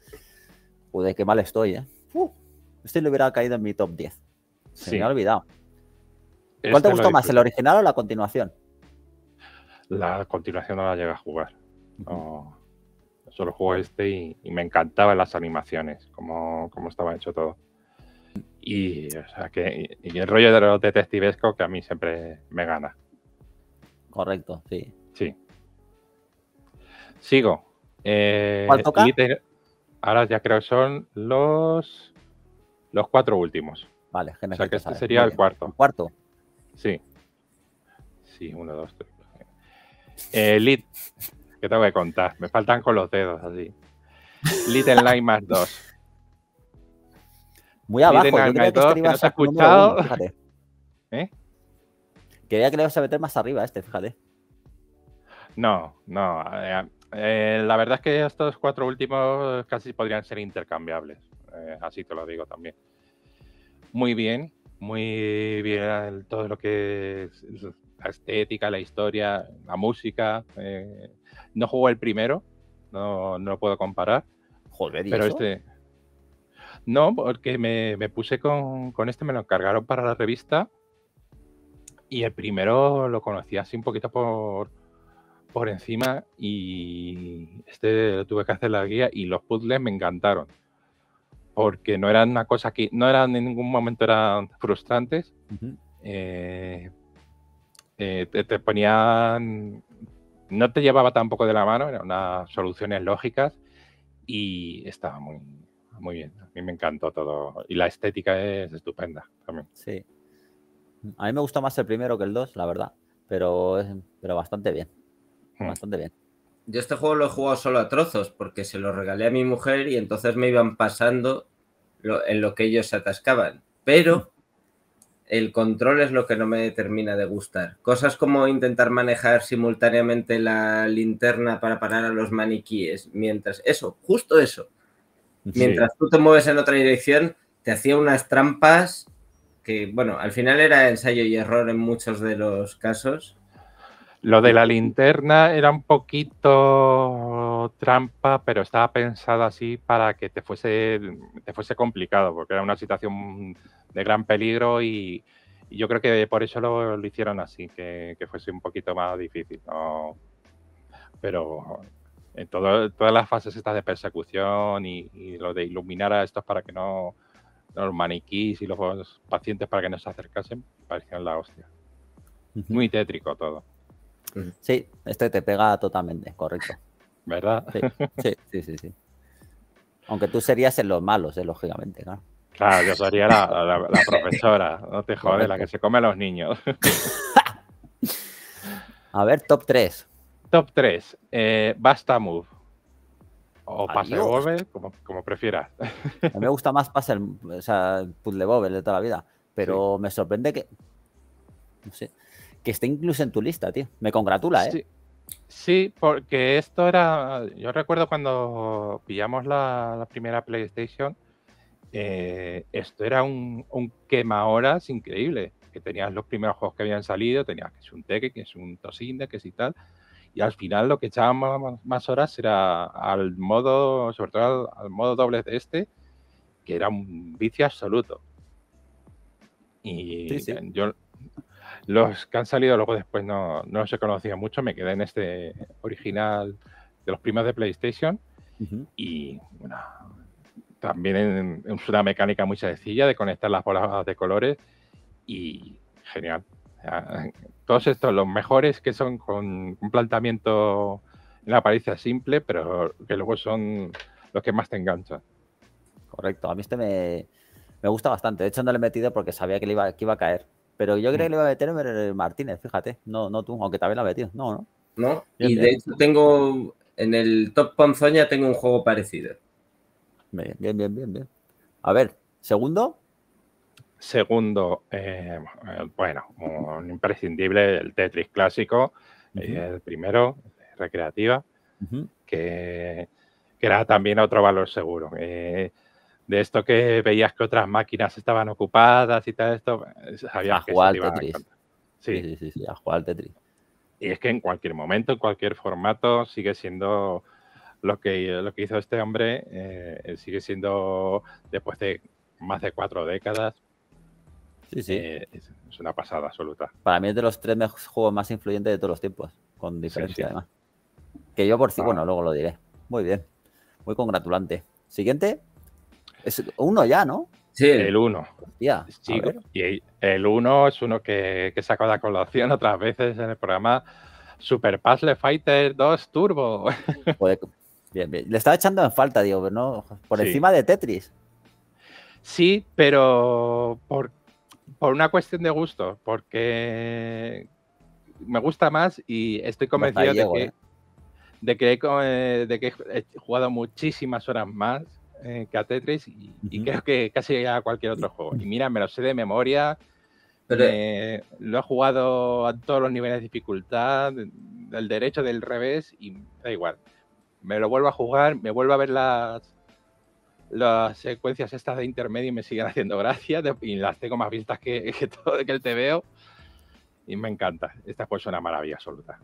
Joder, qué mal estoy, ¿eh? este le hubiera caído en mi top 10. Se me ha olvidado. ¿Cuál este te gustó más, el original o la continuación? La continuación no la llegué a jugar. solo juego este y, me encantaban las animaciones, como, como estaba hecho todo. Y, que, el rollo de los detectivesco que a mí siempre me gana. Correcto, sí. Sí. Sigo. Eh, ahora ya creo que son los, los cuatro últimos. Vale, genial. O sea que este sería el cuarto. cuarto? Sí. Sí, uno, dos, tres. Eh, ¿qué tengo que contar? Me faltan con los dedos así. Lit en Line más dos. Muy abajo, que, este escuchado. ¿Eh? Quería que le vas a meter más arriba a este, fíjate. No, no. Eh, eh, la verdad es que estos cuatro últimos casi podrían ser intercambiables. Eh, así te lo digo también. Muy bien, muy bien todo lo que es la estética, la historia, la música. no jugó el primero, no, no puedo comparar. Joder, ¿y pero este no, porque me, puse con, con, este, me lo encargaron para la revista y el primero lo conocí así un poquito por, por encima y este lo tuve que hacer la guía y los puzzles me encantaron porque no eran una cosa que no eran en ningún momento eran frustrantes eh, eh, te, ponían no te llevaba tampoco de la mano eran unas soluciones lógicas y estaba muy muy bien. A mí me encantó todo. Y la estética es estupenda también. Sí. A mí me gusta más el primero que el dos, la verdad. Pero, pero bastante bien. Hmm. Bastante bien. Yo este juego lo he jugado solo a trozos porque se lo regalé a mi mujer y entonces me iban pasando en lo que ellos se atascaban. Pero el control es lo que no me termina de gustar. Cosas como intentar manejar simultáneamente la linterna para parar a los maniquíes, mientras eso, justo eso, Mientras tú te mueves en otra dirección, te hacía unas trampas que, bueno, al final era ensayo y error en muchos de los casos. Lo de la linterna era un poquito trampa, pero estaba pensado así para que te fuese, fuese complicado, porque era una situación de gran peligro y, yo creo que por eso lo, hicieron así, que, fuese un poquito más difícil. ¿no? Pero en todas las fases estas de persecución y, lo de iluminar a estos para que no los maniquís y los pacientes para que no se acercasen, parecían la hostia. Muy tétrico todo. Sí, este te pega totalmente, correcto. ¿Verdad? Sí, sí, sí, sí. Aunque tú serías en los malos, eh, lógicamente, claro. yo sería la, profesora, no te jodes, la que se come a los niños. a ver, top 3. Top 3. Eh, Basta Move. O Puzzle Bobble, como, prefieras. A mí me gusta más Puzzle, o Puzzle Bobble de toda la vida. Pero me sorprende que. sé. Que esté incluso en tu lista, tío. Me congratula, ¿eh? Sí. porque esto era. Yo recuerdo cuando pillamos la, primera PlayStation, eh, esto era un, quema horas increíble. Que tenías los primeros juegos que habían salido, tenías que es un Tekken, que es un Tosinde, que es y tal y al final lo que echábamos más horas era al modo, sobre todo al, modo doble de este, que era un vicio absoluto. Y yo los que han salido luego después no, se conocía mucho, me quedé en este original de los primos de PlayStation y también en, una mecánica muy sencilla de conectar las bolas de colores y genial. Todos estos, los mejores que son con un planteamiento en apariencia simple, pero que luego son los que más te enganchan. Correcto, a mí este me, gusta bastante. De hecho, no le he metido porque sabía que, iba, que iba a caer. Pero yo creo mm. que le iba a meter Martínez, fíjate. No, no tú, aunque también lo ha metido. No, no. No, y de hecho tengo en el top ponzoña tengo un juego parecido. bien, bien, bien, bien. A ver, segundo. Segundo, eh, bueno, imprescindible, el Tetris clásico, eh, el primero, recreativa, que, que, era también otro valor seguro. Eh, de esto que veías que otras máquinas estaban ocupadas y tal, esto, sabías que jugar se Tetris. sí. Sí, sí, a jugar al Tetris. Y es que en cualquier momento, en cualquier formato, sigue siendo lo que, lo que hizo este hombre, sigue siendo después de más de cuatro décadas, Sí, sí. Eh, es una pasada absoluta. Para mí es de los tres juegos más influyentes de todos los tiempos, con diferencia además. Que yo por sí, ah. bueno, luego lo diré. Muy bien. Muy congratulante. Siguiente. Es uno ya, ¿no? Sí. El uno. sí, y el uno es uno que, que la colación otras veces en el programa Super Puzzle Fighter 2 Turbo. Le estaba echando en falta, digo, ¿no? Por encima de Tetris. Sí, pero por por una cuestión de gusto, porque me gusta más y estoy convencido de, que, ¿eh? eh, de, que he, jugado muchísimas horas más eh, que a Tetris y, creo que casi a cualquier otro juego. Y mira, me lo sé de memoria, lo he jugado a todos los niveles de dificultad, del derecho, del revés y da igual. Me lo vuelvo a jugar, me vuelvo a ver las, las secuencias estas de intermedio me siguen haciendo gracia y las tengo más vistas que, que todo que el veo. y me encanta. Esta es una maravilla absoluta.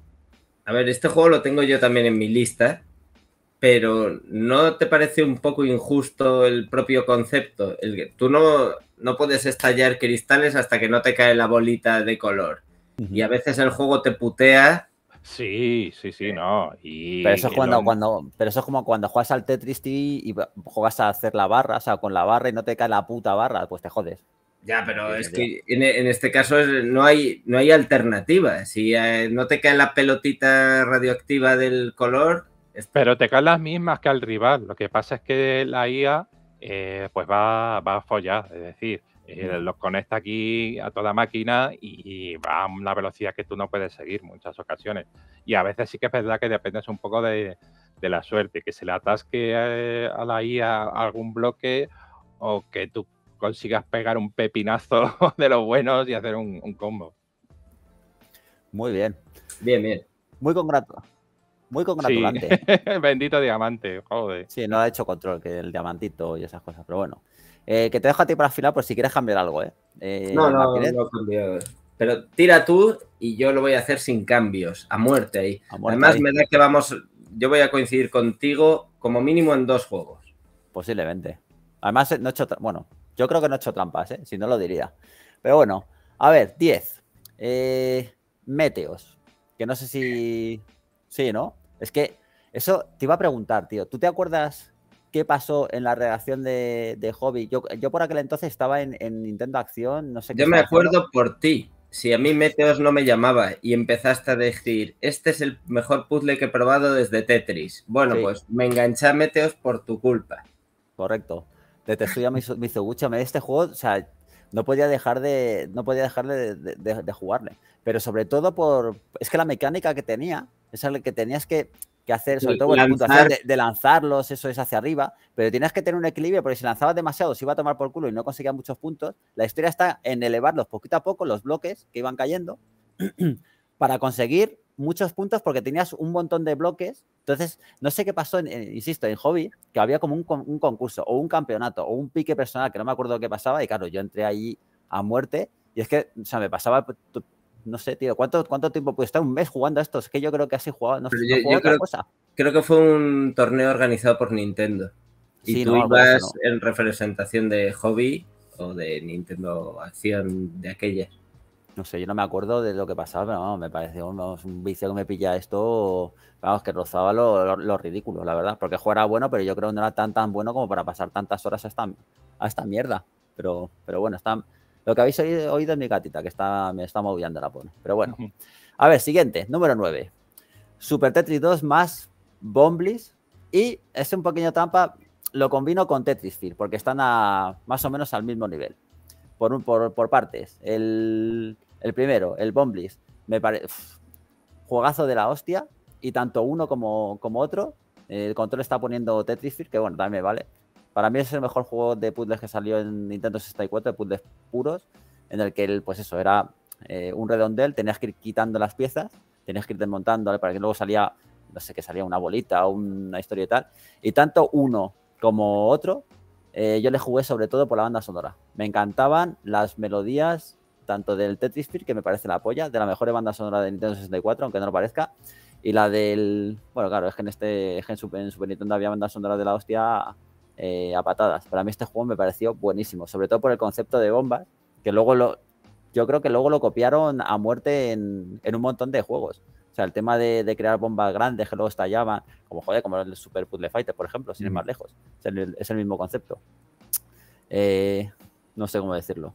A ver, este juego lo tengo yo también en mi lista, pero ¿no te parece un poco injusto el propio concepto? tú no, no puedes estallar cristales hasta que no te cae la bolita de color. Y a veces el juego te putea Sí, sí, sí, eh, no. Y pero, eso es cuando, cuando, pero eso es como cuando juegas al Tetris TV y juegas a hacer la barra, o sea, con la barra y no te cae la puta barra, pues te jodes. Ya, pero es que e, en, este caso no, hay, no hay alternativa. Si eh, no te cae la pelotita radioactiva del color. Pero te caen las mismas que al rival. Lo que pasa es que la IA eh, pues va, va a follar. Es decir, eh, los conecta aquí a toda máquina y va a una velocidad que tú no puedes seguir muchas ocasiones. Y a veces sí que es verdad que dependes un poco de, la suerte, que se le atasque eh, a, la IA algún bloque o que tú consigas pegar un pepinazo de los buenos y hacer un, combo. Muy bien. Bien, bien. Muy congrato. Muy congratulante. Bendito diamante, joder. Sí, no ha hecho control, que el diamantito y esas cosas, pero bueno. Eh, que te dejo a ti para final por si quieres cambiar algo, ¿eh? eh no, no, no, no Pero tira tú y yo lo voy a hacer sin cambios, a muerte ahí. Además, me da que vamos. Yo voy a coincidir contigo como mínimo en dos juegos. Posiblemente. Además, eh, no he hecho. Bueno, yo creo que no he hecho trampas, Si no lo diría. Pero bueno, a ver, 10. Meteos. Que no sé si. Sí, ¿no? Es que eso te iba a preguntar, tío. ¿Tú te acuerdas qué pasó en la redacción de, Hobby. Yo, por aquel entonces estaba en, Nintendo Acción, no sé Yo me acuerdo por ti. Si a mí Meteos no me llamaba y empezaste a decir, este es el mejor puzzle que he probado desde Tetris. Bueno, pues me enganché a Meteos por tu culpa. Correcto. De mi Mizoguchi, me este juego, o sea, no podía dejar de, no podía de, jugarle. Pero sobre todo por, es que la mecánica que tenía, es algo que tenías que que hacer, sobre todo en la puntuación de, lanzarlos, eso es hacia arriba, pero tienes que tener un equilibrio porque si lanzabas demasiado, se iba a tomar por culo y no conseguías muchos puntos. La historia está en elevarlos poquito a poco, los bloques que iban cayendo, para conseguir muchos puntos porque tenías un montón de bloques. Entonces, no sé qué pasó, insisto, en hobby, que había como un, un, concurso o un campeonato o un pique personal, que no me acuerdo qué pasaba, y claro, yo entré ahí a muerte. Y es que, o sea, me pasaba no sé, tío, ¿cuánto, cuánto tiempo puede estar? Un mes jugando a esto. Es que yo creo que así jugaba, no, sé, otra cosa. Creo que fue un torneo organizado por Nintendo. Y tú ibas en representación de hobby o de Nintendo Acción de aquella. No sé, yo no me acuerdo de lo que pasaba, pero me pareció un vicio que me pilla esto, vamos, que rozaba lo, lo, ridículo, la verdad. Porque jugar bueno, pero yo creo que no era tan tan bueno como para pasar tantas horas a esta, mierda. Pero, pero bueno, está, lo que habéis oído, es mi gatita, que está, me está moviendo la pone. Pero bueno. A ver, siguiente, número 9. Super Tetris 2 más Bomblis. Y es un pequeño tampa lo combino con Tetris porque están a, más o menos al mismo nivel. Por, por, partes. El, primero, el Bomblis, me parece. Juegazo de la hostia. Y tanto uno como, como otro. El control está poniendo Tetris que bueno, también vale. Para mí es el mejor juego de puzzles que salió en Nintendo 64, de puzzles puros, en el que, él pues eso, era eh, un redondel, tenías que ir quitando las piezas, tenías que ir desmontando, para que luego salía, no sé, que salía una bolita o una historia y tal. Y tanto uno como otro, eh, yo le jugué sobre todo por la banda sonora. Me encantaban las melodías, tanto del Tetrisphere que me parece la polla, de la mejor banda sonora de Nintendo 64, aunque no lo parezca, y la del. Bueno, claro, es que en este. Super, Nintendo había banda sonora de la hostia eh, a patadas. Para mí este juego me pareció buenísimo, sobre todo por el concepto de bombas, que luego lo, yo creo que luego lo copiaron a muerte en, un montón de juegos. O sea, el tema de, crear bombas grandes que luego estallaban, como joder, como el Super Puzzle Fighter, por ejemplo, sin ir más lejos. Es el, mismo concepto. Eh, no sé cómo decirlo.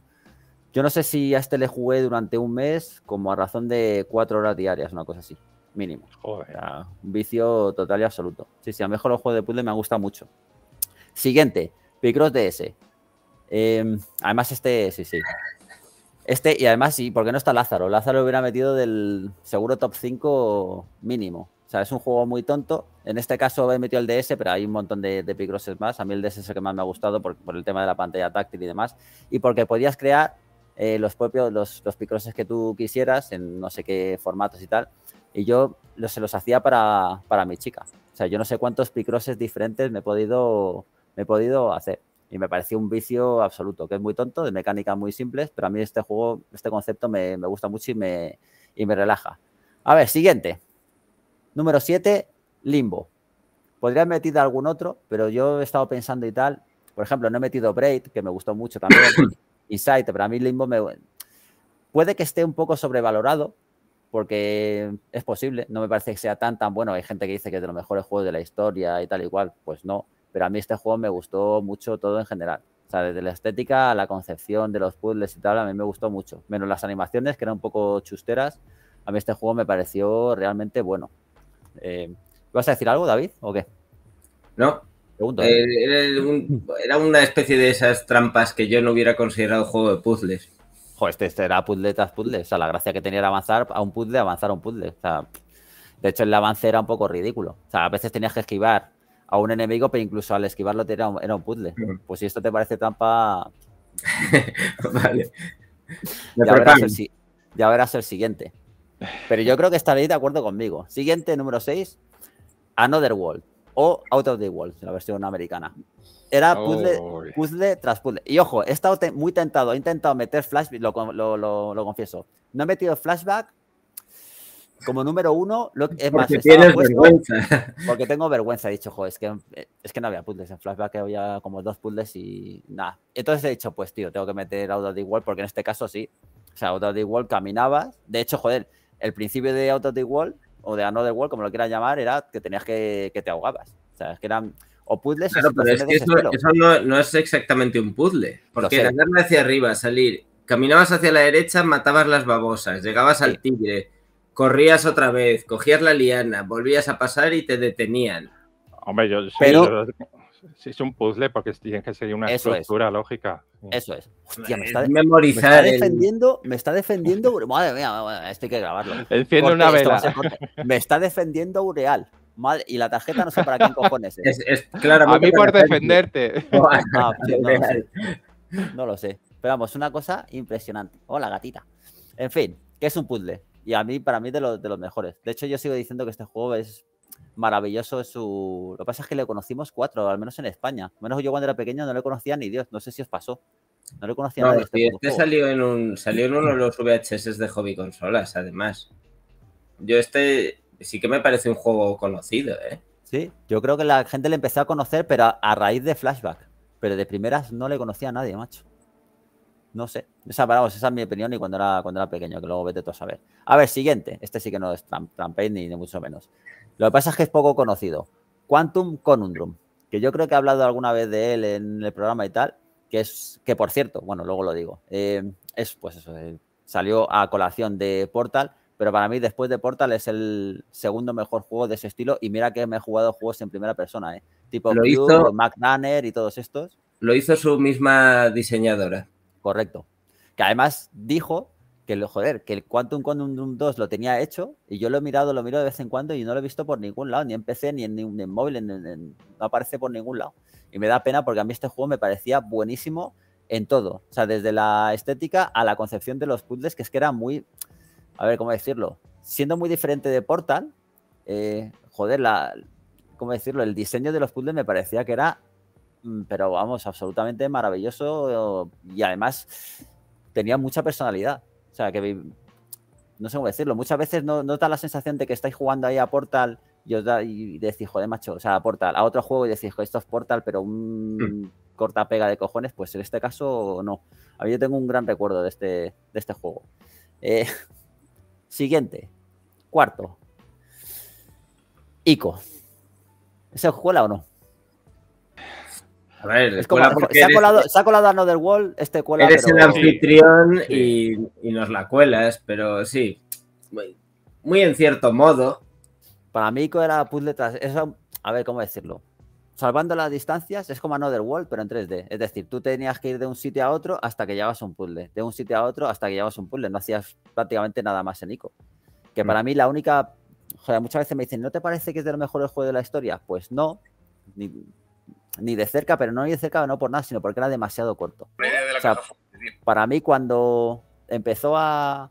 Yo no sé si a este le jugué durante un mes como a razón de cuatro horas diarias, una cosa así, mínimo. Joder. un vicio total y absoluto. Sí, sí, a lo mejor los juegos de puzzle me gusta mucho. Siguiente, Picross DS. Em, además, este, sí, sí. Este, y además, sí, porque no está Lázaro. Lázaro hubiera metido del seguro top 5 mínimo. O sea, es un juego muy tonto. En este caso he metido el DS, pero hay un montón de, Picrosses más. A mí el DS es el que más me ha gustado por, el tema de la pantalla táctil y demás. Y porque podías crear eh, los propios, los, Picrosses que tú quisieras en no sé qué formatos y tal. Y yo se los hacía para, para mi chica. O sea, yo no sé cuántos Picrosses diferentes me he podido me he podido hacer. Y me pareció un vicio absoluto, que es muy tonto, de mecánicas muy simples, pero a mí este juego, este concepto me, gusta mucho y me, y me relaja. A ver, siguiente. Número 7, Limbo. Podría haber metido algún otro, pero yo he estado pensando y tal. Por ejemplo, no he metido Braid, que me gustó mucho también. Insight, pero a mí Limbo me... Puede que esté un poco sobrevalorado, porque es posible. No me parece que sea tan, tan bueno. Hay gente que dice que es de los mejores juegos de la historia y tal, y igual. Pues no pero a mí este juego me gustó mucho todo en general. O sea, desde la estética a la concepción de los puzzles y tal, a mí me gustó mucho. Menos las animaciones, que eran un poco chusteras, a mí este juego me pareció realmente bueno. Eh, ¿Vas a decir algo, David, o qué? No. Pregunto, eh, ¿eh? era, una especie de esas trampas que yo no hubiera considerado juego de puzzles. Joder, este, este, era puzzle tras puzzle. O sea, la gracia que tenía era avanzar a un puzzle, avanzar a un puzzle. O sea, de hecho, el avance era un poco ridículo. O sea, a veces tenías que esquivar a un enemigo, pero incluso al esquivarlo era un, un puzzle. Pues si esto te parece trampa. Ya verás, el, siguiente. Pero yo creo que estaréis de acuerdo conmigo. Siguiente, número 6, Another World o Out of the World, la versión americana. Era puzzle, tras puzzle. Y ojo, he estado muy tentado, he intentado meter flashback, lo, lo confieso. No he metido flashback como número uno, lo, es porque más, vergüenza. Porque tengo vergüenza, he dicho, joder es que, es que no había puzzles, en flashback había como dos puzzles y nada. Entonces he dicho, pues tío, tengo que meter Out of the Wall porque en este caso sí. O sea, Auto de the Wall caminabas. De hecho, joder, el principio de auto of the Wall o de Another Wall, como lo quieras llamar, era que tenías que, que te ahogabas. O sea, es que eran o puzzles. Claro, pero es que eso, no, es exactamente un puzzle. Porque andar hacia arriba, salir, caminabas hacia la derecha, matabas las babosas, llegabas al tigre corrías otra vez, cogías la liana, volvías a pasar y te detenían. Hombre, yo, sí, es un puzzle porque tiene que sería una estructura lógica. Eso es. Hostia, me está, Me está defendiendo, me está defendiendo. Madre mía, esto hay que grabarlo. Enciende una vela. Me está defendiendo Ureal. y la tarjeta no sé para quién cojones es. claro, a mí por defenderte. Ah, no, lo sé. no lo sé. Pero vamos, una cosa impresionante. Hola, gatita. En fin, que es un puzzle. Y a mí, para mí, de, de los mejores. De hecho, yo sigo diciendo que este juego es maravilloso. su... Lo que pasa es que le conocimos cuatro, al menos en España. Al menos yo cuando era pequeño no le conocía ni Dios. No sé si os pasó. No le conocía nadie Este, este salió, en un, salió uno de los VHS de hobby consolas, además. Yo este sí que me parece un juego conocido, ¿eh? Sí, yo creo que la gente le empezó a conocer, pero a, a raíz de flashback. Pero de primeras no le conocía a nadie, macho. No sé. Esa, esa es mi opinión y cuando era, cuando era pequeño, que luego vete tú a saber. A ver, siguiente. Este sí que no es Trump, ni, mucho menos. Lo que pasa es que es poco conocido. Quantum Conundrum, que yo creo que he hablado alguna vez de él en el programa y tal, que es, que por cierto, bueno, luego lo digo, eh, es pues eso, eh, salió a colación de Portal, pero para mí después de Portal es el segundo mejor juego de ese estilo y mira que me he jugado juegos en primera persona, eh, tipo lo hizo, Mac y todos estos. Lo hizo su misma diseñadora. Correcto. Que además dijo que el, joder, que el Quantum 2 lo tenía hecho y yo lo he mirado, lo miro de vez en cuando y no lo he visto por ningún lado, ni en PC, ni en, móvil, no aparece por ningún lado. Y me da pena porque a mí este juego me parecía buenísimo en todo. O sea, desde la estética a la concepción de los puzzles, que es que era muy. A ver, ¿cómo decirlo? Siendo muy diferente de Portal, eh, joder, la. ¿Cómo decirlo? El diseño de los puzzles me parecía que era Mm, pero vamos, absolutamente maravilloso y además tenía mucha personalidad. O sea, que no sé cómo decirlo, muchas veces no, da la sensación de que estáis jugando ahí a Portal y, os da, y decís, joder, macho, o sea, a Portal, a otro juego y decís, esto es Portal, pero un hmm. corta pega de cojones, pues en este caso no. A mí yo tengo un gran recuerdo de este, de este juego. Eh, siguiente, cuarto. Ico. se juega o no? A ver, se, ha colado, a Another World este cuela. Eres el anfitrión y, y, nos la cuelas, pero sí, muy, en cierto modo. Para mí, era puzzle tras. a ver, ¿cómo decirlo? Salvando las distancias, es como Another World, pero en 3D. Es decir, tú tenías que ir de un sitio a otro hasta que llevas un puzzle. De un sitio a otro hasta que llevabas un puzzle. No hacías prácticamente nada más en ICO. Que para mm. mí la única. muchas veces me dicen, ¿no te parece que es de los mejores juegos de la historia? Pues no, ni, ni de cerca, pero no ni de cerca, no por nada, sino porque era demasiado corto. para mí, cuando empezó a,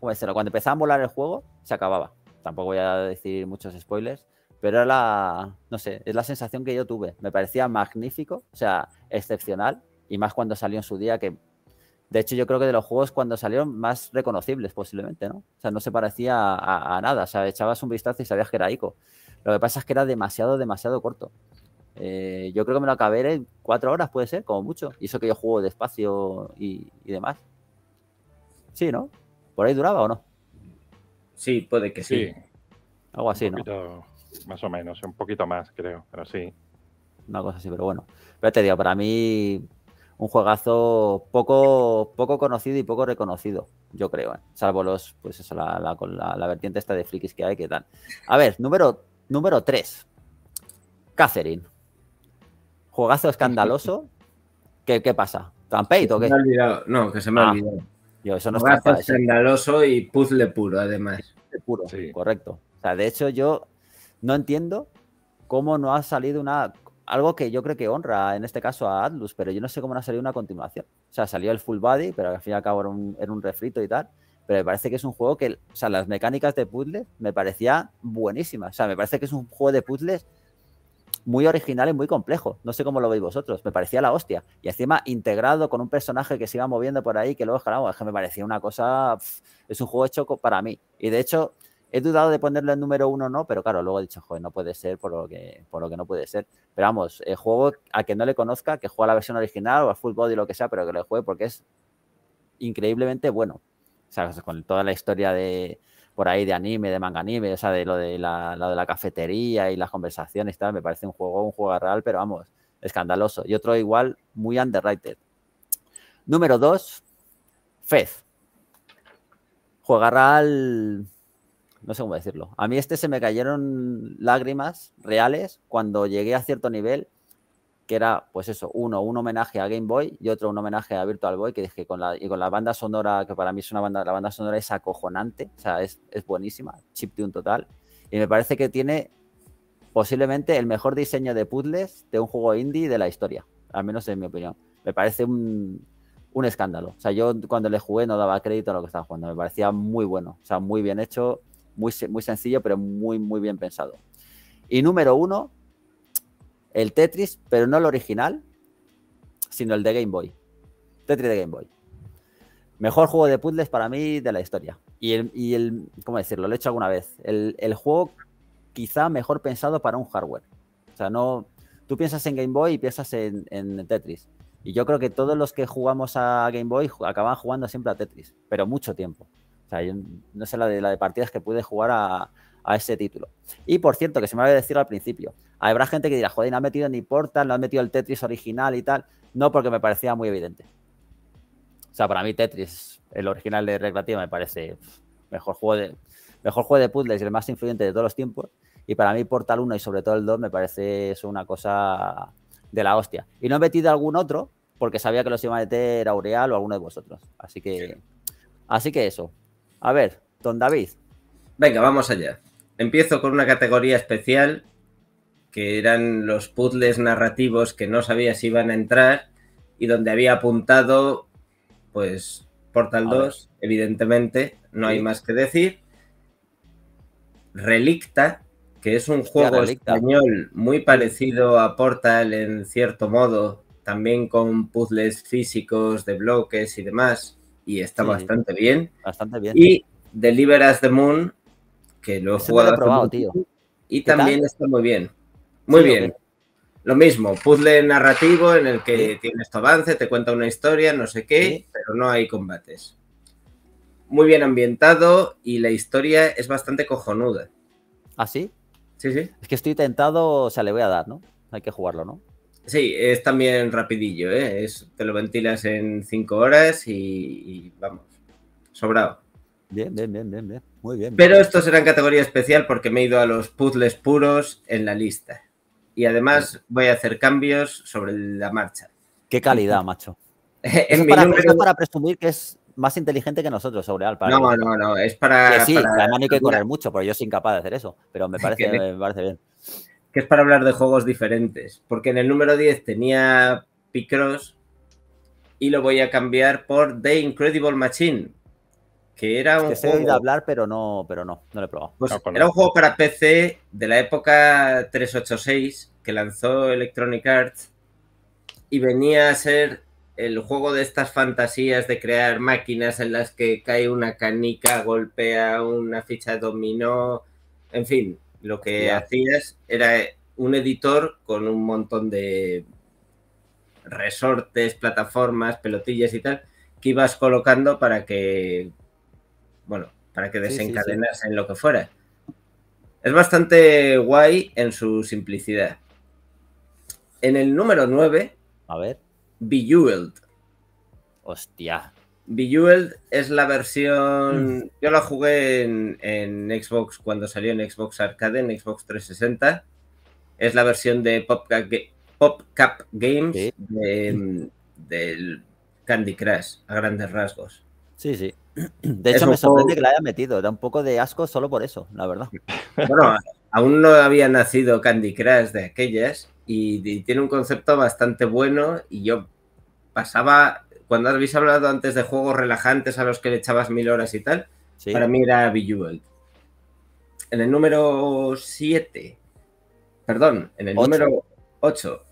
Cuando empezaba a volar el juego, se acababa. Tampoco voy a decir muchos spoilers, pero era la, no sé, es la sensación que yo tuve. Me parecía magnífico, o sea, excepcional, y más cuando salió en su día, que de hecho yo creo que de los juegos cuando salieron más reconocibles posiblemente, ¿no? O sea, no se parecía a, a nada, o sea, echabas un vistazo y sabías que era Ico. Lo que pasa es que era demasiado, demasiado corto. Eh, yo creo que me lo acabé en cuatro horas, puede ser, como mucho. Y eso que yo juego despacio y, demás. Sí, ¿no? ¿Por ahí duraba o no? Sí, puede que sí. Algo así, ¿no? Más o menos, un poquito más, creo, pero sí. Una cosa así, pero bueno. Pero te digo, para mí, un juegazo poco, poco conocido y poco reconocido, yo creo, ¿eh? salvo los, pues eso, la, la, vertiente esta de frikis que hay que tal. A ver, número, número 3. Catherine. Juegazo escandaloso. ¿Qué, pasa? ¿Trampate o qué? No, que se me ha ah. olvidado. Juegazo escandaloso y puzzle puro, además. puro, correcto. O sea, de hecho, yo no entiendo cómo no ha salido una. Algo que yo creo que honra en este caso a Atlus, pero yo no sé cómo no ha salido una continuación. O sea, salió el full body, pero al fin y al cabo era un, refrito y tal pero me parece que es un juego que, o sea, las mecánicas de puzzles me parecía buenísimas. O sea, me parece que es un juego de puzzles muy original y muy complejo. No sé cómo lo veis vosotros, me parecía la hostia. Y encima integrado con un personaje que se iba moviendo por ahí, que luego es que me parecía una cosa, es un juego hecho para mí. Y de hecho, he dudado de ponerlo en número uno o no, pero claro, luego he dicho, joder, no puede ser por lo que, por lo que no puede ser. Pero vamos, el juego a quien no le conozca, que juega la versión original o a Full Body, lo que sea, pero que lo juegue porque es increíblemente bueno. O sea, con toda la historia de, por ahí de anime, de manga anime, o sea, de lo de la, de la cafetería y las conversaciones y tal, me parece un juego, un juego real, pero vamos, escandaloso. Y otro igual, muy underrated. Número 2, Fez. Juega real, no sé cómo decirlo. A mí este se me cayeron lágrimas reales cuando llegué a cierto nivel que era, pues eso, uno, un homenaje a Game Boy y otro, un homenaje a Virtual Boy, que dije, con la, y con la banda sonora, que para mí es una banda, la banda sonora es acojonante, o sea, es, es buenísima, chiptune total, y me parece que tiene posiblemente el mejor diseño de puzzles de un juego indie de la historia, al menos en mi opinión. Me parece un, escándalo. O sea, yo cuando le jugué no daba crédito a lo que estaba jugando, me parecía muy bueno, o sea, muy bien hecho, muy, muy sencillo, pero muy, muy bien pensado. Y número uno, el Tetris, pero no el original, sino el de Game Boy. Tetris de Game Boy. Mejor juego de puzzles para mí de la historia. Y el, y ¿cómo decirlo? Lo he hecho alguna vez. El, juego quizá mejor pensado para un hardware. O sea, no, tú piensas en Game Boy y piensas en, Tetris. Y yo creo que todos los que jugamos a Game Boy acaban jugando siempre a Tetris, pero mucho tiempo. O sea, yo no sé la de, la de partidas que pude jugar a, a ese título. Y por cierto, que se me había decir al principio, habrá gente que dirá, joder, no ha metido ni Portal, no ha metido el Tetris original y tal. No, porque me parecía muy evidente. O sea, para mí Tetris, el original de Recreativa, me parece mejor juego de, mejor juego de puzzles y el más influyente de todos los tiempos. Y para mí Portal 1 y sobre todo el 2 me parece eso una cosa de la hostia. Y no he metido algún otro porque sabía que los iba a meter Aureal o alguno de vosotros. Así que, así que eso. A ver, don David. Venga, vamos allá. Empiezo con una categoría especial, que eran los puzzles narrativos que no sabía si iban a entrar y donde había apuntado, pues, Portal 2, evidentemente, no hay más que decir. Relicta, que es un juego español muy parecido a Portal en cierto modo, también con puzzles físicos de bloques y demás, y está bastante bien. Bastante bien. Y Deliver the Moon, que lo he jugado. Y también está muy bien. Muy bien. Lo mismo, puzzle narrativo en el que tienes este tu avance, te cuenta una historia, no sé qué, pero no hay combates. Muy bien ambientado y la historia es bastante cojonuda. ¿Ah, sí? Sí, sí. Es que estoy tentado, o sea, le voy a dar, ¿no? Hay que jugarlo, ¿no? Sí, es también rapidillo, ¿eh? Es, te lo ventilas en cinco horas y, y, vamos, sobrado. Bien, bien, bien, bien, bien. Pero esto será en categoría especial porque me he ido a los puzzles puros en la lista. Y además voy a hacer cambios sobre la marcha. Qué calidad, macho. Es para, presumir que es más inteligente que nosotros, sobre no, ¿eh? no, no, es para... Que sí, además hay que correr mucho, porque yo soy incapaz de hacer eso, pero me parece, me parece bien. Que es para hablar de juegos diferentes, porque en el número 10 tenía Picross y lo voy a cambiar por The Incredible Machine, que era un juego... hablar, pero no, pero no, no lo he probado. Pues era un juego para PC de la época 386 que lanzó Electronic Arts y venía a ser el juego de estas fantasías de crear máquinas en las que cae una canica, golpea una ficha de dominó, en fin, lo que hacías era un editor con un montón de resortes, plataformas, pelotillas y tal, que ibas colocando para que bueno, para que desencadenase en lo que fuera. Es bastante guay en su simplicidad. En el número 9, a ver, Bejeweled. Hostia. Bejeweled es la versión. Mm. Yo la jugué en, Xbox cuando salió en Xbox Arcade, en Xbox 360. Es la versión de PopCap Games del Candy Crush, a grandes rasgos. Sí, sí. De hecho, me sorprende que la haya metido. era un poco de asco solo por eso, la verdad. Bueno, aún no había nacido Candy Crush de aquellas y, tiene un concepto bastante bueno. Y yo pasaba, cuando habéis hablado antes de juegos relajantes a los que le echabas mil horas y tal, para mí era Bejeweled. En el número 7, perdón, en el número 8,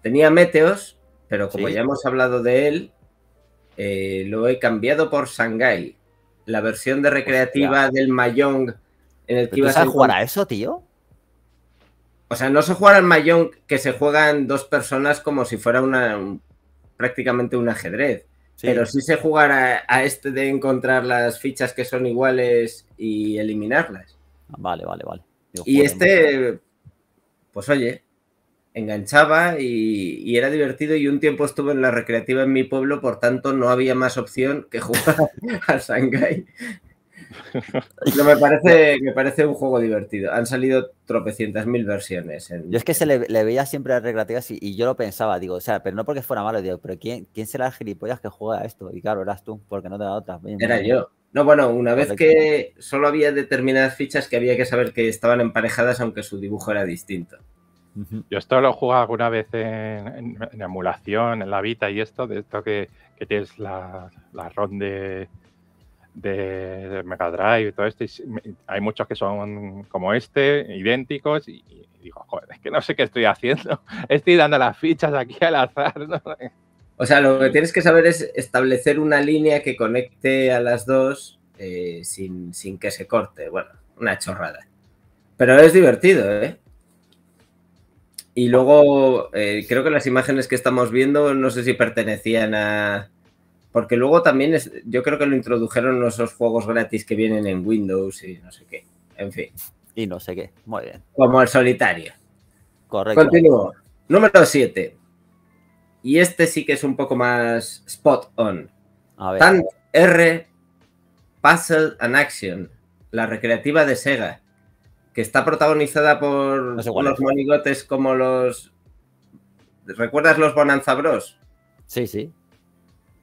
tenía Meteos, pero como ya hemos hablado de él, eh, lo he cambiado por Shanghai. La versión de recreativa del Mayong en el que ibas a jugar eso, tío? O sea, no se jugará al Mayong que se juegan dos personas como si fuera una prácticamente un ajedrez. Pero sí se jugará a, este de encontrar las fichas que son iguales y eliminarlas. Ah, vale, vale, vale. y este, pues oye, enganchaba y, era divertido y un tiempo estuve en la recreativa en mi pueblo, por tanto no había más opción que jugar a Shanghai. me parece, un juego divertido. Han salido tropecientas mil versiones. Yo es que se le, veía siempre a las recreativas y, y, yo lo pensaba, digo, o sea, pero no porque fuera malo, digo, pero ¿quién, quién será el gilipollas que juega esto? Y claro, eras tú, porque no te da otra. era yo. No, bueno, una vez que solo había determinadas fichas que había que saber que estaban emparejadas, aunque su dibujo era distinto. Yo esto lo he jugado alguna vez en, emulación, en la Vita y esto, de esto que, tienes la, la ROM de, Mega Drive y todo esto. hay muchos que son como este, idénticos, y, digo, joder, es que no sé qué estoy haciendo. Estoy dando las fichas aquí al azar. O sea, lo que tienes que saber es establecer una línea que conecte a las dos eh, sin, sin que se corte. Bueno, una chorrada. Pero es divertido, ¿eh? Y luego eh, creo que las imágenes que estamos viendo no sé si pertenecían a... Porque luego también yo creo que lo introdujeron esos juegos gratis que vienen en Windows y no sé qué. En fin. Y no sé qué. Muy bien. Como el solitario. Correcto. Continúo. Número 7. Y este sí que es un poco más spot on. A ver. R Puzzle and Action, la recreativa de Sega, que está protagonizada por los monigotes como los... ¿Recuerdas los Bonanza Bros? Sí, sí.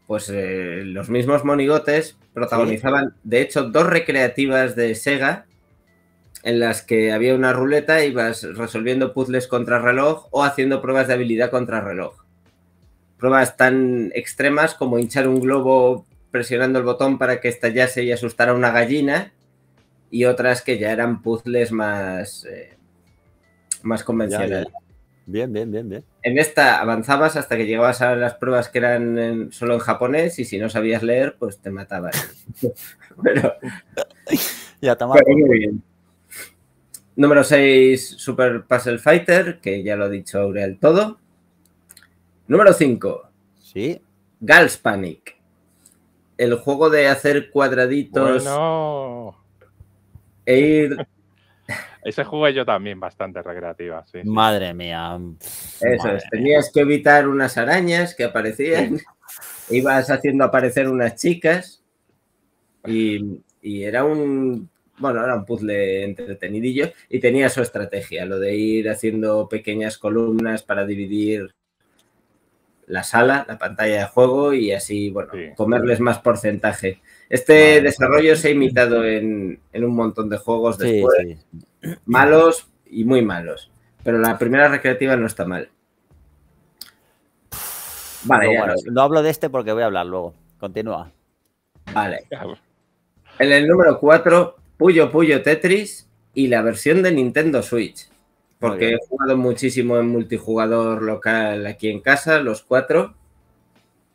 Pues eh, los mismos monigotes protagonizaban, de hecho, dos recreativas de Sega en las que había una ruleta y ibas resolviendo puzzles contra reloj o haciendo pruebas de habilidad contra reloj. Pruebas tan extremas como hinchar un globo presionando el botón para que estallase y asustara a una gallina, y otras que ya eran puzzles más, eh, más convencionales. Bien, bien, bien, bien. En esta avanzabas hasta que llegabas a las pruebas que eran solo en japonés y si no sabías leer, pues te mataban. pero, ya, pero muy bien. Número 6, Super Puzzle Fighter, que ya lo ha dicho Aurel todo. Número 5. Sí. Gals Panic. El juego de hacer cuadraditos. E ir... Ese juego yo también bastante recreativa, sí. Madre mía. Eso tenías que evitar unas arañas que aparecían, ibas haciendo aparecer unas chicas y, era un bueno, era un puzzle entretenidillo y tenía su estrategia, lo de ir haciendo pequeñas columnas para dividir la sala, la pantalla de juego y así, bueno, comerles más porcentaje. Este desarrollo se ha imitado en, un montón de juegos después, malos y muy malos. Pero la primera recreativa no está mal. Vale, no, ya no hablo de este porque voy a hablar luego. Continúa. Vale. En el número 4, Puyo Puyo Tetris y la versión de Nintendo Switch. Porque he jugado muchísimo en multijugador local aquí en casa, los cuatro.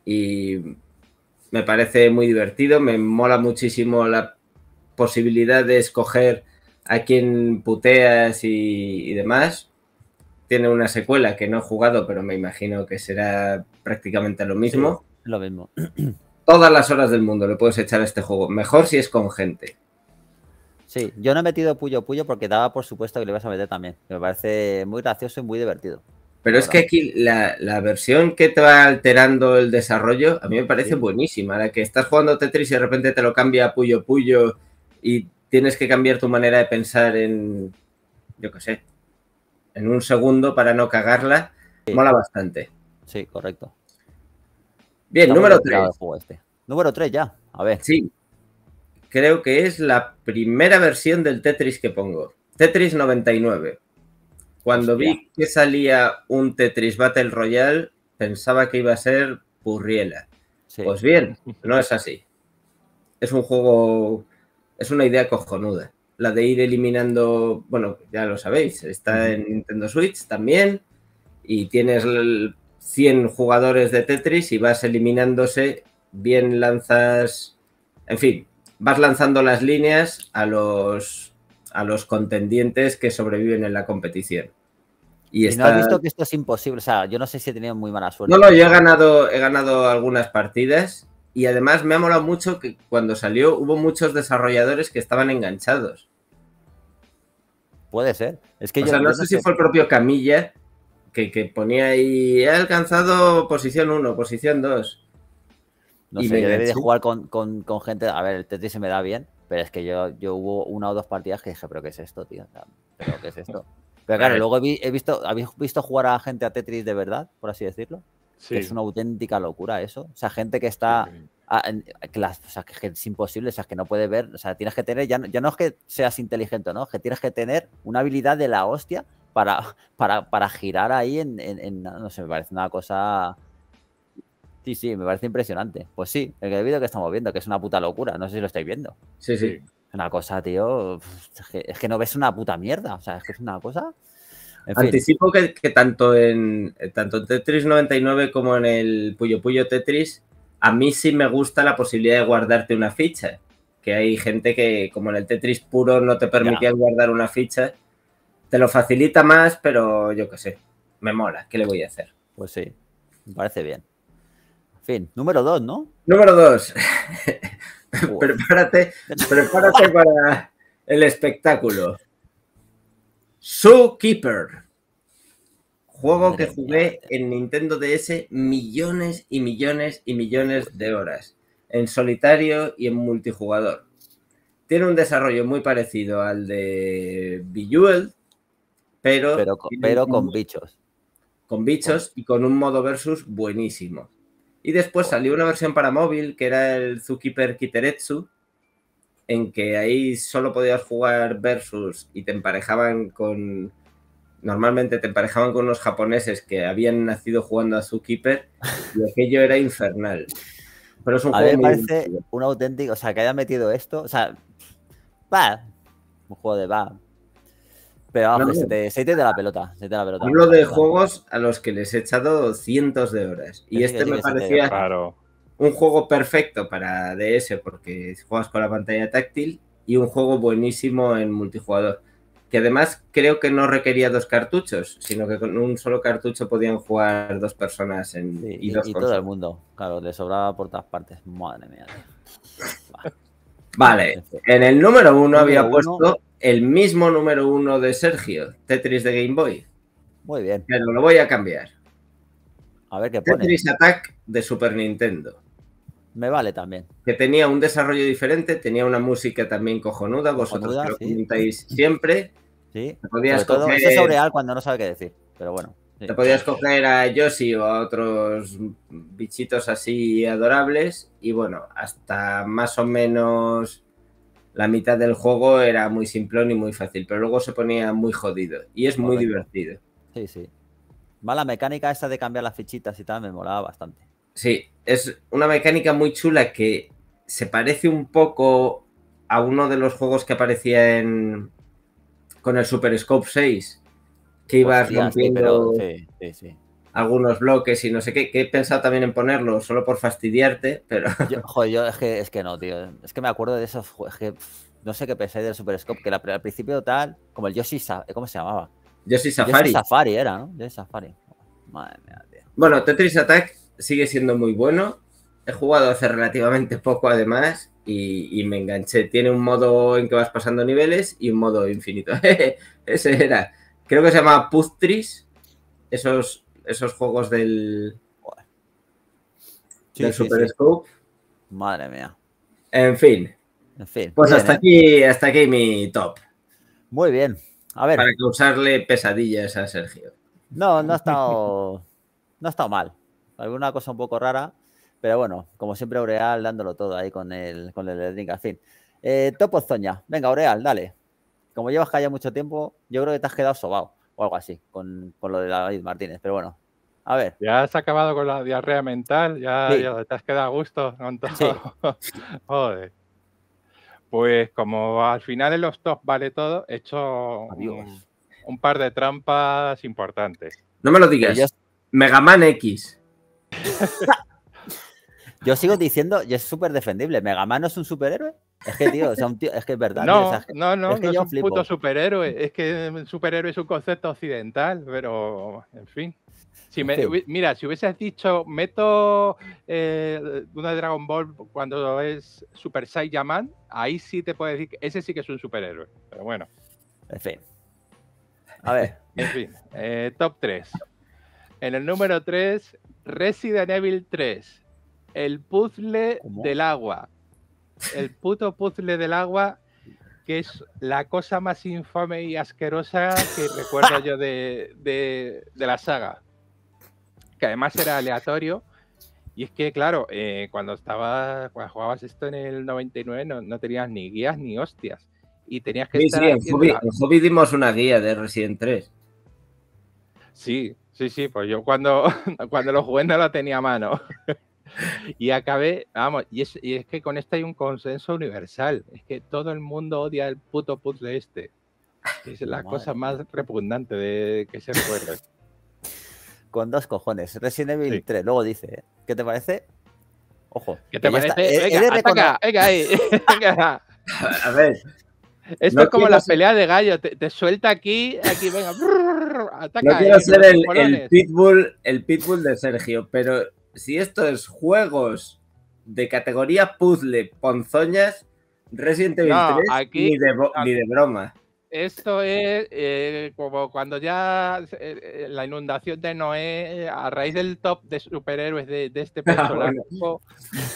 Y me parece muy divertido, me mola muchísimo la posibilidad de escoger a quién puteas y, demás. Tiene una secuela que no he jugado, pero me imagino que será prácticamente lo mismo. lo mismo. Todas las horas del mundo le puedes echar a este juego. Mejor si es con gente. Sí, yo no he metido Puyo Puyo porque daba por supuesto que le ibas a meter también. Me parece muy gracioso y muy divertido. Pero es que aquí la, versión que te va alterando el desarrollo a mí me parece buenísima. La que estás jugando Tetris y de repente te lo cambia Puyo Puyo y tienes que cambiar tu manera de pensar en, yo qué sé, en un segundo para no cagarla. Mola bastante. Sí, correcto. Bien, número 3. Este. Número 3 ya, a ver. Sí. Creo que es la primera versión del Tetris que pongo. Tetris 99. Cuando vi que salía un Tetris Battle Royale, pensaba que iba a ser Purriela. Pues bien, no es así. Es un juego, es una idea cojonuda. La de ir eliminando, bueno, ya lo sabéis, está en Nintendo Switch también y tienes 100 jugadores de Tetris y vas eliminándose, bien lanzas, en fin, vas lanzando las líneas a los a los contendientes que sobreviven en la competición. Y, está... visto que esto es imposible. O sea, yo no sé si he tenido muy mala suerte. No, no, yo he ganado, he ganado algunas partidas y además me ha molado mucho que cuando salió hubo muchos desarrolladores que estaban enganchados. Puede ser. Es que o sea, no sé si fue el propio Camilla que, ponía ahí, he alcanzado posición 1, posición 2. No y sé, yo de jugar con, con gente. A ver, el Tetris se me da bien, pero es que yo, yo hubo una o dos partidas que dije, pero ¿qué es esto, tío? ¿Pero qué es esto? Pero claro, luego he, visto, ¿habéis visto jugar a gente a Tetris de verdad, por así decirlo? Sí. es una auténtica locura eso. O sea, gente que está... o sea, que es imposible, o sea, que no puede ver, o sea, tienes que tener, ya no, ya no es que seas inteligente, ¿no? Que tienes que tener una habilidad de la hostia para, para, girar ahí en, no sé, me parece una cosa Sí, sí, me parece impresionante. Pues sí, el vídeo que estamos viendo, que es una puta locura, no sé si lo estáis viendo. Sí, sí. una cosa, tío, es que, no ves una puta mierda, o sea, es que es una cosa... Anticipo Que, tanto, en, tanto Tetris 99 como en el Puyo Puyo Tetris, a mí sí me gusta la posibilidad de guardarte una ficha. Que hay gente que, como en el Tetris puro, no te permitía guardar una ficha. Te lo facilita más, pero yo qué sé, me mola, ¿qué le voy a hacer? Pues sí, me parece bien. Número dos, ¿no? Número dos. prepárate, prepárate para el espectáculo. Keeper. Juego que jugué en Nintendo DS millones y millones y millones de horas, en solitario y en multijugador. Tiene un desarrollo muy parecido al de Bejeweled, pero... Pero, con, bichos. Con bichos y con un modo versus buenísimo. Y después oh. salió una versión para móvil que era el Zookeeper Kiteretsu, en que ahí solo podías jugar versus y te emparejaban con. Normalmente te emparejaban con unos japoneses que habían nacido jugando a Zookeeper y aquello era infernal. Pero es un a mí me parece un auténtico. O sea, que haya metido esto. O sea, va. Un juego de va. Pero vamos, de la pelota. de Hablo de juegos a los que les he echado cientos de horas. Y este me parecía un juego perfecto para DS porque juegas con la pantalla táctil y un juego buenísimo en multijugador. Que además creo que no requería dos cartuchos, sino que con un solo cartucho podían jugar dos personas en, y, dos y todo el mundo. Claro, le sobraba por todas partes. Madre mía. Vale, este. en el número uno había puesto el mismo número uno de Sergio, Tetris de Game Boy. Muy bien. Pero lo voy a cambiar. A ver qué pone. Tetris Attack de Super Nintendo. Me vale también. Que tenía un desarrollo diferente, tenía una música también cojonuda, vosotros lo comentáis siempre. Sí. Te podías coger... cuando no sabe qué decir, pero bueno. Te podías coger a Yoshi o a otros bichitos así adorables y bueno, hasta más o menos la mitad del juego era muy simplón y muy fácil, pero luego se ponía muy jodido y es muy divertido. Sí, sí. la mecánica esa de cambiar las fichitas y tal, me molaba bastante. Sí, es una mecánica muy chula que se parece un poco a uno de los juegos que aparecía en... con el Super Scope 6, que ibas rompiendo... sí, algunos bloques y no sé qué, he pensado también en ponerlo solo por fastidiarte, pero... joder, yo es que, es que no, tío. Es que me acuerdo de esos... juegos que, no sé qué pensé del Super Scope, que la, al principio tal, como el Yoshi... ¿Cómo se llamaba? Yoshi Safari. Yoshi Safari era, ¿no? Safari. Madre mía, tío. Bueno, Tetris Attack sigue siendo muy bueno. He jugado hace relativamente poco, además, y, me enganché. Tiene un modo en que vas pasando niveles y un modo infinito. Ese era. Creo que se llama Puztris. Esos esos juegos del, Super Scope. Madre mía. En fin. Pues hasta, ¿eh? aquí, hasta aquí mi top. Muy bien. A ver. Para causarle pesadillas a Sergio. No, no ha estado. no ha estado mal. Alguna cosa un poco rara. Pero bueno, como siempre, Aureal dándolo todo ahí con el, con el al fin. Eh, top Venga, Aureal, dale. Como llevas haya mucho tiempo, yo creo que te has quedado sobado o algo así, con, lo de David Martínez. Pero bueno, a ver. Ya has acabado con la diarrea mental, ya, te has quedado a gusto con todo. Joder. Pues como al final en los top vale todo, he hecho un, par de trampas importantes. No me lo digas. Megaman X. yo sigo diciendo, y es súper defendible, ¿Megaman no es un superhéroe? Es que, tío, es que es verdad. No, no, no, es que es un puto superhéroe. Es que superhéroe es un concepto occidental, pero en fin. Si me, Mira, si hubieses dicho, meto eh, una de Dragon Ball cuando es Super Saiyaman, ahí sí te puedo decir ese sí que es un superhéroe. Pero bueno. En fin. A ver. En fin, eh, top 3. En el número 3, Resident Evil 3. El puzzle del agua el puto puzzle del agua, que es la cosa más infame y asquerosa que recuerdo yo de, la saga. Que además era aleatorio. Y es que, claro, eh, cuando, estaba, cuando jugabas esto en el 99 no, no tenías ni guías ni hostias. Y tenías que... estar en dimos una guía de Resident 3. Sí, sí, sí, pues yo cuando, cuando lo jugué no la tenía a mano. y acabé, vamos, y es, y es, que con esto hay un consenso universal, es que todo el mundo odia el puto de este. Es la cosa más repugnante de que se recuerda. Con dos cojones. Resident Evil 3, luego dice, ¿eh? ¿qué te parece? Ojo. ¿Qué te parece? Venga, venga, venga, ahí. A ver. Esto es como la pelea de gallo, te, suelta aquí, aquí, venga, ataca. No quiero ser el, pitbull, el pitbull de Sergio, pero si esto es juegos de categoría puzzle, ponzoñas, Resident ni, de, broma. Esto es eh, como cuando ya eh, eh, la inundación de Noé, a raíz del top de superhéroes de, este ah, personaje,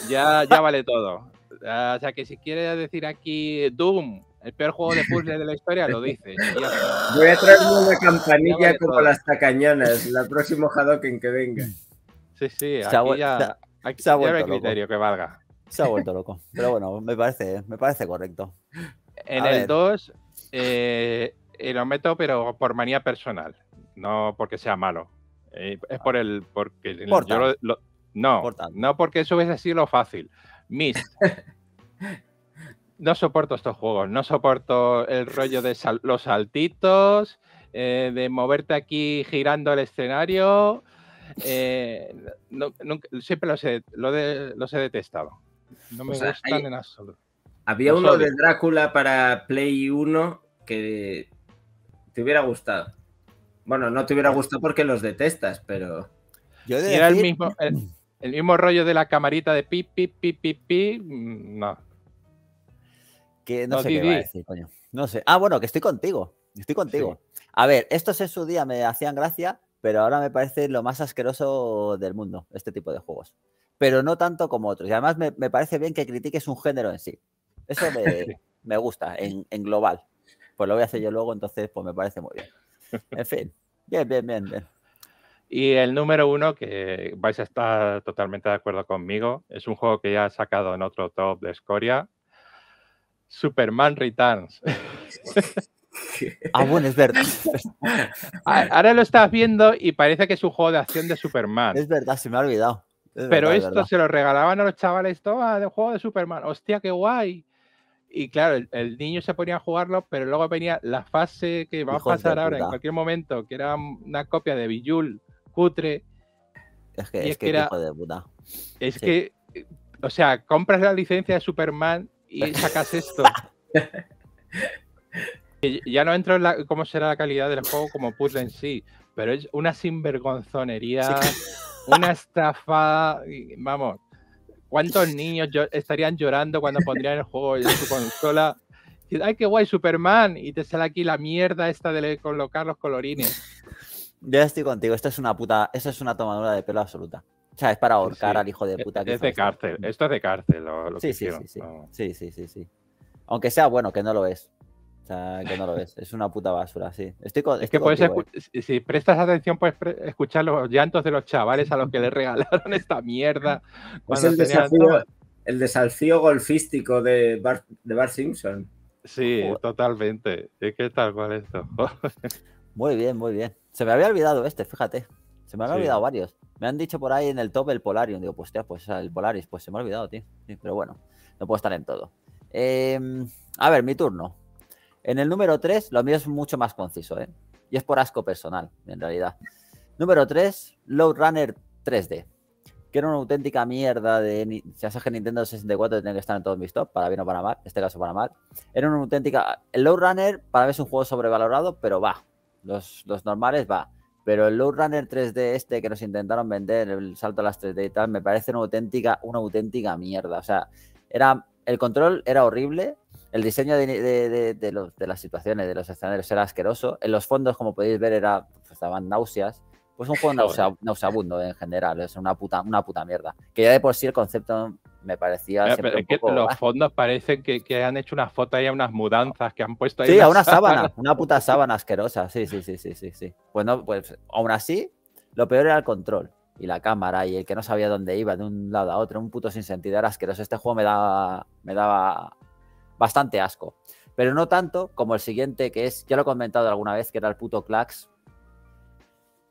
ya, vale todo. Ah, o sea que si quieres decir aquí Doom, el peor juego de puzzle de la historia, lo dice. Voy a traerme una campanilla como las tacañonas, la próxima Hadoken que venga. Sí, sí, aquí ya, se criterio que valga. Se ha vuelto loco. Pero bueno, me parece, me parece correcto. En el 2 eh, eh, lo meto, pero por manía personal, no porque sea malo. Eh, es por el. Porque no, no porque eso hubiese sido lo fácil. Miss. no soporto estos juegos, no soporto el rollo de los saltitos, de moverte aquí girando el escenario. Eh, siempre los he, detestado. No me gustan en absoluto. Había uno de Drácula para Play 1 que te hubiera gustado. Bueno, no te hubiera ah. gustado porque los detestas, pero. Yo era el mismo. El, mismo rollo de la camarita de pi, pi, pi, pi, mm, No. Que no, sé qué va a decir, coño. No sé. Ah, bueno, que estoy contigo. Estoy contigo. A ver, estos en su día me hacían gracia, pero ahora me parece lo más asqueroso del mundo, este tipo de juegos. Pero no tanto como otros. Y además me, parece bien que critiques un género en sí. Eso me, gusta, en, global. Pues lo voy a hacer yo luego, entonces pues me parece muy bien. En fin, bien, bien, bien, Y el número uno, que vais a estar totalmente de acuerdo conmigo, es un juego que ya ha sacado en otro top de Scoria. Superman Returns. Ah, bueno, es verdad. Ah, ahora lo estás viendo y parece que es un juego de acción de Superman. Es verdad, se me ha olvidado. Pero esto se lo regalaban a los chavales, todo, de juego de Superman, hostia, qué guay. Y claro, el, niño se ponía a jugarlo, pero luego venía la fase que va a pasar ahora en cualquier momento, que era una copia de Bijul, cutre. Es que, es, era, Es que, o sea, compras la licencia de Superman y sacas esto. Ya no entro en cómo será la calidad del juego como puzzle en sí, pero es una sinvergonzonería, una estafada, vamos. ¿Cuántos niños estarían llorando cuando pondrían el juego en su consola? Ay, qué guay, Superman. Y te sale aquí la mierda esta de colocar los colorines. Ya estoy contigo. Esto es una puta, esto es una tomadura de pelo absoluta. O sea, es para ahorcar al hijo de e-, puta. Que es de cárcel. Esto es de cárcel. Lo, sí, sí, sí, sí, sí, sí, sí, Aunque sea bueno, que no lo es no lo Es una puta basura, sí. es que puedes si prestas atención, puedes escuchar los llantos de los chavales a los que le regalaron esta mierda. el desafío, el golfístico de Bart, de Bart Simpson. Sí, totalmente. Es que tal cual esto. muy bien, muy bien. Se me había olvidado este, fíjate. Se me han olvidado varios. Me han dicho por ahí en el top el Polarium. Digo, pues, tía, pues el Polaris, pues se me ha olvidado, tío. pero bueno, no puedo estar en todo. Em, a ver, mi turno. En el número 3, lo mío es mucho más conciso, ¿eh? Y es por asco personal, en realidad. Número 3, Low Runner 3D. Que era una auténtica mierda de. Si sabes que Nintendo 64 tiene que estar en todos mis top, para bien o para mal, en este caso para mal. Era una auténtica. El Low Runner, para mí es un juego sobrevalorado, pero va. Los, los normales va. Pero el Low Runner 3D este que nos intentaron vender, el salto a las 3D y tal, me parece una auténtica, una auténtica mierda. O sea, era. El control era horrible, el diseño de, de, de, las situaciones, de los escenarios era asqueroso. En los fondos, como podéis ver, era, pues, estaban náuseas. Pues un juego nausea, nauseabundo en general, es una puta, una puta mierda. Que ya de por sí el concepto me parecía. siempre un poco, que los fondos parecen que, que, han hecho unas fotos ahí a unas mudanzas que han puesto ahí. Sí, a una sábana, una puta sábana asquerosa. Sí, sí, sí, sí, sí, sí. Pues pues aún así, lo peor era el control y la cámara y el que no sabía dónde iba de un lado a otro, un puto sentido era asqueroso. Este juego me daba, me daba bastante asco. Pero no tanto como el siguiente, que es, ya lo he comentado alguna vez, que era el puto Clax,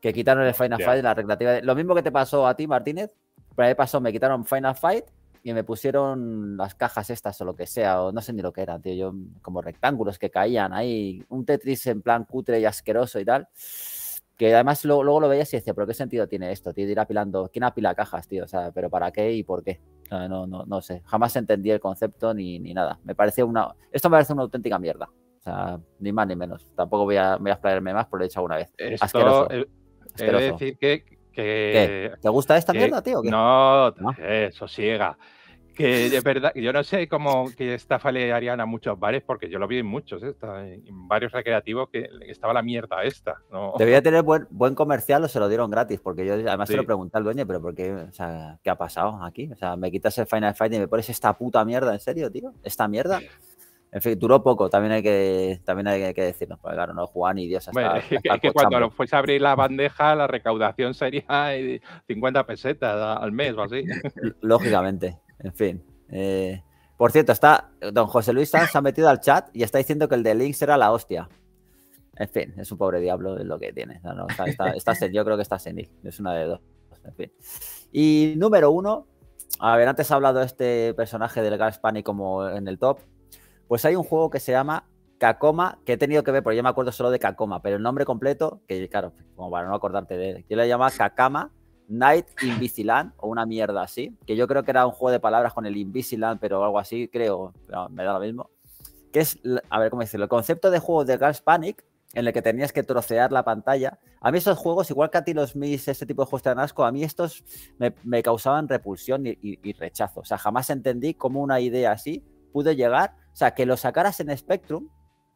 que quitaron el Final Fight en la reclativa Lo mismo que te pasó a ti, Martínez, pero mí pasó, me quitaron Final Fight y me pusieron las cajas estas o lo que sea, o no sé ni lo que eran, tío, yo como rectángulos que caían ahí, un Tetris en plan cutre y asqueroso y tal. Que además luego, lo veías y decía, pero ¿qué sentido tiene esto, tío? De ir apilando. ¿Quién apila cajas, tío? O sea, ¿pero para qué y por qué? No, no, no, sé. Jamás entendí el concepto ni, nada. Me parece una. Esto me parece una auténtica mierda. O sea, ni más ni menos. Tampoco voy a, voy más, por lo he dicho alguna vez. Asqueroso. decir que, ¿Te gusta esta mierda, tío? No, ¿No? Ah. sosiega. Que es verdad, yo no sé cómo que estafale ariana a muchos bares, porque yo lo vi en muchos, ¿eh? en varios recreativos que estaba la mierda esta. ¿no? Debía tener buen, comercial o se lo dieron gratis, porque yo además se lo pregunté al dueño, pero ¿por qué? ¿qué ha pasado aquí? O sea, me quitas el Final Fight y me pones esta puta mierda, ¿en serio, tío? ¿Esta mierda? En fin, duró poco, también hay que, también hay que decirnos, claro, no Juan y Dios es que cuando lo fuese a abrir la bandeja, la recaudación sería 50 eh, pesetas al mes o así. Lógicamente. En fin. Eh, por cierto, está don José Luis Sanz se ha metido al chat y está diciendo que el de Link será la hostia. En fin, es un pobre diablo lo que tiene. No, yo creo que está senil. Es una de dos. En fin. Y número uno, a ver, antes ha hablado de este personaje del Gaspani como en el top. Pues hay un juego que se llama Kakoma, que he tenido que ver, porque yo me acuerdo solo de Kakoma, pero el nombre completo, que claro, como para no acordarte de él, yo le llamaba Kakama Night Invisiland o una mierda así, que yo creo que era un juego de palabras con el Invisiland, pero algo así, creo, me da lo mismo. Que es, a ver cómo decirlo, el concepto de juego de gas Panic, en el que tenías que trocear la pantalla. A mí esos juegos, igual que a ti los mis, ese tipo de juegos tan asco, a mí estos me, causaban repulsión y, rechazo. O sea, jamás entendí cómo una idea así pudo llegar. O sea, que lo sacaras en Spectrum,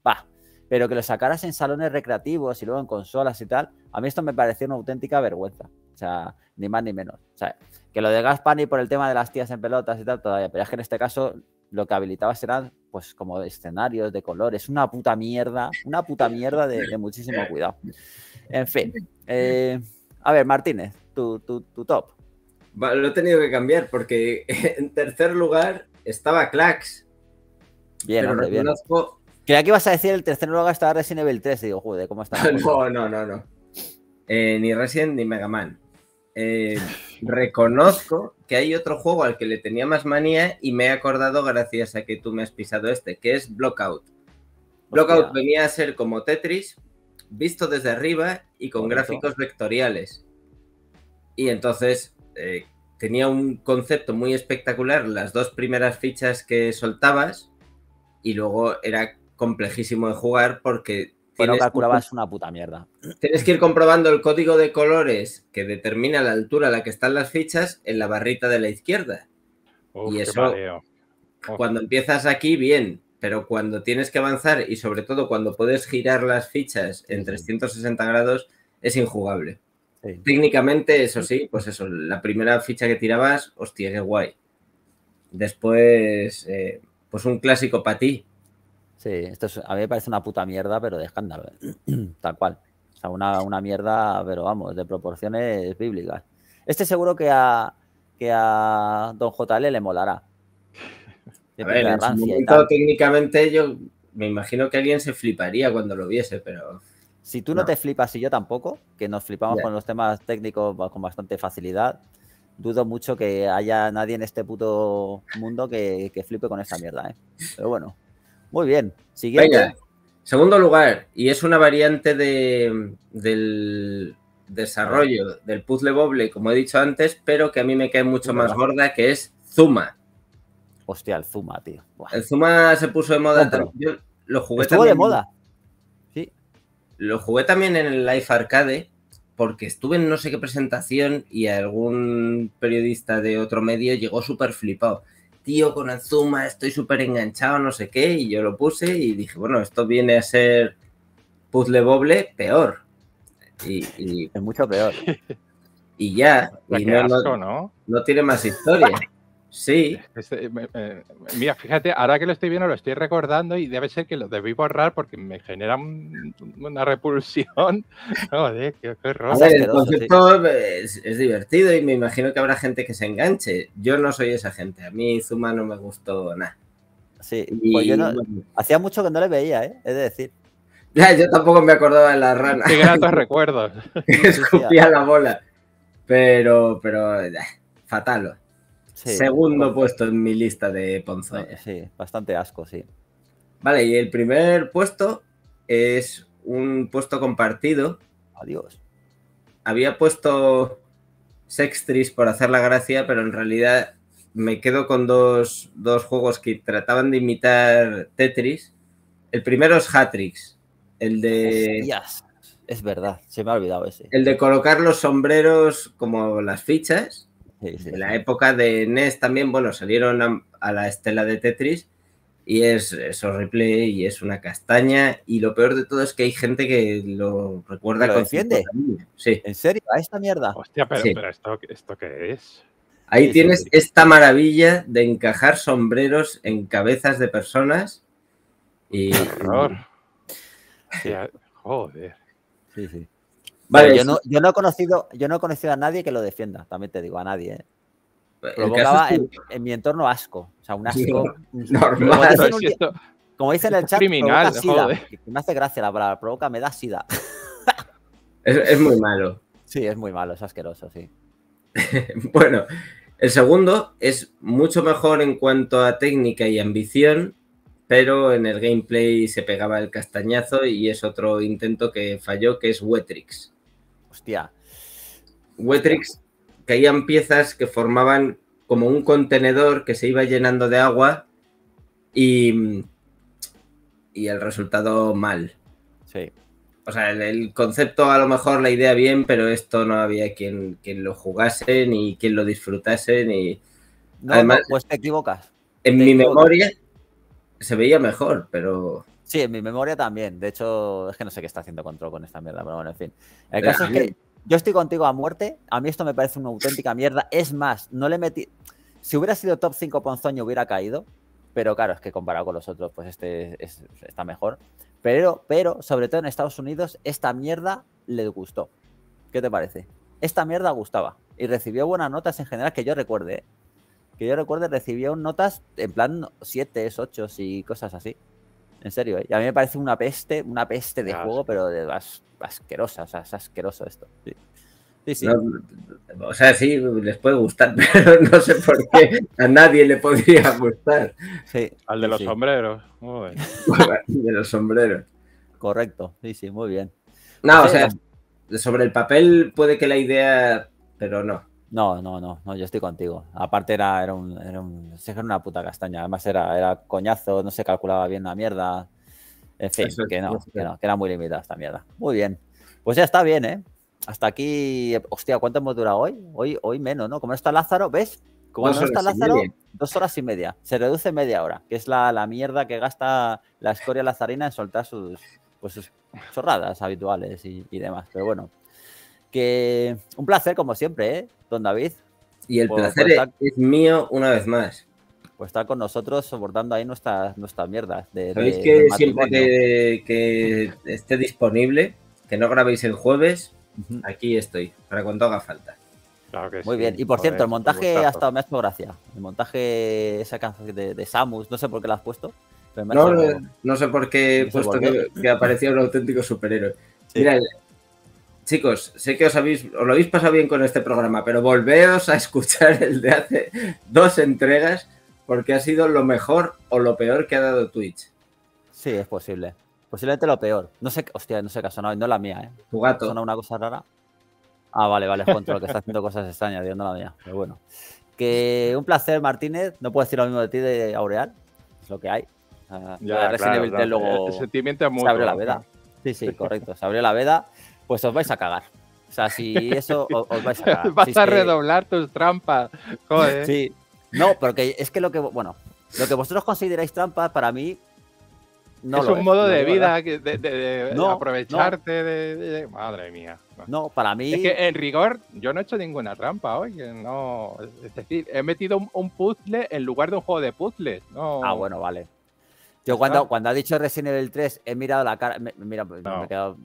va, pero que lo sacaras en salones recreativos y luego en consolas y tal, a mí esto me pareció una auténtica vergüenza. O sea, ni más ni menos. O sea, que lo de Gaspani por el tema de las tías en pelotas y tal, todavía. Pero es que en este caso lo que habilitaba eran, pues, como escenarios de colores. Una puta mierda. Una puta mierda de, muchísimo cuidado. En fin. Eh, a ver, Martínez, tu, top. Lo he tenido que cambiar porque en tercer lugar estaba Clax. Bien, hombre, bien. Que Creía que ibas a decir el tercer lugar estaba Resident Evil 3 digo, joder, ¿cómo está? no, no, no, no. Eh, ni Resident ni Mega Man. Eh, reconozco que hay otro juego al que le tenía más manía y me he acordado gracias a que tú me has pisado este, que es Blockout. Blockout venía a ser como Tetris, visto desde arriba y con gráficos vectoriales. Y entonces eh, tenía un concepto muy espectacular, las dos primeras fichas que soltabas, y luego era complejísimo de jugar porque que no calculabas una puta mierda. Tienes que ir comprobando el código de colores que determina la altura a la que están las fichas en la barrita de la izquierda. y eso, cuando empiezas aquí, bien, pero cuando tienes que avanzar y sobre todo cuando puedes girar las fichas en 360 grados, es injugable. Técnicamente, eso sí, pues eso, la primera ficha que tirabas, hostia, qué guay. Después, eh, pues un clásico para ti, Sí, esto a mí me parece una puta mierda, pero de escándalo. Eh. Tal cual. O sea, una, mierda, pero vamos, de proporciones bíblicas. Este seguro que a, que a Don JL le molará. A ver, técnicamente yo me imagino que alguien se fliparía cuando lo viese, pero... Si tú no, te flipas y yo tampoco, que nos flipamos con los temas técnicos con bastante facilidad, dudo mucho que haya nadie en este puto mundo que, que flipe con esta mierda, ¿eh? Pero bueno. Muy bien. Siguiente. Segundo lugar, y es una variante del desarrollo del puzzle boble, como he dicho antes, pero que a mí me cae mucho más gorda, que es Zuma. Hostia, el Zuma, tío. El Zuma se puso de moda Yo lo jugué Estuvo de moda. Sí. Lo jugué también en el Life Arcade, porque estuve en no sé qué presentación y algún periodista de otro medio llegó súper flipado tío, con Azuma ah, estoy súper enganchado, no sé qué, y yo lo puse y dije, bueno, esto viene a ser puzzle boble peor. Y, es mucho peor. Y ya, no tiene más historia. Sí. Este, eh, eh, mira, fíjate, ahora que lo estoy viendo, lo estoy recordando y debe ser que lo debí borrar porque me genera una repulsión. Joder, qué, horror. es, divertido y me imagino que habrá gente que se enganche. Yo no soy esa gente. A mí Zuma no me gustó nada. Sí, pues yo no, hacía mucho que no le veía, ¿eh? es decir. yo tampoco me acordaba de la rana. Qué gratos recuerdos. Escupía la bola. Pero, pero, eh, fatal Segundo puesto en mi lista de ponzo Sí, bastante asco, sí. Vale, y el primer puesto es un puesto compartido. Adiós. Había puesto Sextris por hacer la gracia, pero en realidad me quedo con dos, dos juegos que trataban de imitar Tetris. El primero es Hatrix, el de... Es verdad, se me ha olvidado ese. El de colocar los sombreros como las fichas en la época de NES también, bueno, salieron a, la estela de Tetris y es, es horrible y es una castaña. Y lo peor de todo es que hay gente que lo recuerda ¿Lo con Sí. ¿En serio? ¿A esta mierda? Hostia, pero, ¿esto, qué es? Ahí tienes esta maravilla de encajar sombreros en cabezas de personas. Y... Joder. Sí, sí. Vale, yo, no, he conocido, yo no he conocido a nadie que lo defienda, también te digo, a nadie. ¿eh? Provocaba en, mi entorno asco. O sea, un asco. normal. Como dicen, en el chat, sida, me hace gracia la palabra, provoca, me da sida. Es, es muy malo. Sí, es muy malo, es asqueroso, sí. bueno, el segundo es mucho mejor en cuanto a técnica y ambición, pero en el gameplay se pegaba el castañazo y es otro intento que falló, que es Wetrix. Hostia. Wetrix caían piezas que formaban como un contenedor que se iba llenando de agua y, y el resultado mal. Sí. O sea, el, concepto a lo mejor la idea bien, pero esto no había quien, quien lo jugase ni quien lo disfrutase ni... Además, pues te equivocas. En mi memoria se veía mejor, pero... Sí, en mi memoria también. De hecho, es que no sé qué está haciendo control con esta mierda, pero bueno, en fin. El caso es que yo estoy contigo a muerte. A mí esto me parece una auténtica mierda. Es más, no le metí. Si hubiera sido top 5 Ponzoño, hubiera caído. Pero claro, es que comparado con los otros, pues este está mejor. Pero, pero, sobre todo en Estados Unidos, esta mierda le gustó. ¿Qué te parece? Esta mierda gustaba. Y recibió buenas notas en general, que yo recuerde. ¿eh? Que yo recuerde, recibió notas en plan 7, 8 y cosas así. En serio, eh. y a mí me parece una peste, una peste de ah, juego, pero de, asquerosa, o sea, es asqueroso esto. Sí. Sí, o sea, sí, les puede gustar, pero no sé por qué a nadie le podría gustar. al de los sombreros. Muy bien. de los sombreros. Correcto, sí, sí, muy bien. No, pues o sea, sobre el papel puede que la idea, pero no. No, no, no, no, yo estoy contigo. Aparte era, era, un, era, era una puta castaña. Además era, era coñazo, no se calculaba bien la mierda. En fin, que no, que no, que era muy limitada esta mierda. Muy bien. Pues ya está bien, ¿eh? Hasta aquí. Hostia, ¿cuánto hemos durado hoy? Hoy, hoy menos, ¿no? Como no está Lázaro, ¿ves? Como no está Lázaro, dos horas y media. Se reduce media hora, que es la, mierda que gasta la historia lazarina en soltar sus, pues chorradas habituales y demás. Pero bueno, un placer, como siempre, ¿eh? don David. Y el placer es mío una vez más. Pues estar con nosotros soportando ahí nuestra nuestra mierda. De, Sabéis que siempre que, esté disponible, que no grabéis el jueves, aquí estoy, para cuando haga falta. Muy bien, y por cierto, el montaje hasta me ha hecho gracia. El montaje, esa canción de, Samus, no sé por qué la has puesto. no, sé por qué he puesto que, aparecía un auténtico superhéroe. Chicos, sé que os, habéis, os lo habéis pasado bien con este programa, pero volveos a escuchar el de hace dos entregas porque ha sido lo mejor o lo peor que ha dado Twitch. Sí, es posible. Posiblemente lo peor. No sé, hostia, no sé qué ha sonado, no la mía, ¿eh? Tu gato. ¿Suena una cosa rara? Ah, vale, vale, es lo que está haciendo cosas extrañas, y la mía. Pero bueno. Que un placer, Martínez. No puedo decir lo mismo de ti de Aureal. Es lo que hay. Ah, ya, claro, luego. se abrió la veda. Sí, sí, correcto. Se abrió la veda pues os vais a cagar. O sea, si eso os, vais a cagar. Vas a redoblar tus trampas, joder. Sí, no, porque es que lo que, bueno, lo que vosotros consideráis trampa, para mí, no es un modo de vida, de, aprovecharte De, Madre mía. No, para mí... Es que en rigor yo no he hecho ninguna trampa hoy. No. Es decir, he metido un, puzzle en lugar de un juego de puzzles. No. Ah, bueno, vale. Yo cuando, ah. cuando ha dicho Resident Evil 3 he mirado la cara... mira, me he quedado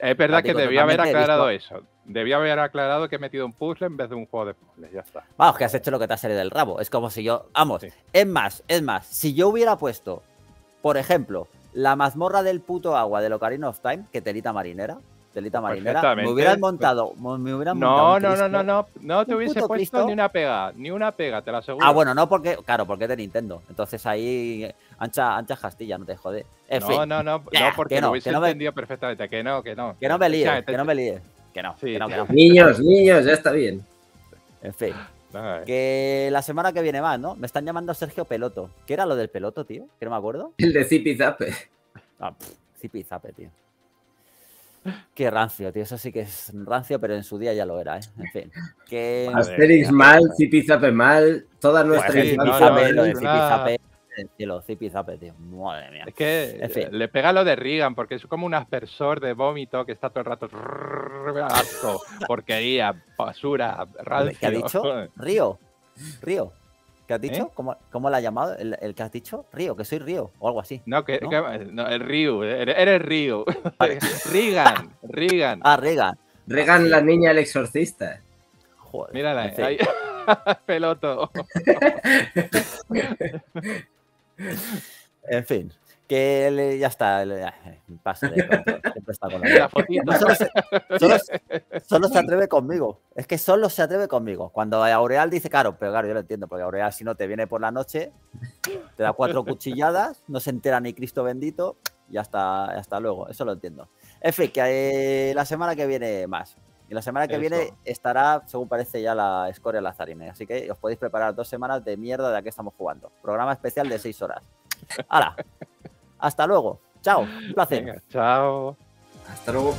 es verdad que debía haber aclarado eso. Debía haber aclarado que he metido un puzzle en vez de un juego de puzzles, ya está. Vamos, que has hecho lo que te ha salido del rabo. Es como si yo. Vamos, es más, es más, si yo hubiera puesto, por ejemplo, la mazmorra del puto agua de Locarino of Time, que telita marinera, telita marinera, me hubieran montado, me hubieran no, montado. No, no, no, no, no, te hubiese puesto ni una pega, ni una pega, te la aseguro. Ah, bueno, no, porque, claro, porque es de Nintendo. Entonces ahí, ancha, ancha castilla, no te jode. no, no, no, no, porque no, lo hubiese no entendido perfectamente, que no, que no. Que no me líes, que no me Que no, que no, Niños, niños, ya está bien. En fin. Ah, eh. Que la semana que viene más, ¿no? Me están llamando Sergio Peloto. ¿Qué era lo del peloto, tío? Que no me acuerdo. El de Zipizape. Ah, Zipizape, tío. Qué rancio, tío. Eso sí que es rancio, pero en su día ya lo era, ¿eh? En fin. qué... Asterix mal, Zipizape mal, toda nuestra pues, sí, Zipizape, Zipizape, tío. Madre mía. Es que le pega lo de Regan, porque es como un aspersor de vómito que está todo el rato. porquería, basura, rancio. ¿Qué ha dicho? Río. Río. ¿Qué has dicho? ¿Eh? ¿Cómo, la has llamado? ¿El, que has dicho? Río, que soy Río o algo así. No, que, ¿no? el Río, eres, Río. Rigan, Regan, Regan. Ah, Regan. Regan, la niña el exorcista. Joder. Mírala, Peloto. en fin. que eh, ya está, eh, eh, está con solo, se, atreve conmigo, es que solo se atreve conmigo. Cuando Aureal dice, claro, pero claro, yo lo entiendo, porque Aureal si no te viene por la noche, te da cuatro cuchilladas, no se entera ni Cristo bendito, y hasta, hasta luego, eso lo entiendo. En fin, que la semana que viene más. Y la semana que viene estará, según parece, ya la escoria Lazarine. Así que os podéis preparar dos semanas de mierda de a que estamos jugando. Programa especial de seis horas. ¡Hala! Hasta luego. Chao. Un placer. chao. Hasta luego.